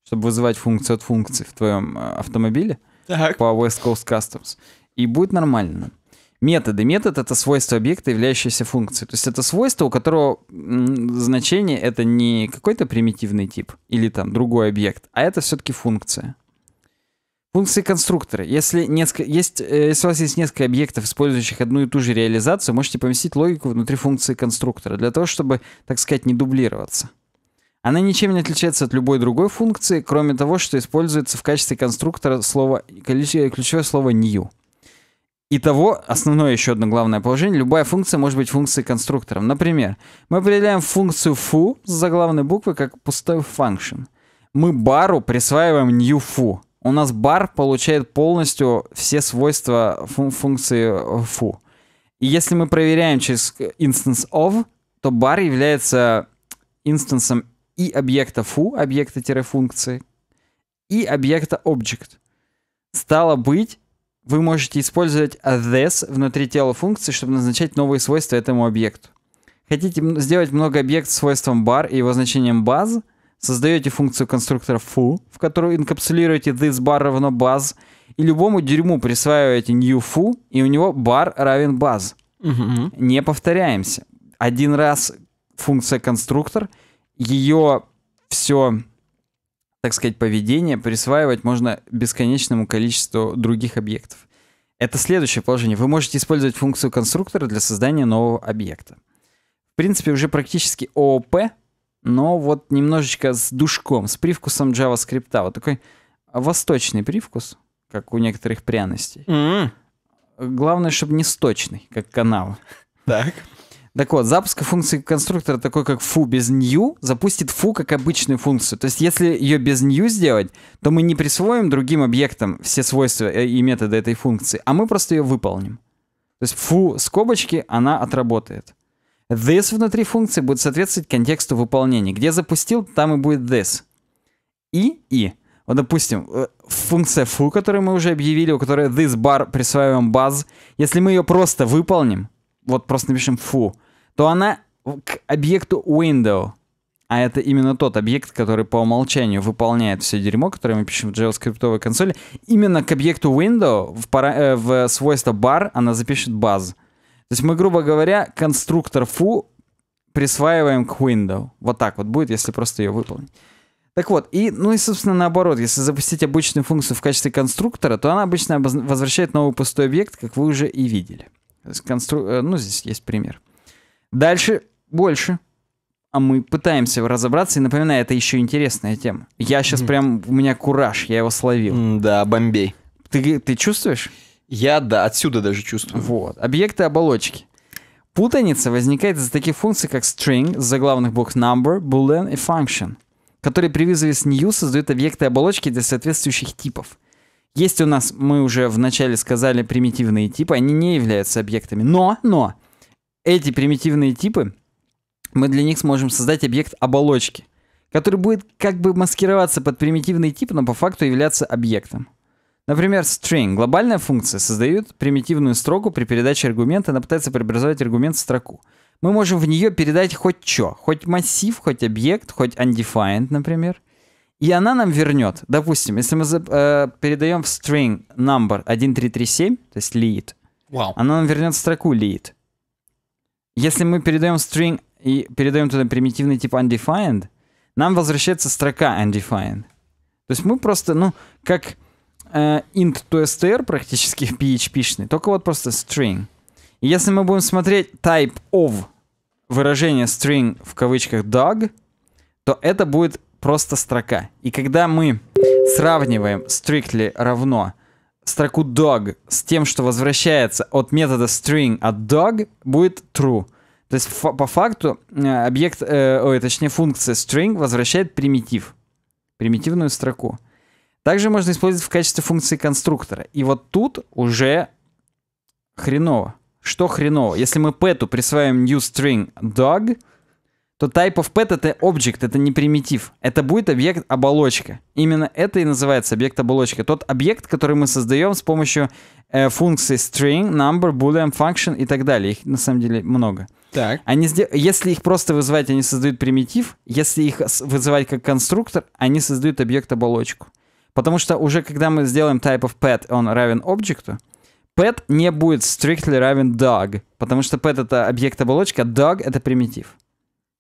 чтобы вызывать функцию от функции в твоем э, автомобиле так. по West Coast Customs. И будет нормально методы. Метод — это свойство объекта, являющееся функцией. То есть это свойство, у которого значение — это не какой-то примитивный тип или там другой объект, а это все-таки функция. Функции конструктора. Если, несколько, есть, э, если у вас есть несколько объектов, использующих одну и ту же реализацию, можете поместить логику внутри функции конструктора для того, чтобы, так сказать, не дублироваться. Она ничем не отличается от любой другой функции, кроме того, что используется в качестве конструктора слово, ключевое слово new. Итого, основное еще одно главное положение, любая функция может быть функцией конструктором. Например, мы определяем функцию foo с заглавной буквы как пустой function. Мы бару присваиваем new foo. У нас бар получает полностью все свойства фун функции foo. Э, и если мы проверяем через instance of, то бар является инстансом и объекта foo, объекта-функции, и объекта object. Стало быть, вы можете использовать this внутри тела функции, чтобы назначать новые свойства этому объекту. Хотите сделать много объект с свойством bar и его значением buzz, создаете функцию конструктора foo, в которую инкапсулируете this bar равно buzz, и любому дерьму присваиваете new foo, и у него bar равен buzz. Угу. Не повторяемся. Один раз функция конструктор, ее все так сказать, поведение присваивать можно бесконечному количеству других объектов. Это следующее положение. Вы можете использовать функцию конструктора для создания нового объекта. В принципе, уже практически ООП, но вот немножечко с душком, с привкусом JavaScript. Вот такой восточный привкус, как у некоторых пряностей. Mm-hmm. Главное, чтобы не сточный, как канал. Так. Так вот, запуск функции конструктора такой, как foo без new, запустит foo как обычную функцию. То есть если ее без new сделать, то мы не присвоим другим объектам все свойства э, и методы этой функции, а мы просто ее выполним. То есть foo скобочки, она отработает. This внутри функции будет соответствовать контексту выполнения. Где запустил, там и будет this. И, и. Вот, допустим, э, функция foo, которую мы уже объявили, у которой this bar присваиваем buzz, если мы ее просто выполним, вот просто напишем фу, то она к объекту window, а это именно тот объект, который по умолчанию выполняет все дерьмо, которое мы пишем в JavaScript консоли, именно к объекту window в, пара, э, в свойство bar она запишет buzz. То есть мы, грубо говоря, конструктор фу присваиваем к window. Вот так вот будет, если просто ее выполнить. Так вот, и, ну и, собственно, наоборот, если запустить обычную функцию в качестве конструктора, то она обычно возвращает новый пустой объект, как вы уже и видели. Констру... Э, ну, здесь есть пример. Дальше больше. А мы пытаемся разобраться, и напоминаю, это еще интересная тема. Я сейчас прям, у меня кураж, я его словил. да, Бомбей. Ты, ты чувствуешь? Я, да, отсюда даже чувствую. Вот, объекты оболочки. Путаница возникает из-за таких функций, как string, заглавных букв number, boolean и function, которые при вызове с new создают объекты оболочки для соответствующих типов – есть у нас, мы уже вначале сказали, примитивные типы, они не являются объектами. Но, но, эти примитивные типы, мы для них сможем создать объект оболочки, который будет как бы маскироваться под примитивный тип, но по факту являться объектом. Например, string, глобальная функция, создает примитивную строку при передаче аргумента, она пытается преобразовать аргумент в строку. Мы можем в нее передать хоть что, хоть массив, хоть объект, хоть undefined, например и она нам вернет. Допустим, если мы э, передаем в string number 1337, то есть lead, wow. она нам вернет строку lead. Если мы передаем string и передаем туда примитивный тип undefined, нам возвращается строка undefined. То есть мы просто, ну, как э, int to str практически PHP-шный, только вот просто string. И если мы будем смотреть type of выражение string в кавычках dog, то это будет просто строка. И когда мы сравниваем strictly равно строку dog с тем, что возвращается от метода string от dog, будет true. То есть по факту э, объект, э, ой, точнее функция string возвращает примитив, примитивную строку. Также можно использовать в качестве функции конструктора. И вот тут уже хреново. Что хреново? Если мы пэту присваиваем new string dog, то type of pet это object, это не примитив. Это будет объект-оболочка. Именно это и называется объект-оболочка. Тот объект, который мы создаем с помощью э, функций string, number, boolean, function и так далее. Их на самом деле много. Так. Они сдел... Если их просто вызывать, они создают примитив. Если их вызывать как конструктор, они создают объект-оболочку. Потому что уже когда мы сделаем type of pet, он равен объекту, pet не будет strictly равен dog, потому что pet это объект оболочка, а dog это примитив.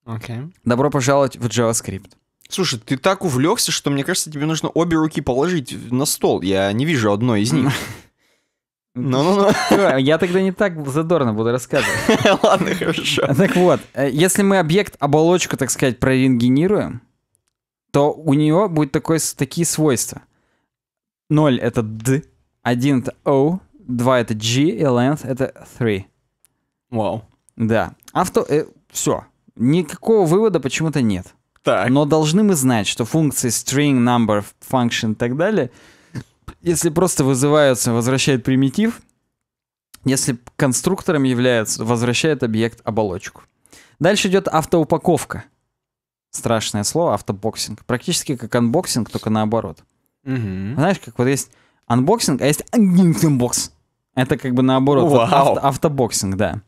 Okay. Добро пожаловать
в JavaScript. Слушай, ты так увлекся, что мне кажется, тебе нужно обе руки положить на стол. Я не вижу одной из них. Ну, ну, ну. Я тогда не так
задорно буду рассказывать. Ладно, хорошо. Так вот, э, если мы объект, оболочку, так сказать, прорентгенируем, то у него будет такое, такие свойства. 0 это D, 1 это O, 2 это G, и length это 3. Вау. Да. Авто... Э, все. Никакого вывода почему-то нет. Так. Но должны мы знать, что функции string, number, function и так далее, если просто вызываются, возвращают примитив, если конструктором является, возвращает объект оболочку. Дальше идет автоупаковка. Страшное слово, автобоксинг. Практически как анбоксинг, только наоборот. Угу. Знаешь, как вот есть анбоксинг, а есть анбокс. Это как бы наоборот. Вау. Вот авто, автобоксинг, да.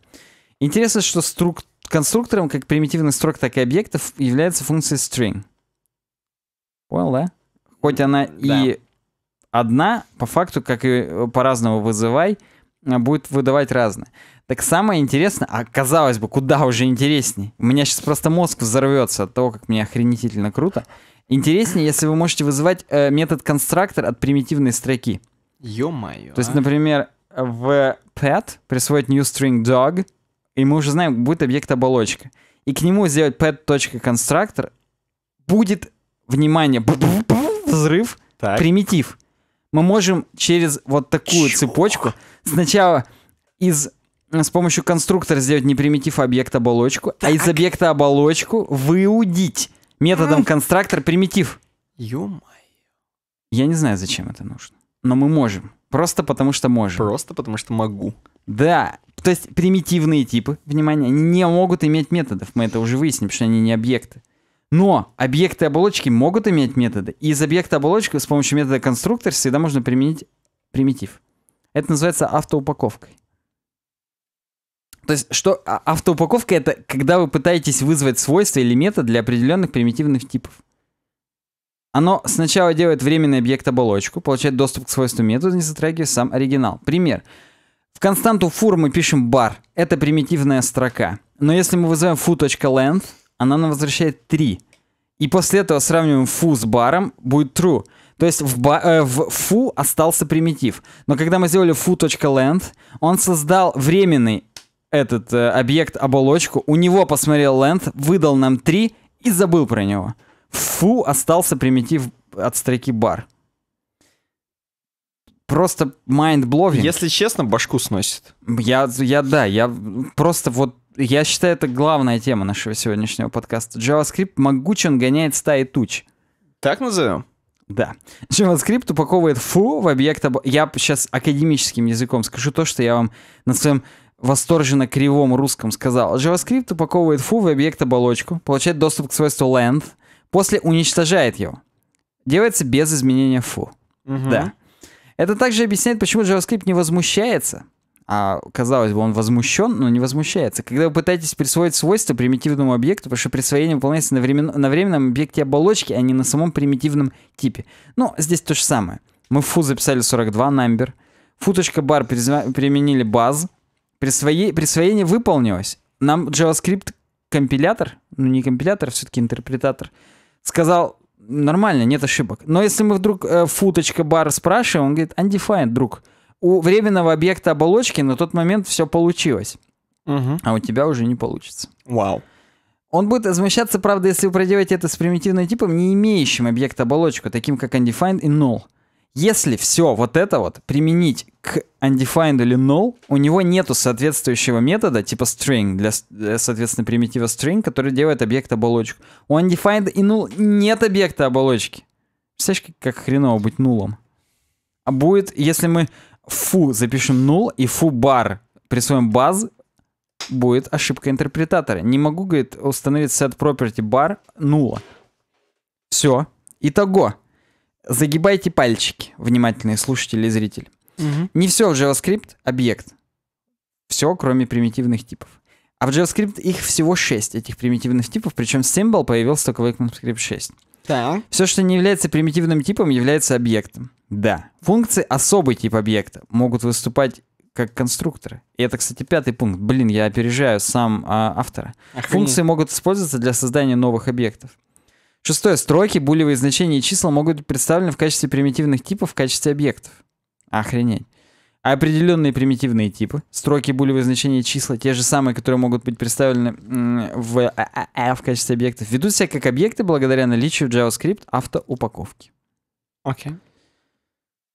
Интересно, что струк Конструктором как примитивных строк, так и объектов является функция string. Понял, да? Хоть она да. и одна, по факту, как и э, по-разному вызывай, а, будет выдавать разное. Так самое интересное, а казалось бы, куда уже интереснее. У меня сейчас просто мозг взорвется от того, как мне охренительно круто. Интереснее, если вы можете вызывать э, метод конструктор от примитивной строки.
Ё-моё.
То есть, а. например, в pet присвоить new string dog — и мы уже знаем, будет объект оболочка. И к нему сделать pet.constructor будет, внимание, взрыв, так. примитив. Мы можем через вот такую Чего? цепочку сначала из с помощью конструктора сделать не примитив, а объект оболочку, так. а из объекта оболочку выудить методом конструктор примитив. Ё-моё. Я не знаю, зачем это нужно. Но мы можем. Просто потому что можем. Просто потому что могу. Да, то есть примитивные типы, внимание, не могут иметь методов, мы это уже выясним, что они не объекты. Но объекты оболочки могут иметь методы. И из объекта оболочки с помощью метода конструктор всегда можно применить примитив. Это называется автоупаковкой. То есть, что а, автоупаковка это когда вы пытаетесь вызвать свойства или метод для определенных примитивных типов. Оно сначала делает временный объект оболочку, получает доступ к свойству метода, не затрагивая сам оригинал. Пример. В константу fur мы пишем бар. Это примитивная строка. Но если мы вызываем foo.length, она нам возвращает 3. И после этого сравниваем foo с баром, будет true. То есть в, ба- э, в foo остался примитив. Но когда мы сделали foo.length, он создал временный этот э, объект оболочку, у него посмотрел length, выдал нам 3 и забыл про него. В остался примитив от строки bar просто mind-blowing. Если честно, башку сносит. Я, я, да, я просто вот я считаю, это главная тема нашего сегодняшнего подкаста. JavaScript могуч, он гоняет стаи туч. Так назовем? Да. JavaScript упаковывает фу в объект... Об... Я сейчас академическим языком скажу то, что я вам на своем восторженно кривом русском сказал. JavaScript упаковывает фу в объект оболочку, получает доступ к свойству length, после уничтожает его. Делается без изменения фу. Угу. Да. Это также объясняет, почему JavaScript не возмущается. А казалось бы, он возмущен, но не возмущается. Когда вы пытаетесь присвоить свойства примитивному объекту, потому что присвоение выполняется на, времен... на временном объекте оболочки, а не на самом примитивном типе. Ну, здесь то же самое. Мы фу записали 42 number, футочка бар призва... применили баз, присвои... присвоение выполнилось. Нам JavaScript компилятор, ну не компилятор, а все-таки интерпретатор, сказал, нормально, нет ошибок. Но если мы вдруг э, футочка бар спрашиваем, он говорит, undefined, друг. У временного объекта оболочки на тот момент все получилось. Угу. А у тебя уже не получится. Вау. Он будет возмущаться, правда, если вы проделаете это с примитивным типом, не имеющим объекта оболочку, таким как undefined и null. Если все вот это вот применить к undefined или null, у него нету соответствующего метода типа string, для, э, соответственно, примитива string, который делает объект оболочку. У undefined и null нет объекта оболочки. Представляешь, как хреново быть нулом? А будет, если мы фу запишем null и фу бар присвоим баз, будет ошибка интерпретатора. Не могу, говорит, установить set property bar нула. Все. Итого. Загибайте пальчики, внимательные слушатели и зрители. Угу. Не все в JavaScript объект. Все, кроме примитивных типов. А в JavaScript их всего 6, этих примитивных типов, причем символ появился только в ECMAScript 6. Да. Все, что не является примитивным типом, является объектом. Да. Функции особый тип объекта могут выступать как конструкторы. И это, кстати, пятый пункт. Блин, я опережаю сам а, автора. Охренеть. Функции могут использоваться для создания новых объектов. Шестое. Строки, булевые значения и числа могут быть представлены в качестве примитивных типов в качестве объектов. Охренеть. А определенные примитивные типы, строки, булевые значения и числа, те же самые, которые могут быть представлены в, э, э, э, в качестве объектов, ведут себя как объекты благодаря наличию в JavaScript автоупаковки. Окей. Okay.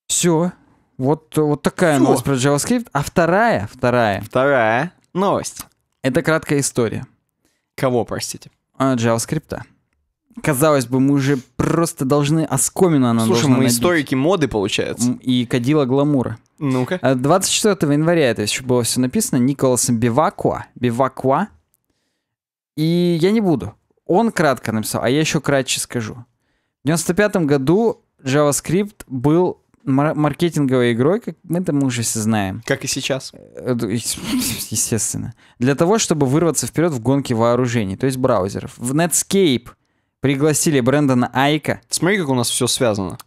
Все. Вот, вот такая Всё. новость про JavaScript. А вторая, вторая. Вторая новость. Это краткая история. Кого, простите? А, JavaScript казалось бы, мы уже просто должны оскомину а она Слушай, мы набить. историки
моды, получается.
И кадила гламура. Ну-ка. 24 э, января это еще было все написано Николасом Бивакуа. Бивакуа. И я не буду. Он кратко написал, а я еще кратче скажу. В 95 году JavaScript был мар- маркетинговой игрой, как мы там уже все знаем. Как и сейчас. Э, естественно. Для того, чтобы вырваться вперед в гонке вооружений, то есть браузеров. В Netscape пригласили Брэндона Айка. Смотри, как у нас все связано.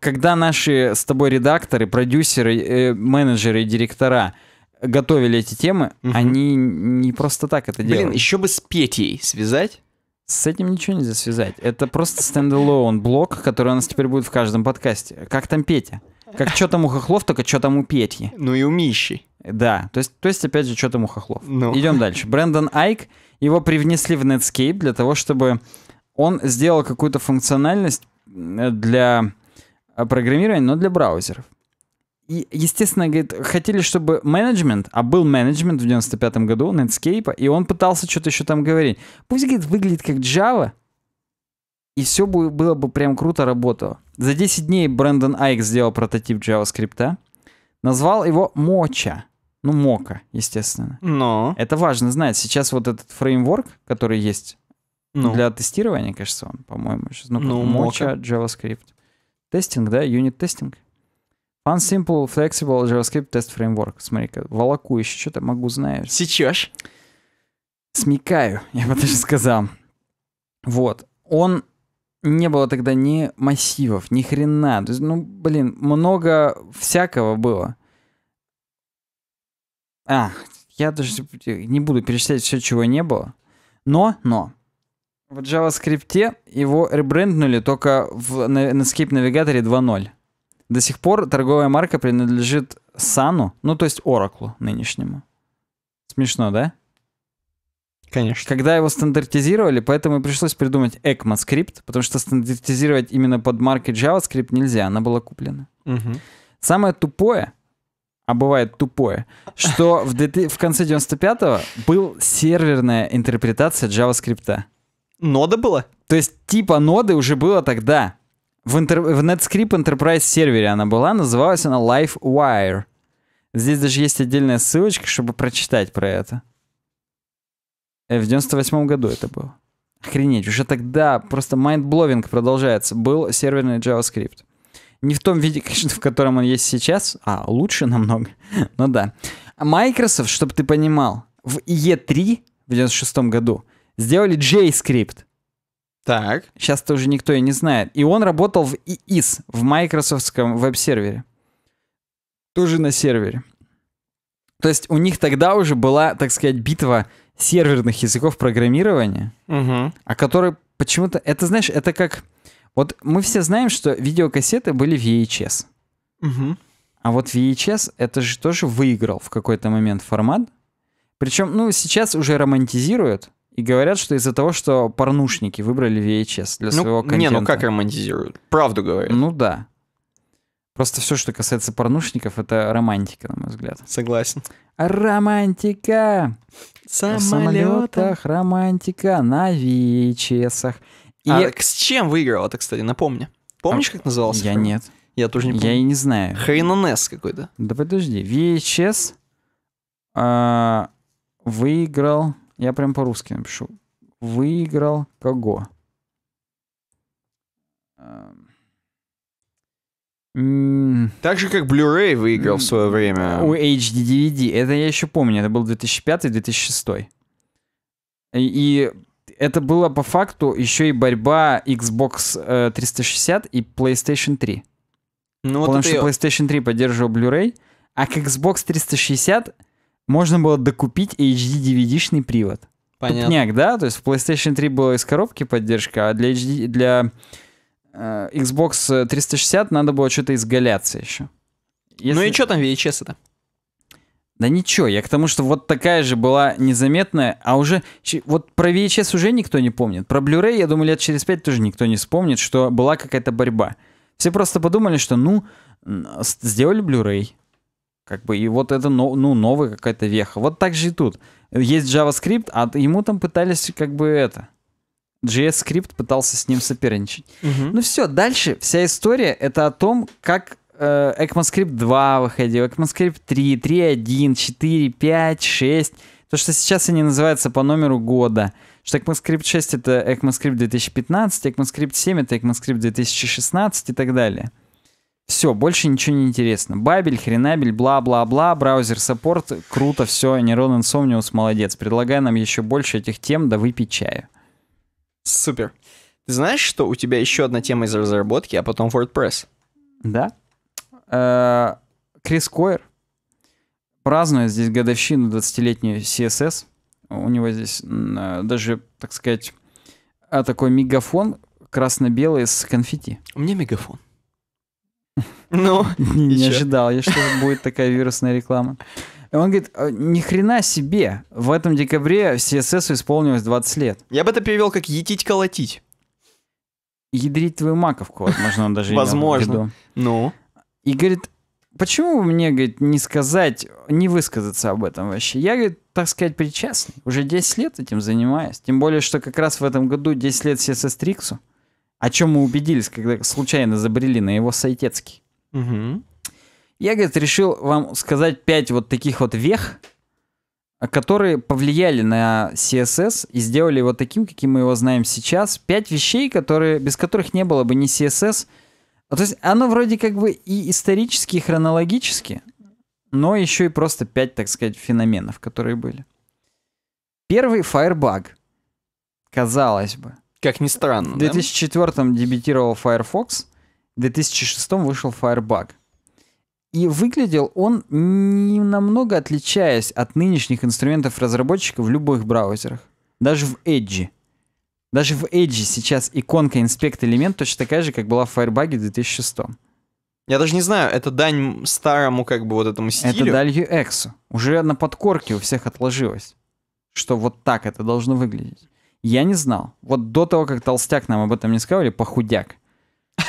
Когда наши с тобой редакторы, продюсеры, э, менеджеры и директора готовили эти темы, угу. они не просто так это делали. Блин, еще бы с Петей связать. С этим ничего нельзя связать. Это просто стендалон блок, который у нас теперь будет в каждом подкасте. Как там Петя? Как что там у Хохлов, только что там у Петьи. Ну и у Мищи. Да, то есть, то есть опять же, что там у Хохлов. Ну. Идем дальше. Брэндон Айк его привнесли в Netscape для того, чтобы он сделал какую-то функциональность э, для э, программирования, но для браузеров. И, естественно, говорит, хотели, чтобы менеджмент, а был менеджмент в 95 году Netscape, и он пытался что-то еще там говорить. Пусть, говорит, выглядит как Java, и все было бы прям круто работало. За 10 дней Брэндон Айк сделал прототип JavaScript, назвал его Моча. Ну, мока, естественно. Но. Это важно знать. Сейчас вот этот фреймворк, который есть ну. для тестирования, кажется, он, по-моему, сейчас. Ну, ну моча, JavaScript. Тестинг, да? Юнит-тестинг. Fun Simple Flexible JavaScript Test Framework. Смотри-ка, волоку еще что-то могу знаешь. Сечешь? Смекаю, я бы даже сказал. Вот. Он не было тогда ни массивов, ни хрена. То есть, ну, блин, много всякого было. А, я даже не буду перечислять все, чего не было. Но, но, в JavaScript его ребренднули только в Netscape Navigator 2.0. До сих пор торговая марка принадлежит Сану, ну то есть Oracle нынешнему. Смешно, да? Конечно. Когда его стандартизировали, поэтому и пришлось придумать ECMAScript, потому что стандартизировать именно под маркой JavaScript нельзя, она была куплена. Угу. Самое тупое, а бывает тупое, что в, в конце 95-го был серверная интерпретация JavaScript. Нода была? То есть типа ноды уже было тогда. В, интер... в NetScript Enterprise сервере она была, называлась она LifeWire. Здесь даже есть отдельная ссылочка, чтобы прочитать про это. Э, в 98 году это было. Охренеть, уже тогда просто mind-blowing продолжается. Был серверный JavaScript. Не в том виде, конечно, в котором он есть сейчас, а лучше намного. ну да. Microsoft, чтобы ты понимал, в E3 в 96 году сделали JavaScript. Так. Сейчас тоже никто и не знает. И он работал в EIS, в майкрософтском веб-сервере. Тоже на сервере. То есть у них тогда уже была, так сказать, битва серверных языков программирования, угу. о а которой почему-то... Это, знаешь, это как вот мы все знаем, что видеокассеты были VHS. Угу. А вот VHS это же тоже выиграл в какой-то момент формат. Причем, ну, сейчас уже романтизируют и говорят, что из-за того, что порнушники выбрали VHS для ну, своего контента. Не, ну как
романтизируют? Правду говорят.
Ну да. Просто все, что касается порнушников, это романтика, на мой взгляд. Согласен. Романтика! Самолетах. В самолетах романтика на VHS. -ах. И а
с чем выиграл это, кстати, напомни. Помнишь, а... как назывался? Я фильм? нет. Я тоже не помню. Я и не знаю. Хренонес какой-то. Да подожди. VHS
а, выиграл... Я прям по-русски напишу. Выиграл кого? Так же, как Blu-ray выиграл в свое время. У HD DVD. Это я еще помню. Это был 2005-2006. И, и это была по факту еще и борьба Xbox 360 э, и PlayStation 3. Ну, вот Потому что я... PlayStation 3 поддерживал Blu-ray, а к Xbox 360 можно было докупить HD-DVD-шный привод. Понятно. Тупняк, да? То есть в PlayStation 3 была из коробки поддержка, а для, HD, для э, Xbox 360 э, надо было что-то изгаляться еще. Если... Ну и что там VHS это? Да ничего, я к тому, что вот такая же была незаметная, а уже... Вот про VHS уже никто не помнит. Про Blu-ray, я думаю, лет через пять тоже никто не вспомнит, что была какая-то борьба. Все просто подумали, что ну, сделали Blu-ray, как бы, и вот это, ну, новая какая-то веха. Вот так же и тут. Есть JavaScript, а ему там пытались как бы это... JS-скрипт пытался с ним соперничать. Угу. Ну все, дальше вся история — это о том, как э, ECMAScript 2 выходил, ECMAScript 3, 3.1, 4, 5, 6. То, что сейчас они называются по номеру года. Что ECMAScript 6 — это ECMAScript 2015, ECMAScript 7 — это ECMAScript 2016 и так далее. Все, больше ничего не интересно. Бабель, хренабель, бла-бла-бла, браузер саппорт, круто, все, Neuron Insomnius, молодец. Предлагаю нам еще больше этих тем, да выпить чаю.
Супер. Ты знаешь, что у тебя еще одна тема из разработки, а потом WordPress? Да. Э, Крис Койер празднует здесь годовщину
20-летнюю CSS. У него здесь э, даже, так сказать, а, такой мегафон красно-белый с конфетти. У меня мегафон. Ну, не ожидал я, что будет такая вирусная реклама. И он говорит, «Э, ни хрена себе, в этом декабре CSS исполнилось 20 лет.
Я бы это перевел как «етить-колотить».
Ядрить твою маковку, возможно, он даже Возможно. Ну. И говорит, почему мне, говорит, не сказать, не высказаться об этом вообще? Я, говорит, так сказать, причастный. Уже 10 лет этим занимаюсь. Тем более, что как раз в этом году 10 лет CSS Триксу. О чем мы убедились, когда случайно забрели на его сайтецкий. Угу. Я, говорит, решил вам сказать 5 вот таких вот вех, которые повлияли на CSS и сделали его таким, каким мы его знаем сейчас. Пять вещей, которые, без которых не было бы ни CSS, вот, ну, то есть оно вроде как бы и исторически, и хронологически, но еще и просто пять, так сказать, феноменов, которые были. Первый Firebug. Казалось бы. Как ни странно, В 2004 да? дебютировал Firefox, в 2006 вышел Firebug. И выглядел он не намного отличаясь от нынешних инструментов разработчиков в любых браузерах. Даже в Edge даже в Edge сейчас иконка Inspect Element точно такая же, как была в Firebug 2006.
Я даже не знаю, это дань старому как бы вот этому стилю? Это дань UX. Уже на подкорке у
всех отложилось, что вот так это должно выглядеть. Я не знал. Вот до того, как Толстяк нам об этом не сказал, или похудяк,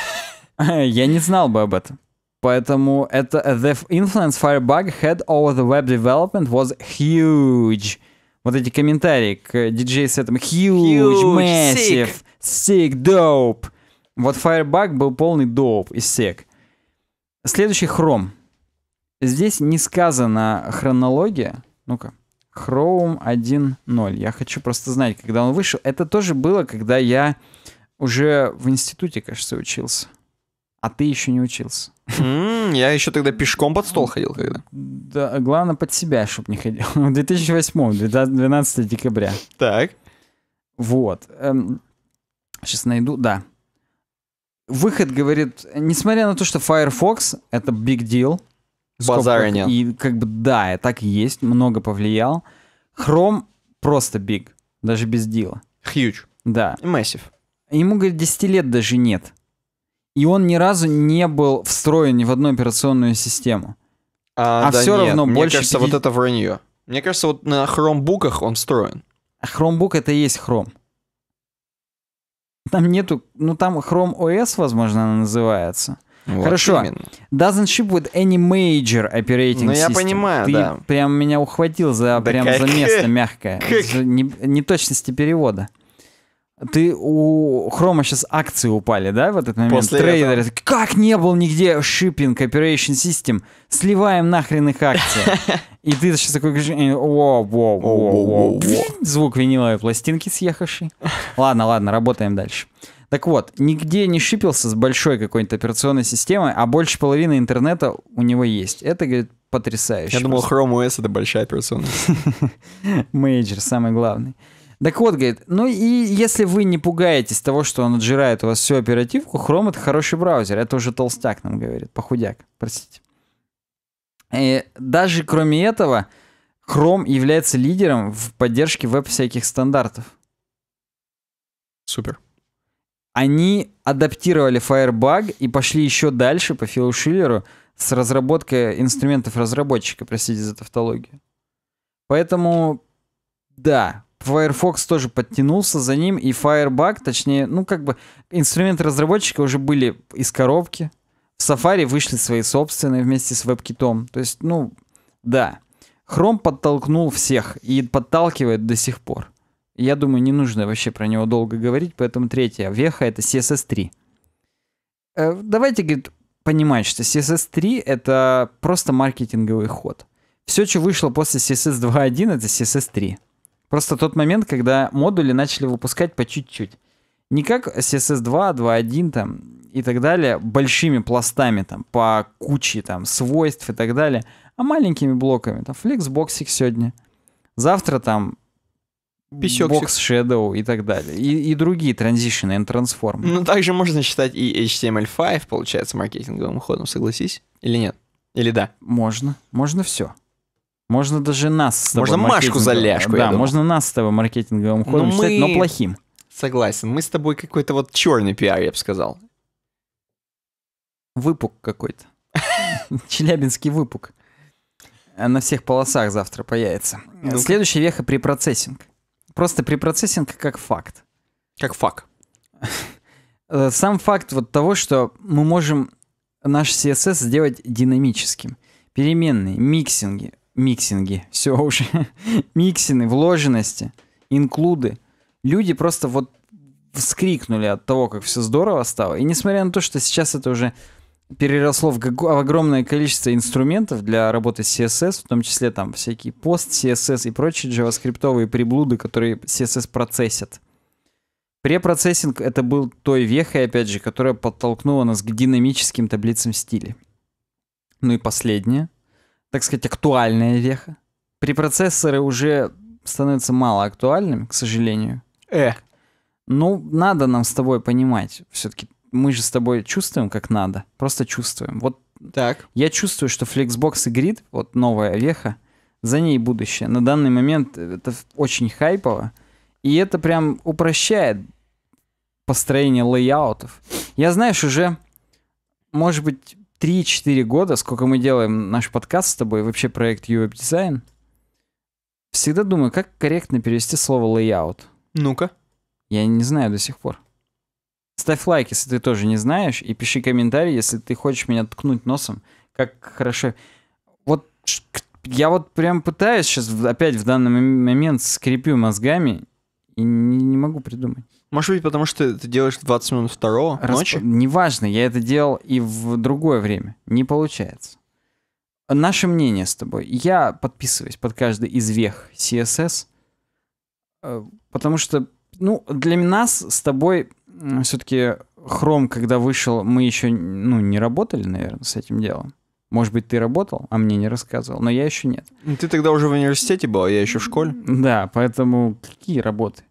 я не знал бы об этом. Поэтому это э, the influence Firebug had over the web development was huge вот эти комментарии к диджей-сетам huge, huge, massive, sick. sick, dope. Вот Firebug был полный dope и sick. Следующий хром. Здесь не сказано хронология. Ну-ка. Chrome 1.0. Я хочу просто знать, когда он вышел. Это тоже было, когда я уже в институте, кажется, учился а ты еще не учился.
Mm, я еще тогда пешком под стол ходил когда.
Да, главное под себя, чтобы не ходил. 2008, 12 декабря. Так. Вот. Сейчас эм, найду, да. Выход говорит, несмотря на то, что Firefox — это big deal. Базара нет. И как бы да, так и есть, много повлиял. Chrome просто big, даже без дела. Huge. Да. Massive. Ему, говорит, 10 лет даже нет и он ни разу не был встроен ни в одну операционную систему.
А, а да все нет. равно Мне больше... Мне кажется, 50... вот это вранье. Мне кажется, вот на хромбуках он встроен. Хромбук это и есть хром.
Там нету... Ну, там Chrome OS, возможно, она называется. Вот Хорошо. Именно. Doesn't ship with any major operating system. Ну, я понимаю, Ты да. прям меня ухватил за, да прям как... за место мягкое. Как... За не... неточности перевода. Ты у Хрома сейчас акции упали, да, в этот момент? После Трейдеры, этого... как не был нигде shipping, operation system, сливаем нахрен их акции. И ты сейчас такой говоришь, «Э, звук виниловой пластинки съехавший. Ладно, ладно, работаем дальше. Так вот, нигде не шипился с большой какой-то операционной системой, а больше половины интернета у него есть. Это, говорит, потрясающе. Я думал, Chrome OS — это большая операционная. Мейджор, самый главный. Так вот, говорит, ну и если вы не пугаетесь того, что он отжирает у вас всю оперативку, Chrome это хороший браузер. Это уже толстяк нам говорит, похудяк, простите. И даже кроме этого, Chrome является лидером в поддержке веб всяких стандартов. Супер. Они адаптировали Firebug и пошли еще дальше по Филу Шиллеру с разработкой инструментов разработчика, простите за тавтологию. Поэтому, да, Firefox тоже подтянулся за ним, и Firebug, точнее, ну как бы инструменты разработчика уже были из коробки. В Safari вышли свои собственные вместе с WebKit. То есть, ну, да. Chrome подтолкнул всех и подталкивает до сих пор. Я думаю, не нужно вообще про него долго говорить, поэтому третья веха — это CSS3. Э, давайте, говорит, понимать, что CSS3 — это просто маркетинговый ход. Все, что вышло после CSS 2.1, это CSS3. Просто тот момент, когда модули начали выпускать по чуть-чуть. Не как CSS 2, 2-1, там и так далее, большими пластами там, по куче там свойств и так далее, а маленькими блоками. Там флексбоксик сегодня, завтра там Песёксик. Box Shadow и так далее. И, и другие транзишены,
and transform. Ну, также можно считать и HTML5, получается, маркетинговым ходом, согласись? Или нет? Или да? Можно. Можно все. Можно даже нас с тобой Можно Машку за ляжку, Да, можно
нас с тобой маркетинговым ну, ходом но считать, мы... но плохим.
Согласен. Мы с тобой какой-то вот черный пиар, я бы сказал. Выпук какой-то.
Челябинский выпук. Э, на всех полосах завтра появится. Ну Следующая веха при препроцессинг. Просто при препроцессинг как факт. Как факт. Э, сам факт вот того, что мы можем наш CSS сделать динамическим. Переменные, миксинги, миксинги. Все уже. Миксины, вложенности, инклуды. Люди просто вот вскрикнули от того, как все здорово стало. И несмотря на то, что сейчас это уже переросло в огромное количество инструментов для работы с CSS, в том числе там всякие пост, CSS и прочие джаваскриптовые приблуды, которые CSS процессят. Препроцессинг — это был той вехой, опять же, которая подтолкнула нас к динамическим таблицам стиля. Ну и последнее так сказать, актуальная веха. Препроцессоры уже становятся мало актуальными, к сожалению. Э? Ну, надо нам с тобой понимать. Все-таки мы же с тобой чувствуем, как надо. Просто чувствуем. Вот так. Я чувствую, что Flexbox и Grid, вот новая веха, за ней будущее. На данный момент это очень хайпово. И это прям упрощает построение лейаутов. Я, знаешь, уже, может быть, 3-4 года, сколько мы делаем наш подкаст с тобой, вообще проект UWeb Design, всегда думаю, как корректно перевести слово layout. Ну-ка. Я не знаю до сих пор. Ставь лайк, если ты тоже не знаешь, и пиши комментарий, если ты хочешь меня ткнуть носом, как хорошо. Вот я вот прям пытаюсь сейчас опять в данный момент скрипю мозгами и не, не могу придумать. Может быть, потому что ты делаешь 20 минут второго Расп... ночи? Неважно, я это делал и в другое время. Не получается. Наше мнение с тобой. Я подписываюсь под каждый из вех CSS, э, потому что, ну, для нас с тобой все-таки Chrome, когда вышел, мы еще, ну, не работали, наверное, с этим делом. Может быть, ты работал, а мне не рассказывал, но я еще нет.
Ну, ты тогда уже в университете был, а я
еще в школе. Да, поэтому какие работы?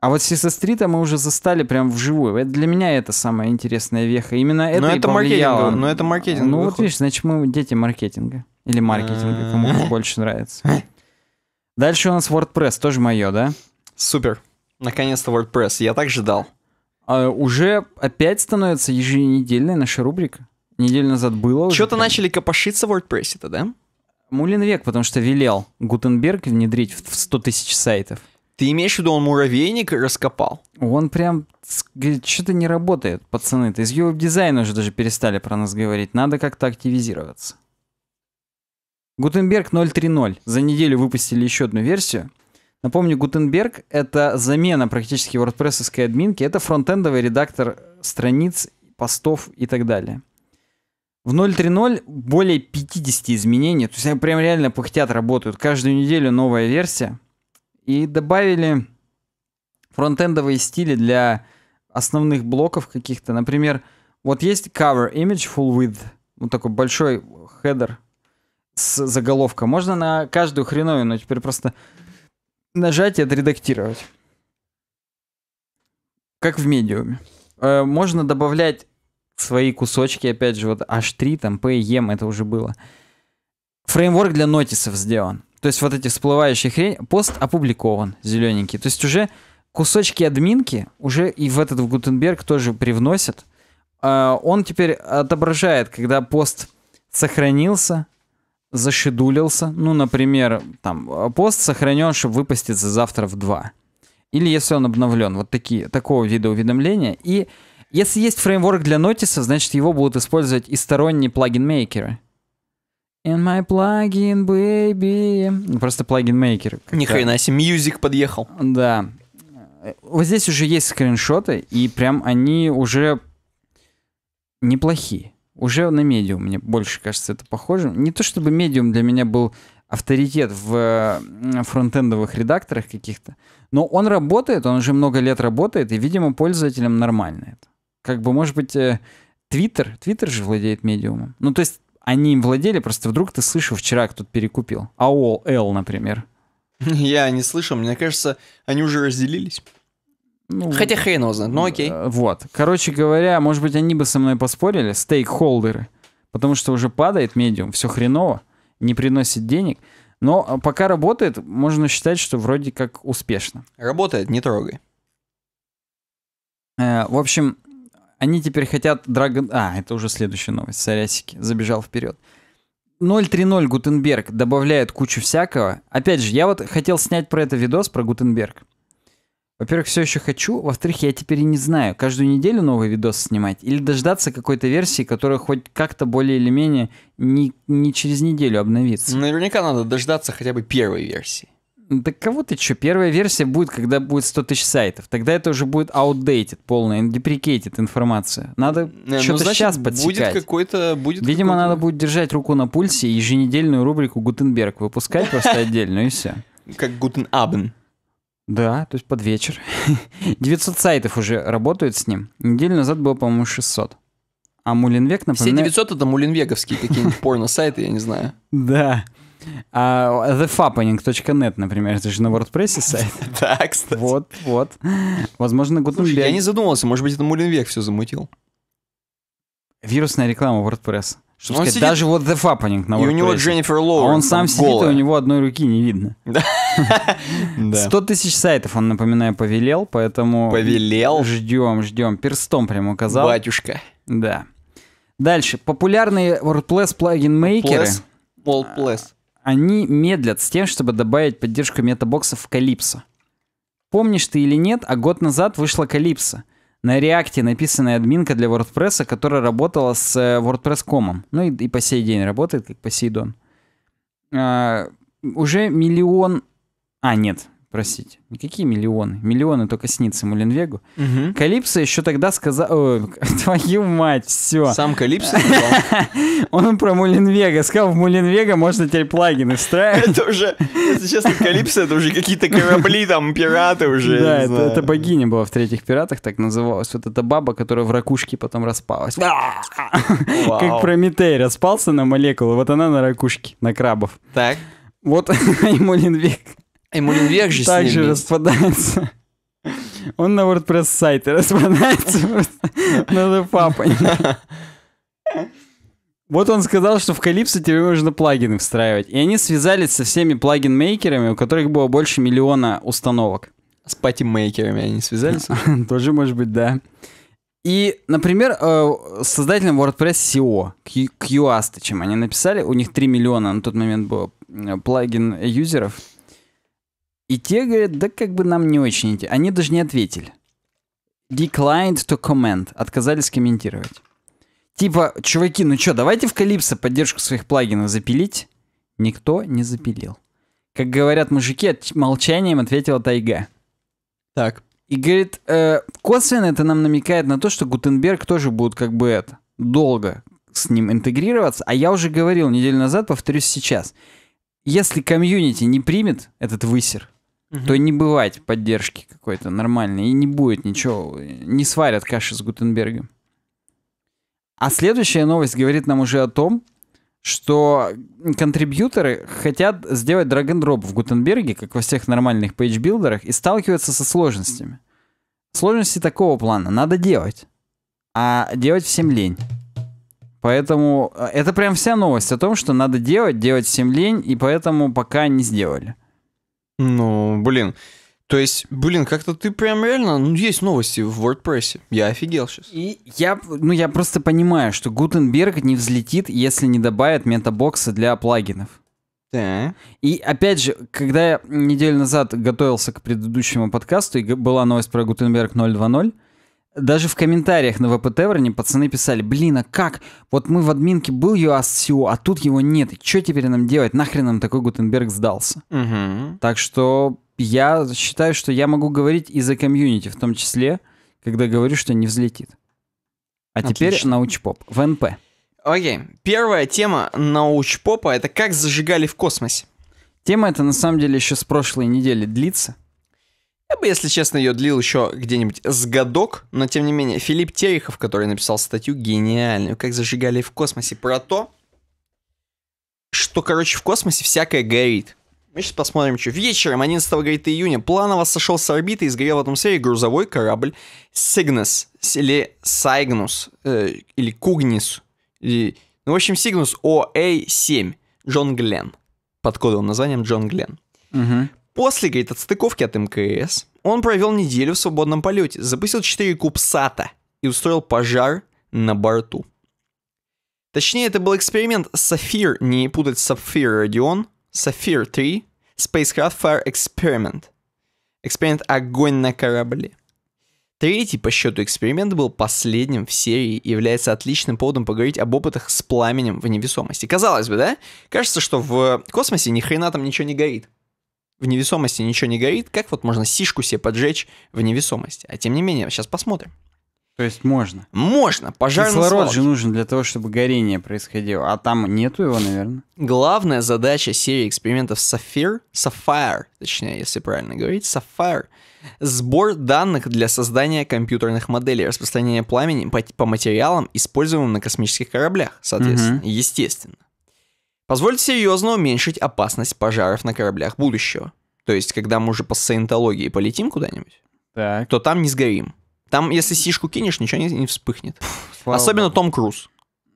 А вот Сисастрита мы уже застали прям вживую. Это для меня это самая интересная веха. Именно это но и это повлияло. Но это маркетинг. Ну выход. вот видишь, значит мы дети маркетинга. Или маркетинга, кому а. больше нравится. Дальше у нас WordPress, тоже мое, да? Супер. Наконец-то WordPress. Я так ждал. А, уже опять становится еженедельная наша рубрика. Неделю назад было. Что-то
начали копошиться в WordPress-то, да?
Мулин век, потому что велел Гутенберг внедрить в 100 тысяч сайтов. Ты имеешь в виду,
он муравейник раскопал?
Он прям говорит, что-то не работает, пацаны. Ты из его дизайна уже даже перестали про нас говорить. Надо как-то активизироваться. Гутенберг 0.3.0. За неделю выпустили еще одну версию. Напомню, Гутенберг — это замена практически wordpress админки. Это фронтендовый редактор страниц, постов и так далее. В 0.3.0 более 50 изменений. То есть они прям реально пыхтят, работают. Каждую неделю новая версия — и добавили фронтендовые стили для основных блоков каких-то. Например, вот есть cover image full width, вот такой большой хедер с заголовка. Можно на каждую хреновину теперь просто нажать и отредактировать. Как в медиуме. Э, можно добавлять свои кусочки, опять же, вот H3, там, P, EM, это уже было. Фреймворк для нотисов сделан. То есть вот эти всплывающие хрень, пост опубликован зелененький. То есть уже кусочки админки уже и в этот в Гутенберг тоже привносят. А, он теперь отображает, когда пост сохранился, зашедулился. Ну, например, там пост сохранен, чтобы выпуститься завтра в 2. Или если он обновлен. Вот такие, такого вида уведомления. И если есть фреймворк для Нотиса, значит его будут использовать и сторонние плагин-мейкеры. In my plugin, baby. Ну, просто плагин-мейкер. Ни хрена себе, мьюзик подъехал. Да. Вот здесь уже есть скриншоты, и прям они уже неплохие. Уже на медиум, мне больше кажется, это похоже. Не то чтобы медиум для меня был авторитет в фронтендовых редакторах каких-то, но он работает, он уже много лет работает, и, видимо, пользователям нормально это. Как бы, может быть, Твиттер, э, Твиттер же владеет медиумом. Ну, то есть они им владели, просто вдруг ты слышал вчера, кто-то перекупил. AOL L, например.
Я не слышал, мне кажется, они уже разделились. Ну, Хотя хрен его знает, но окей.
Э, вот. Короче говоря, может быть, они бы со мной поспорили, стейкхолдеры, потому что уже падает медиум, все хреново, не приносит денег. Но э, пока работает, можно считать, что вроде как успешно. Работает, не трогай. Э, в общем, они теперь хотят Dragon... А, это уже следующая новость. Сорясики, забежал вперед. 0.3.0 Гутенберг добавляет кучу всякого. Опять же, я вот хотел снять про это видос, про Гутенберг. Во-первых, все еще хочу. Во-вторых, я теперь и не знаю, каждую неделю новый видос снимать или дождаться какой-то версии, которая хоть как-то более или менее не, не через неделю обновится. Наверняка
надо дождаться хотя бы первой версии.
Да кого ты чё? Первая версия будет, когда будет 100 тысяч сайтов. Тогда это уже будет outdated полная, деприкейтед информация. Надо yeah, что-то ну, сейчас подсекать. Будет
какой-то... Будет
Видимо, какой-то... надо будет держать руку на пульсе и еженедельную рубрику Гутенберг выпускать просто отдельно, и все. Как Гутенабен. Да, то есть под вечер. 900 сайтов уже работают с ним. Неделю назад было, по-моему, 600. А Мулинвек например. Все 900
это мулинвеговские какие-нибудь порно-сайты, я не знаю.
Да. А thefappening.net, например, это же на WordPress сайт. Да, кстати. Вот, вот. Возможно, Гутенберг. Я не задумывался, может быть, это Мулинвек все замутил. Вирусная реклама WordPress. Что ну, сказать, сидит... даже вот The Fappening на WordPress. И у него Дженнифер Лоуэн. А он сам сидит, голая. и у него одной руки не видно. 100 тысяч сайтов, он, напоминаю, повелел, поэтому... Повелел? Ждем, ждем. Перстом прям указал. Батюшка. Да. Дальше. Популярные WordPress плагин-мейкеры. WordPress они медлят с тем, чтобы добавить поддержку метабоксов в Калипсо. Помнишь ты или нет, а год назад вышла Калипсо. На реакте написанная админка для WordPress, которая работала с э, WordPress.com. Ну и, и по сей день работает, как Посейдон. А, уже миллион... А, нет, просить. Никакие миллионы. Миллионы только снится Муленвегу. Угу. Калипсо еще тогда сказал... Твою мать, все. Сам Калипсо Он про Муленвега сказал, в Муленвега можно теперь плагины встраивать. Это уже,
если честно, Калипсо это уже какие-то корабли, там, пираты уже. Да, это,
богиня была в «Третьих пиратах», так называлась. Вот эта баба, которая в ракушке потом распалась. Как Прометей распался на молекулы, вот она на ракушке, на крабов. Так. Вот и Мулинвек Эмульвер же Также распадается. Он на WordPress сайте распадается. Надо папой. Вот он сказал, что в Калипсо тебе нужно плагины встраивать. И они связались со всеми плагин-мейкерами, у которых было больше миллиона установок. С пати-мейкерами они связались? Тоже, может быть, да. И, например, э, создателем WordPress SEO, QAST, чем они написали, у них 3 миллиона на тот момент было плагин-юзеров — и те говорят, да как бы нам не очень интересно. Они даже не ответили. Declined to comment. Отказались комментировать. Типа, чуваки, ну что, давайте в Калипсо поддержку своих плагинов запилить. Никто не запилил. Как говорят мужики, от молчанием ответила тайга. Так. И говорит, э, косвенно это нам намекает на то, что Гутенберг тоже будет как бы это, долго с ним интегрироваться. А я уже говорил неделю назад, повторюсь сейчас. Если комьюнити не примет этот высер, угу. то не бывает поддержки какой-то нормальной, и не будет ничего, не сварят каши с Гутенбергом. А следующая новость говорит нам уже о том, что контрибьюторы хотят сделать драг-н-дроп в Гутенберге, как во всех нормальных пейджбилдерах, и сталкиваются со сложностями. Сложности такого плана. Надо делать. А делать всем лень. Поэтому э, это прям вся новость о том, что надо делать, делать всем лень, и поэтому пока не сделали. Ну, блин. То есть, блин, как-то ты прям реально, ну, есть новости в WordPress. Я офигел сейчас. И я, ну, я просто понимаю, что Гутенберг не взлетит, если не добавят метабокса для плагинов. Да. И опять же, когда я неделю назад готовился к предыдущему подкасту, и была новость про Гутенберг 0.2.0, даже в комментариях на ВП Тевроне пацаны писали, блин, а как? Вот мы в админке был UASCO, а тут его нет. И что теперь нам делать? Нахрен нам такой Гутенберг сдался? Угу. Так что я считаю, что я могу говорить и за комьюнити в том числе, когда говорю, что не взлетит. А Отлично. теперь научпоп. ВНП.
Окей. Okay. Первая тема научпопа — это как зажигали в космосе. Тема эта на самом деле еще с прошлой недели длится. Я бы, если честно, ее длил еще где-нибудь с годок, но тем не менее, Филипп Терехов, который написал статью гениальную, как зажигали в космосе, про то, что, короче, в космосе всякое горит. Мы сейчас посмотрим, что. Вечером 11 говорит, июня планово сошел с орбиты и сгорел в атмосфере грузовой корабль Cygnus или Сайгнус э, или Кугнис. И, ну, в общем, Сигнус ОА 7 Джон Глен. Под кодовым названием Джон Глен. Угу. После, говорит, отстыковки от МКС, он провел неделю в свободном полете, запустил 4 кубсата и устроил пожар на борту. Точнее, это был эксперимент Сафир, не путать Сафир Родион, Сафир 3, Spacecraft Fire Experiment. Эксперимент «Огонь на корабле». Третий по счету эксперимент был последним в серии и является отличным поводом поговорить об опытах с пламенем в невесомости. Казалось бы, да? Кажется, что в космосе ни хрена там ничего не горит в невесомости ничего не горит, как вот можно сишку себе поджечь в невесомости? А тем не менее, сейчас посмотрим. То есть можно?
Можно, Пожарный Кислород же нужен для того, чтобы горение происходило, а там
нету его, наверное. Главная задача серии экспериментов Sapphire, Sapphire, точнее, если правильно говорить, Sapphire, сбор данных для создания компьютерных моделей распространения пламени по, по материалам, используемым на космических кораблях, соответственно, угу. естественно позволит серьезно уменьшить опасность пожаров на кораблях будущего. То есть, когда мы уже по саентологии полетим куда-нибудь, так. то там не сгорим. Там, если сишку кинешь, ничего не, не вспыхнет. Слава Особенно Богу. Том Круз.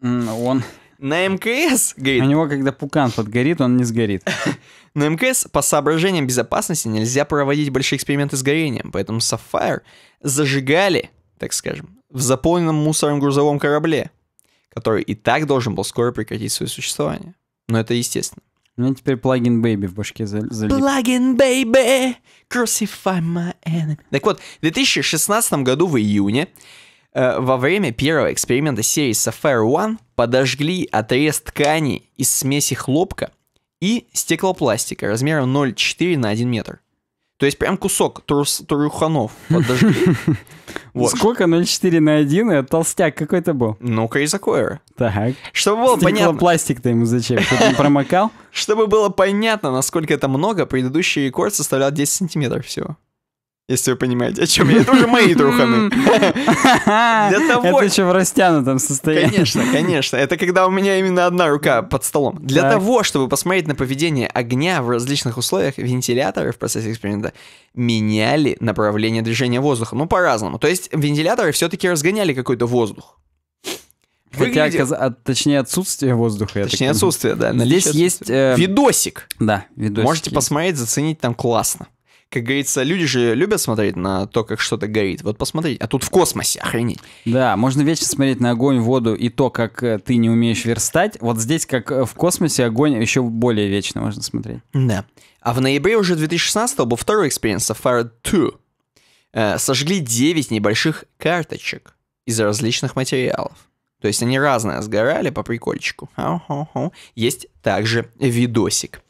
Он... На МКС, горит. У него, когда пукан подгорит, он не сгорит. На МКС по соображениям безопасности нельзя проводить большие эксперименты с горением, поэтому Sapphire зажигали, так скажем, в заполненном мусором грузовом корабле, который и так должен был скоро прекратить свое существование. Но это естественно. У ну, меня теперь плагин Baby в башке залип. Плагин Baby, crucify my enemy. Так вот, в 2016 году в июне э, во время первого эксперимента серии Sapphire One подожгли отрез ткани из смеси хлопка и стеклопластика размером 0,4 на 1 метр. То есть прям кусок трус, труханов подожгли. Вот. Сколько 0,4 на 1? Это толстяк какой-то был. Ну, Кризакоэр. Так. Чтобы было понятно... пластик-то ему зачем? Чтобы не промокал? Чтобы было понятно, насколько это много, предыдущий рекорд составлял 10 сантиметров всего. Если вы понимаете, о чем я. Это уже мои труханы. Для того... Это еще в растянутом состоянии. Конечно, конечно. Это когда у меня именно одна рука под столом. Для так. того, чтобы посмотреть на поведение огня в различных условиях, вентиляторы в процессе эксперимента меняли направление движения воздуха. Ну, по-разному. То есть вентиляторы все-таки разгоняли какой-то воздух. Хотя, Выглядел... а, точнее, отсутствие воздуха. Точнее, отсутствие, да. Здесь отсутствие. есть... Э... Видосик. Да, видосик. Можете есть. посмотреть, заценить, там классно как говорится, люди же любят смотреть на то, как что-то горит. Вот посмотрите, а тут в космосе,
охренеть. Да, можно вечно смотреть на огонь, воду и то, как э, ты не умеешь верстать. Вот здесь,
как э, в космосе, огонь еще более вечно можно смотреть. Да. А в ноябре уже 2016 был второй экспириенс Sapphire 2. Э, сожгли 9 небольших карточек из различных материалов. То есть они разные сгорали по прикольчику. Есть также видосик.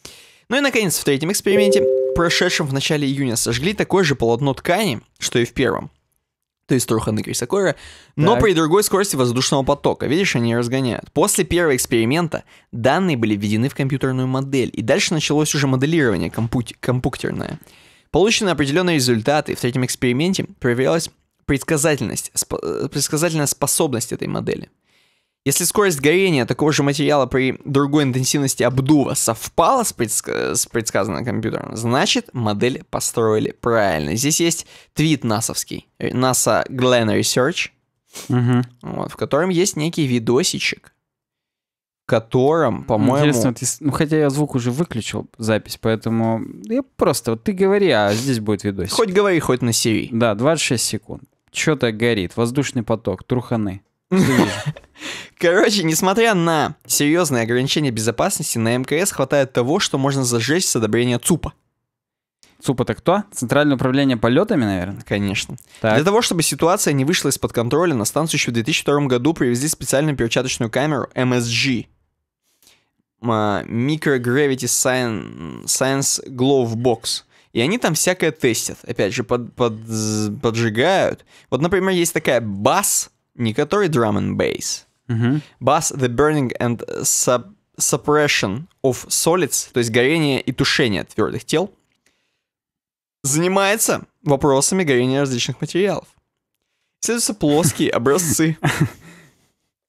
Ну и, наконец, в третьем эксперименте прошедшем в начале июня сожгли такое же полотно ткани, что и в первом. То есть Труханы Крисакора, но при другой скорости воздушного потока. Видишь, они разгоняют. После первого эксперимента данные были введены в компьютерную модель, и дальше началось уже моделирование компути- компьютерное. Получены определенные результаты. В третьем эксперименте проверялась предсказательность, сп- предсказательная способность этой модели. Если скорость горения такого же материала при другой интенсивности обдува совпала с, предск... с предсказанным компьютером, значит модель построили правильно. Здесь есть твит насовский, э, NASA Glenn Research, угу. вот, в котором есть некий видосичек, в котором, по-моему... Интересно, вот
если... ну хотя я звук уже выключил, запись, поэтому я просто, вот ты говори, а здесь будет видосик. Хоть говори, хоть на Siri. Да, 26 секунд. Что-то горит, воздушный поток, труханы.
Короче, несмотря на серьезные ограничения безопасности, на МКС хватает того, что можно зажечь с одобрения ЦУПа. ЦУП это кто? Центральное управление полетами, наверное? Конечно. Так. Для того, чтобы ситуация не вышла из-под контроля, на станцию еще в 2002 году привезли специальную перчаточную камеру MSG. Micro Gravity Science Glove Box. И они там всякое тестят. Опять же, под, под, поджигают. Вот, например, есть такая бас не который drum and bass. Угу. Bass the burning and sub suppression of solids, то есть горение и тушение твердых тел, занимается вопросами горения различных материалов. Исследуются плоские образцы.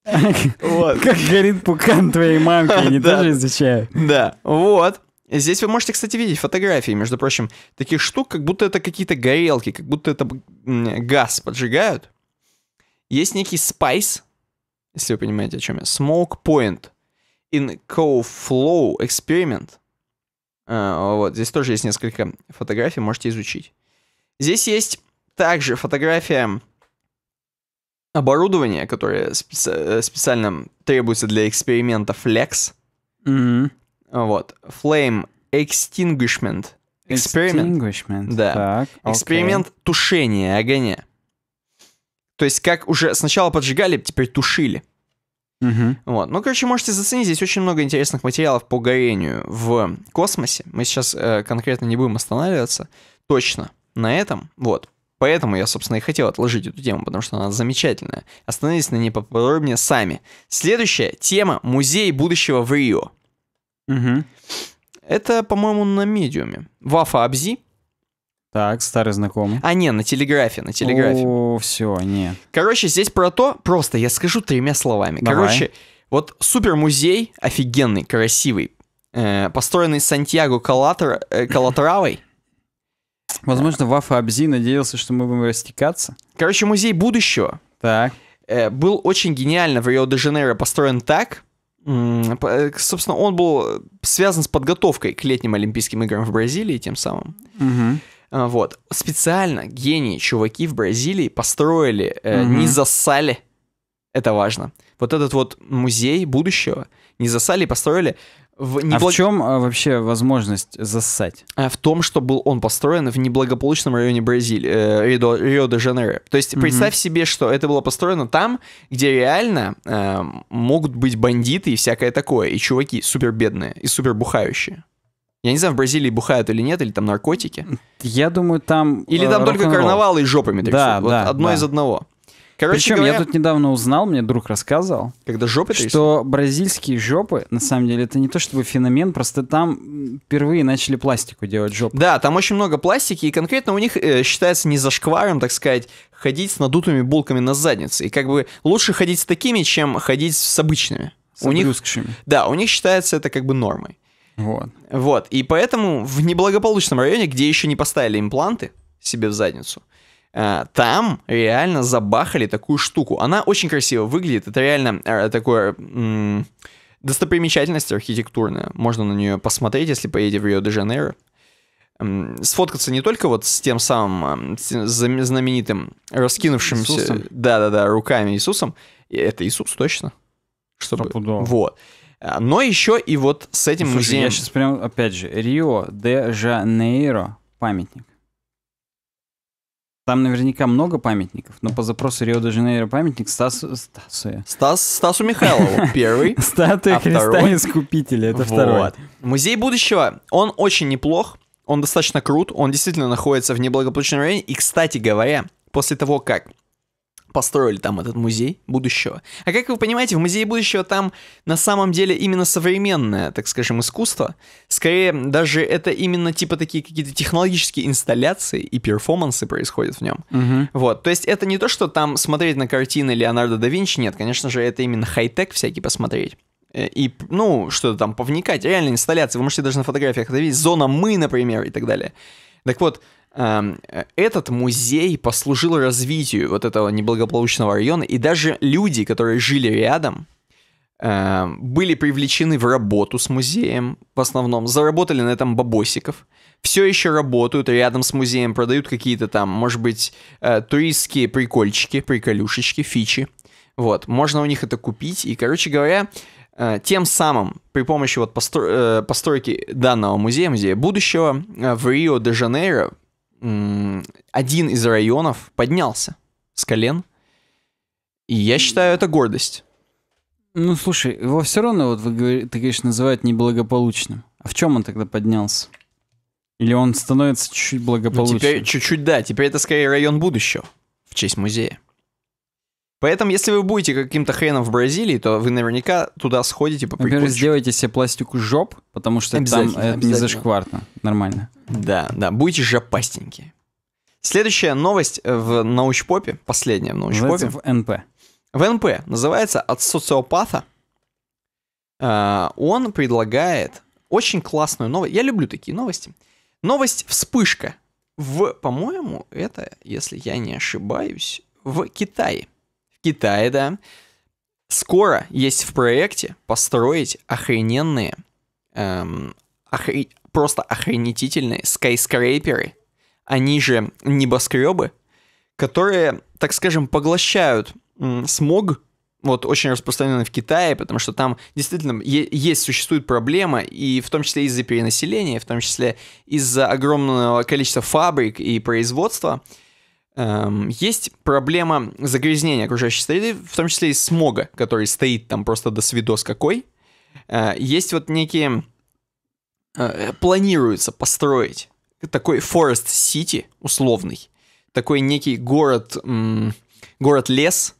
Как горит пукан твоей мамки, не тоже изучают. Да, вот. Здесь вы можете, кстати, видеть фотографии, между прочим, таких штук, как будто это какие-то горелки, как будто это газ поджигают. Есть некий Spice, если вы понимаете, о чем я. Smoke Point in Co-Flow Experiment. А, вот, здесь тоже есть несколько фотографий, можете изучить. Здесь есть также фотография оборудования, которое специ- э, специально требуется для эксперимента Flex. Mm-hmm. Вот. Flame Extinguishment. Experiment. Extinguishment. Да. Так, okay. Эксперимент тушения огня. То есть как уже сначала поджигали, теперь тушили. Угу. Вот. Ну, короче, можете заценить, здесь очень много интересных материалов по горению в космосе. Мы сейчас э, конкретно не будем останавливаться точно на этом. Вот. Поэтому я, собственно, и хотел отложить эту тему, потому что она замечательная. Остановитесь на ней поподробнее сами. Следующая тема — музей будущего в Рио. Угу. Это, по-моему, на медиуме. Вафа Абзи так, старый знакомый. А не, на телеграфе, на телеграфе. О, все, нет. Короче, здесь про то, просто я скажу тремя словами. Давай. Короче, вот супер музей, офигенный, красивый, э, построенный Сантьяго Калатра, э, Калатравой. Возможно, Вафа Абзи надеялся, что мы будем растекаться. Короче, музей будущего. Так. Э, был очень гениально в Рио-де-Жанейро построен так, э, Собственно, он был связан с подготовкой к летним Олимпийским играм в Бразилии тем самым. Угу. А, вот. Специально гении, чуваки в Бразилии построили, э, угу. не засали. Это важно. Вот этот вот музей будущего не засали построили в неблаг... А в чем а, вообще возможность засать? А в том, что был он построен в неблагополучном районе Бразилии, э, Рио-де-Жанейро. То есть mm-hmm. представь себе, что это было построено там, где реально э, могут быть бандиты и всякое такое, и чуваки супер бедные, и супер бухающие. Я не знаю, в Бразилии бухают или нет, или там наркотики. Я думаю, там... Или э, там только карнавалы и жопами Да, вот да, одно да. из одного. Короче Причем говоря, я тут
недавно узнал, мне друг рассказывал, когда жопы что бразильские жопы, на самом
деле, это не то чтобы феномен, просто там впервые начали пластику делать жопы. Да, там очень много пластики, и конкретно у них э, считается не зашкваром, так сказать, ходить с надутыми булками на заднице. И как бы лучше ходить с такими, чем ходить с обычными. С у них, да, у них считается это как бы нормой. Вот. Вот, и поэтому в неблагополучном районе, где еще не поставили импланты себе в задницу, э, там реально забахали такую штуку. Она очень красиво выглядит, это реально э, такое достопримечательность архитектурная. Можно на нее посмотреть, если поедете в Рио-де-Жанейро. Сфоткаться не только вот с тем самым знаменитым раскинувшимся... Иисусом. Да-да-да, руками Иисусом. Это Иисус, точно? Чтобы... Стопудово. Вот. А, но еще и вот с этим Слушай, музеем. Я сейчас прям, опять же, Рио де Жанейро
памятник. Там наверняка много памятников, но по запросу Рио-де-Жанейро
памятник Стасу... Стасу... Стас, Стасу Михайлову первый. Статуя а Христа
Искупителя, это второй.
Музей будущего, он очень неплох, он достаточно крут, он действительно находится в неблагополучном районе. И, кстати говоря, после того, как построили там этот музей будущего. А как вы понимаете, в музее будущего там на самом деле именно современное, так скажем, искусство. Скорее, даже это именно типа такие какие-то технологические инсталляции и перформансы происходят в нем. Угу. Вот, то есть это не то, что там смотреть на картины Леонардо да Винчи, нет, конечно же, это именно хай-тек всякий посмотреть э, и, ну, что-то там повникать, реально инсталляции, вы можете даже на фотографиях это видеть, зона мы, например, и так далее. Так вот, Эм, этот музей послужил развитию вот этого неблагополучного района, и даже люди, которые жили рядом, эм, были привлечены в работу с музеем в основном, заработали на этом бабосиков, все еще работают рядом с музеем, продают какие-то там, может быть, э, туристские прикольчики, приколюшечки, фичи. Вот, можно у них это купить, и, короче говоря, э, тем самым при помощи вот постро... Э, постройки данного музея, музея будущего в Рио-де-Жанейро один из районов поднялся с колен. И я считаю, это гордость. Ну, слушай, его все равно, вот вы, ты говоришь,
называют неблагополучным. А в чем он тогда поднялся? Или он становится чуть-чуть
благополучным? Ну, теперь чуть-чуть, да. Теперь это скорее район будущего в честь музея. Поэтому, если вы будете каким-то хреном в Бразилии, то вы наверняка туда сходите по во сделайте себе пластику жоп, потому что там это не зашкварно. Нормально. Да, да, будете жопастенькие. Следующая новость э, в научпопе, последняя в научпопе. В НП. В НП. Называется «От социопата». Э, он предлагает очень классную новость. Я люблю такие новости. Новость «Вспышка». В, по-моему, это, если я не ошибаюсь, в Китае. Китае, да. Скоро есть в проекте построить охрененные, эм, охре... просто охренетительные скайскрейперы, они же небоскребы, которые, так скажем, поглощают смог, вот очень распространенный в Китае, потому что там действительно есть, существует проблема, и в том числе из-за перенаселения, в том числе из-за огромного количества фабрик и производства – Эм, есть проблема загрязнения окружающей среды, в том числе и смога, который стоит там просто до свидос какой. Э, есть вот некие... Э, э, планируется построить такой Forest City условный, такой некий город, город-лес,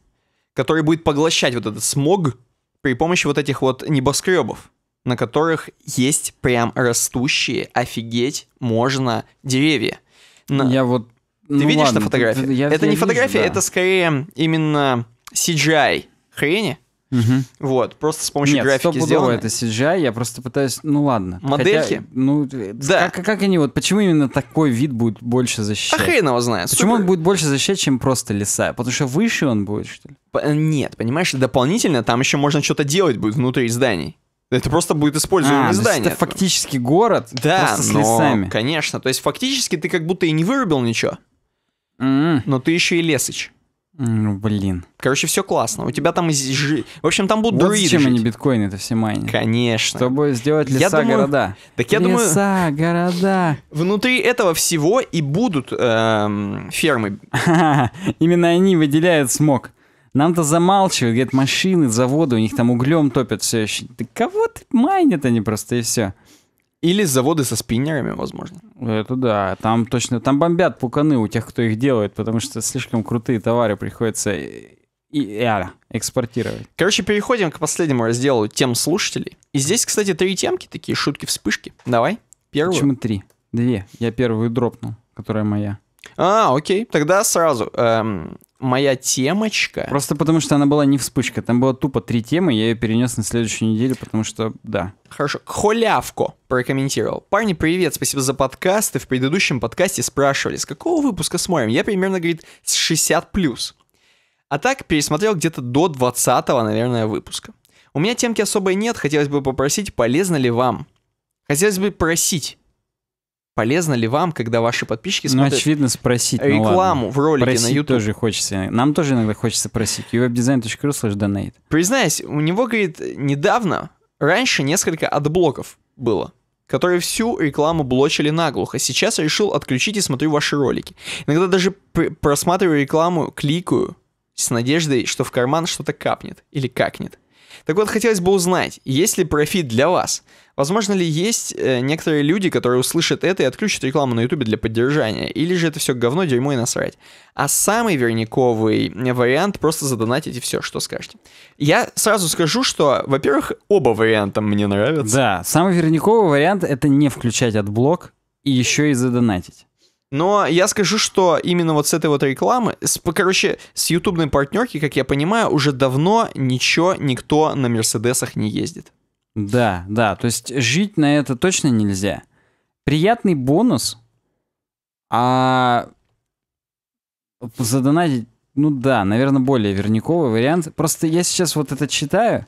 который будет поглощать вот этот смог при помощи вот этих вот небоскребов, на которых есть прям растущие, офигеть, можно деревья. На... Я вот ты ну, видишь на фотографии? я, это я не вижу, фотография, да. это скорее именно CGI хрени. Угу. Вот, просто с помощью Нет, графики сделано. это
CGI, я просто пытаюсь... Ну ладно. Модельки? Хотя,
ну, да.
Как, как они вот... Почему именно такой вид
будет больше защищать? А хрен его знает. Почему супер. он будет больше защищать, чем просто леса? Потому что выше он будет, что ли? нет, понимаешь, дополнительно там еще можно что-то делать будет внутри зданий. Это просто будет использование а, здания. это фактически город, да, просто с но, лесами. Конечно, то есть фактически ты как будто и не вырубил ничего. Mm. Но ты еще и лесыч. Ну, блин. Короче, все классно. У тебя там... В общем, там будут вот друиды зачем жить. они
биткоины это все майнят? Конечно.
Чтобы сделать леса я думаю... города. Так я леса, думаю...
Леса города.
Внутри этого всего и будут эм, фермы.
Именно они выделяют смог. Нам-то замалчивают, говорят, машины, заводы, у них там углем топят все еще. Да кого ты майнят они просто и все. Или заводы со спиннерами, возможно. Это да. Там точно... Там бомбят пуканы у тех, кто их делает, потому что слишком крутые товары приходится и
а, экспортировать. Короче, переходим к последнему разделу тем слушателей. И здесь, кстати, три темки, такие шутки-вспышки. Давай, первую. Почему три? Две. Я первую дропнул,
которая моя.
А, окей. Тогда сразу. Эм, моя темочка.
Просто потому что она была не вспышка. Там было тупо три темы, я ее перенес на следующую неделю, потому что да.
Хорошо. холявку прокомментировал. Парни, привет, спасибо за подкасты. В предыдущем подкасте спрашивали, с какого выпуска смотрим? Я примерно, говорит, с 60 плюс. А так пересмотрел где-то до 20 наверное, выпуска. У меня темки особой нет, хотелось бы попросить, полезно ли вам. Хотелось бы просить, полезно ли вам, когда ваши подписчики ну, смотрят... Ну, очевидно, спросить. Ну рекламу ну, в ролике просить на YouTube. тоже
хочется. Нам тоже иногда хочется просить.
uwebdesign.ru slash donate. Признаюсь, у него, говорит, недавно, раньше несколько отблоков было которые всю рекламу блочили наглухо. Сейчас решил отключить и смотрю ваши ролики. Иногда даже пр- просматриваю рекламу, кликаю с надеждой, что в карман что-то капнет или какнет. Так вот, хотелось бы узнать, есть ли профит для вас? Возможно ли есть э, некоторые люди, которые услышат это и отключат рекламу на ютубе для поддержания? Или же это все говно, дерьмо и насрать? А самый верниковый э, вариант просто задонатить и все, что скажете. Я сразу скажу, что, во-первых, оба варианта мне нравятся. Да,
самый верниковый вариант это не включать отблок и еще и задонатить.
Но я скажу, что именно вот с этой вот рекламы, с, короче, с ютубной партнерки, как я понимаю, уже давно ничего никто на Мерседесах не ездит. Да, да, то есть жить на это точно нельзя. Приятный бонус,
а задонатить, ну да, наверное, более верниковый вариант. Просто я сейчас вот это читаю,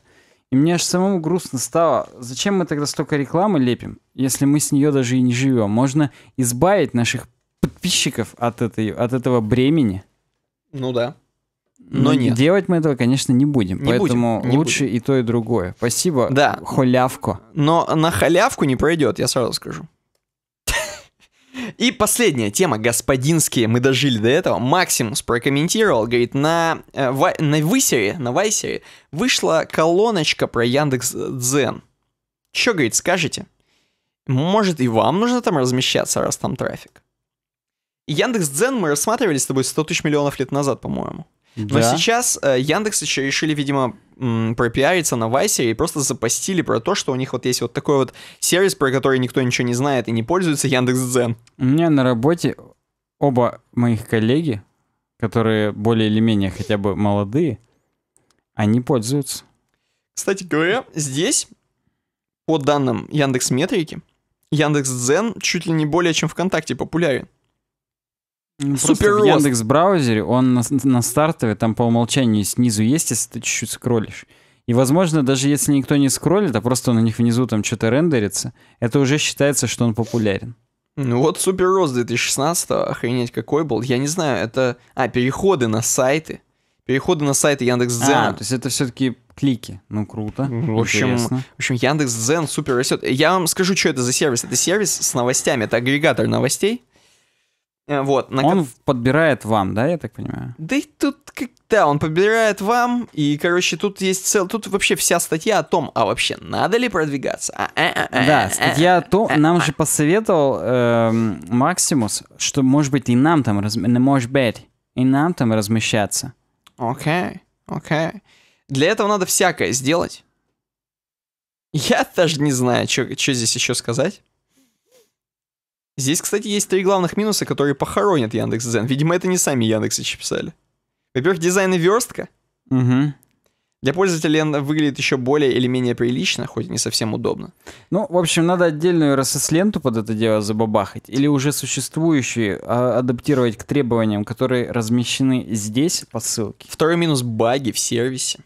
и мне аж самому грустно стало. Зачем мы тогда столько рекламы лепим, если мы с нее даже и не живем? Можно избавить наших подписчиков от, этой, от этого бремени.
Ну да. Но, Но нет.
Делать мы этого, конечно, не будем. Не поэтому будем, не лучше будем. и то, и другое. Спасибо. Да. Халявку.
Но на халявку не пройдет, я сразу скажу. И последняя тема, господинские, мы дожили до этого. Максимус прокомментировал, говорит, на, э, на Вайсере, на Вайсере вышла колоночка про Яндекс Дзен. Чё, говорит, скажете? Может, и вам нужно там размещаться, раз там трафик? Яндекс Дзен мы рассматривали с тобой 100 тысяч миллионов лет назад, по-моему. Но сейчас э, Яндекс еще решили, видимо, пропиариться на Вайсе и просто запостили про то, что у них вот есть вот такой вот сервис, про который никто ничего не знает и не пользуется, Яндекс Дзен. У меня на работе оба
моих коллеги, которые более или менее хотя бы молодые,
они пользуются. Кстати говоря, здесь, по данным Яндекс Метрики, Яндекс Дзен чуть ли не более чем ВКонтакте популярен. Супер в Яндекс
браузере он на, на стартове, там по умолчанию снизу есть, если ты чуть-чуть скроллишь. И, возможно, даже если никто не скроллит, а просто на них внизу там что-то рендерится, это уже считается, что он популярен.
Ну вот Супер Рост 2016 охренеть какой был. Я не знаю, это... А, переходы на сайты. Переходы на сайты Яндекс.Дзена. А, то
есть это все-таки клики. Ну, круто. В общем, интересно.
в общем Яндекс.Дзен супер растет. Я вам скажу, что это за сервис. Это сервис с новостями. Это агрегатор новостей. Э, вот, на... Он подбирает вам, да, я так понимаю? Да и тут, как да, он подбирает вам, и, короче, тут есть цел... Тут вообще вся статья о том, а вообще надо ли продвигаться? А, а, а, да, статья
о том, нам же посоветовал эм, Максимус, что, может быть, и нам там, раз... Ну, может быть, и нам там размещаться.
Окей, окей. Для этого надо всякое сделать. Я даже не знаю, что здесь еще сказать. Здесь, кстати, есть три главных минуса, которые похоронят Яндекс.Дзен. Видимо, это не сами Яндексичи писали. Во-первых, дизайн и верстка. Угу. Для пользователя она выглядит еще более или менее прилично, хоть и не совсем удобно.
Ну, в общем, надо отдельную RSS-ленту под это дело забабахать, или уже существующие а, адаптировать к требованиям, которые размещены здесь по ссылке. Второй минус — баги
в сервисе.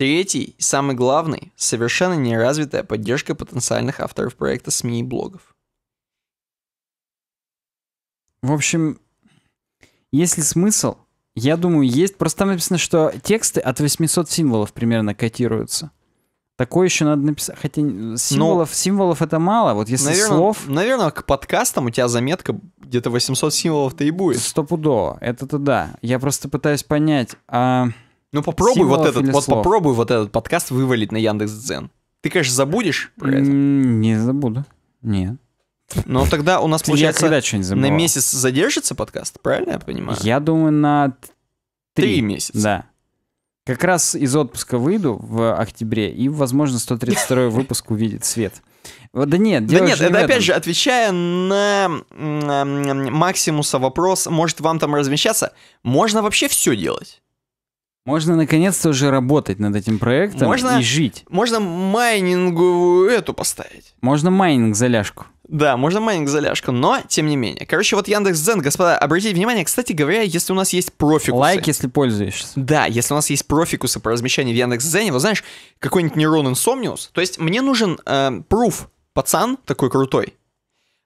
Третий и самый главный — совершенно неразвитая поддержка потенциальных авторов проекта СМИ и блогов. В общем, есть ли смысл? Я думаю, есть.
Просто там написано, что тексты от 800 символов примерно котируются. Такое еще надо написать. Хотя ну, символов, ну, символов это мало.
Вот если наверное, слов... Наверное, к подкастам у тебя заметка где-то 800 символов-то и будет. Стопудово. Это-то да. Я просто пытаюсь понять, а... Ну попробуй вот этот, вот слов. попробуй вот этот подкаст вывалить на Яндекс.Дзен. Ты, конечно, забудешь про это.
Не забуду. Нет. Но тогда у нас, получается, на месяц
задержится подкаст, правильно я понимаю?
Я думаю, на три, месяца. Да. Как раз из отпуска выйду в октябре, и, возможно, 132 выпуск увидит свет. да нет, да нет, это опять же,
отвечая на Максимуса вопрос, может вам там размещаться, можно вообще все делать.
Можно наконец-то уже работать над этим проектом можно, и жить.
Можно майнинговую эту поставить. Можно майнинг заляжку. Да, можно майнинг заляжку, но тем не менее. Короче, вот Яндекс Дзен, господа, обратите внимание, кстати говоря, если у нас есть профикусы. Лайк, если пользуешься. Да, если у нас есть профикусы по размещению в Яндекс Дзене, вот знаешь, какой-нибудь нейрон инсомниус, то есть мне нужен э, пацан такой крутой,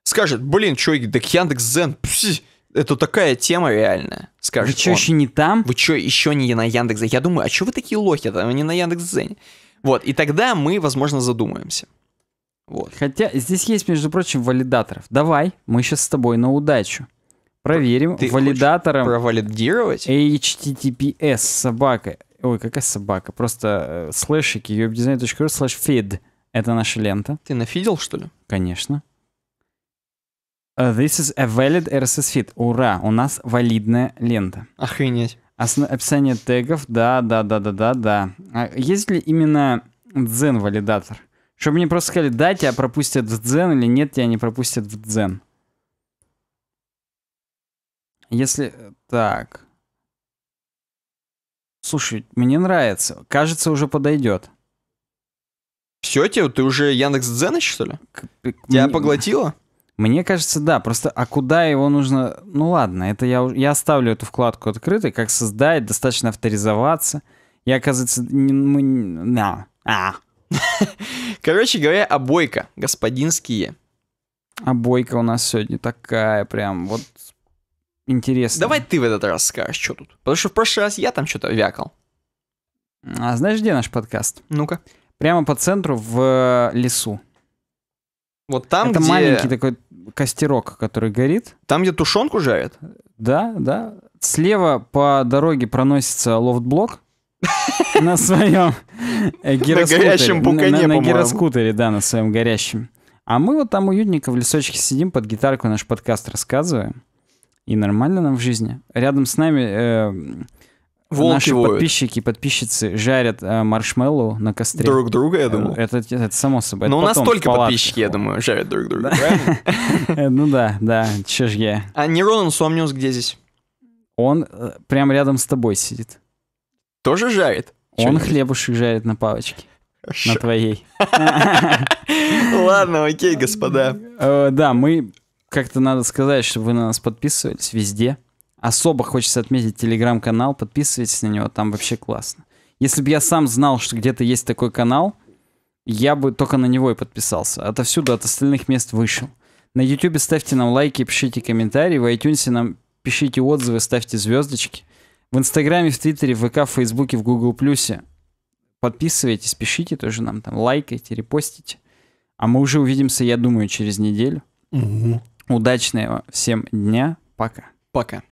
скажет, блин, чувак, так Яндекс Дзен, пси, это такая тема реальная, скажет Вы что, еще не там? Вы что, еще не на Яндексе? Я думаю, а что вы такие лохи там, а не на Яндекс.Дзене? Вот, и тогда мы, возможно, задумаемся. Вот. Хотя здесь есть, между прочим, валидаторов. Давай, мы сейчас
с тобой на удачу. Проверим Ты валидатором. Провалидировать? HTTPS собака. Ой, какая собака? Просто э, слэшики webdesign.ru слэш feed. Это наша лента. Ты нафидел, что ли? Конечно. Э, this is a valid RSS feed. Ура, у нас валидная лента. Охренеть. Осно- описание тегов, да, да, да, да, да, да. А есть ли именно дзен-валидатор? Чтобы мне просто сказали, да, тебя а пропустят в дзен или нет, тебя не пропустят в дзен. Если... Э, так. Слушай, мне нравится. Кажется, уже подойдет. Все, тебе, ты уже Яндекс Дзена, что ли? К- Тебя поглотило? Мне кажется, да, просто а куда его нужно... Ну ладно, это я, я оставлю эту вкладку открытой, как создать, достаточно авторизоваться. И оказывается, не, мы... не. А.
Короче говоря, обойка, а господинские. Обойка а у нас сегодня такая прям вот интересная. Давай ты в этот раз скажешь, что тут. Потому что в прошлый раз я там что-то вякал.
А знаешь, где наш подкаст? Ну-ка. Прямо по центру в э, лесу.
Вот там, Это где... маленький
такой костерок, который горит. Там, где тушенку жарят? Да, да. Слева по дороге проносится лофтблок на своем э, гироскутере. На гироскутере, да, на своем горящем. А мы вот там уютненько в лесочке сидим, под гитарку наш подкаст рассказываем. И нормально нам в жизни. Рядом с нами э, Волки Наши воют. подписчики и подписчицы жарят э, маршмеллоу на костре. Друг друга, я э, думаю. Это, это, это само собой. Но это ну, у нас только подписчики,
я думаю, жарят друг друга,
э, Ну да, да, че ж я. А Нерон Сомниус где здесь? Он э, прям рядом с тобой сидит.
Тоже жарит? Он
хлебушек жарит на палочке. На твоей.
Ладно, окей, господа. Да, мы как-то надо
сказать, что вы на нас подписывались везде. Особо хочется отметить телеграм-канал, подписывайтесь на него, там вообще классно. Если бы я сам знал, что где-то есть такой канал, я бы только на него и подписался. Отовсюду, от остальных мест вышел. На YouTube ставьте нам лайки, пишите комментарии, в iTunes нам пишите отзывы, ставьте звездочки. В Инстаграме, в Твиттере, в ВК, в Фейсбуке, в Гугл Плюсе. Подписывайтесь, пишите тоже нам там, лайкайте, репостите. А мы уже увидимся, я думаю, через неделю. Угу. Удачного всем дня. Пока. Пока.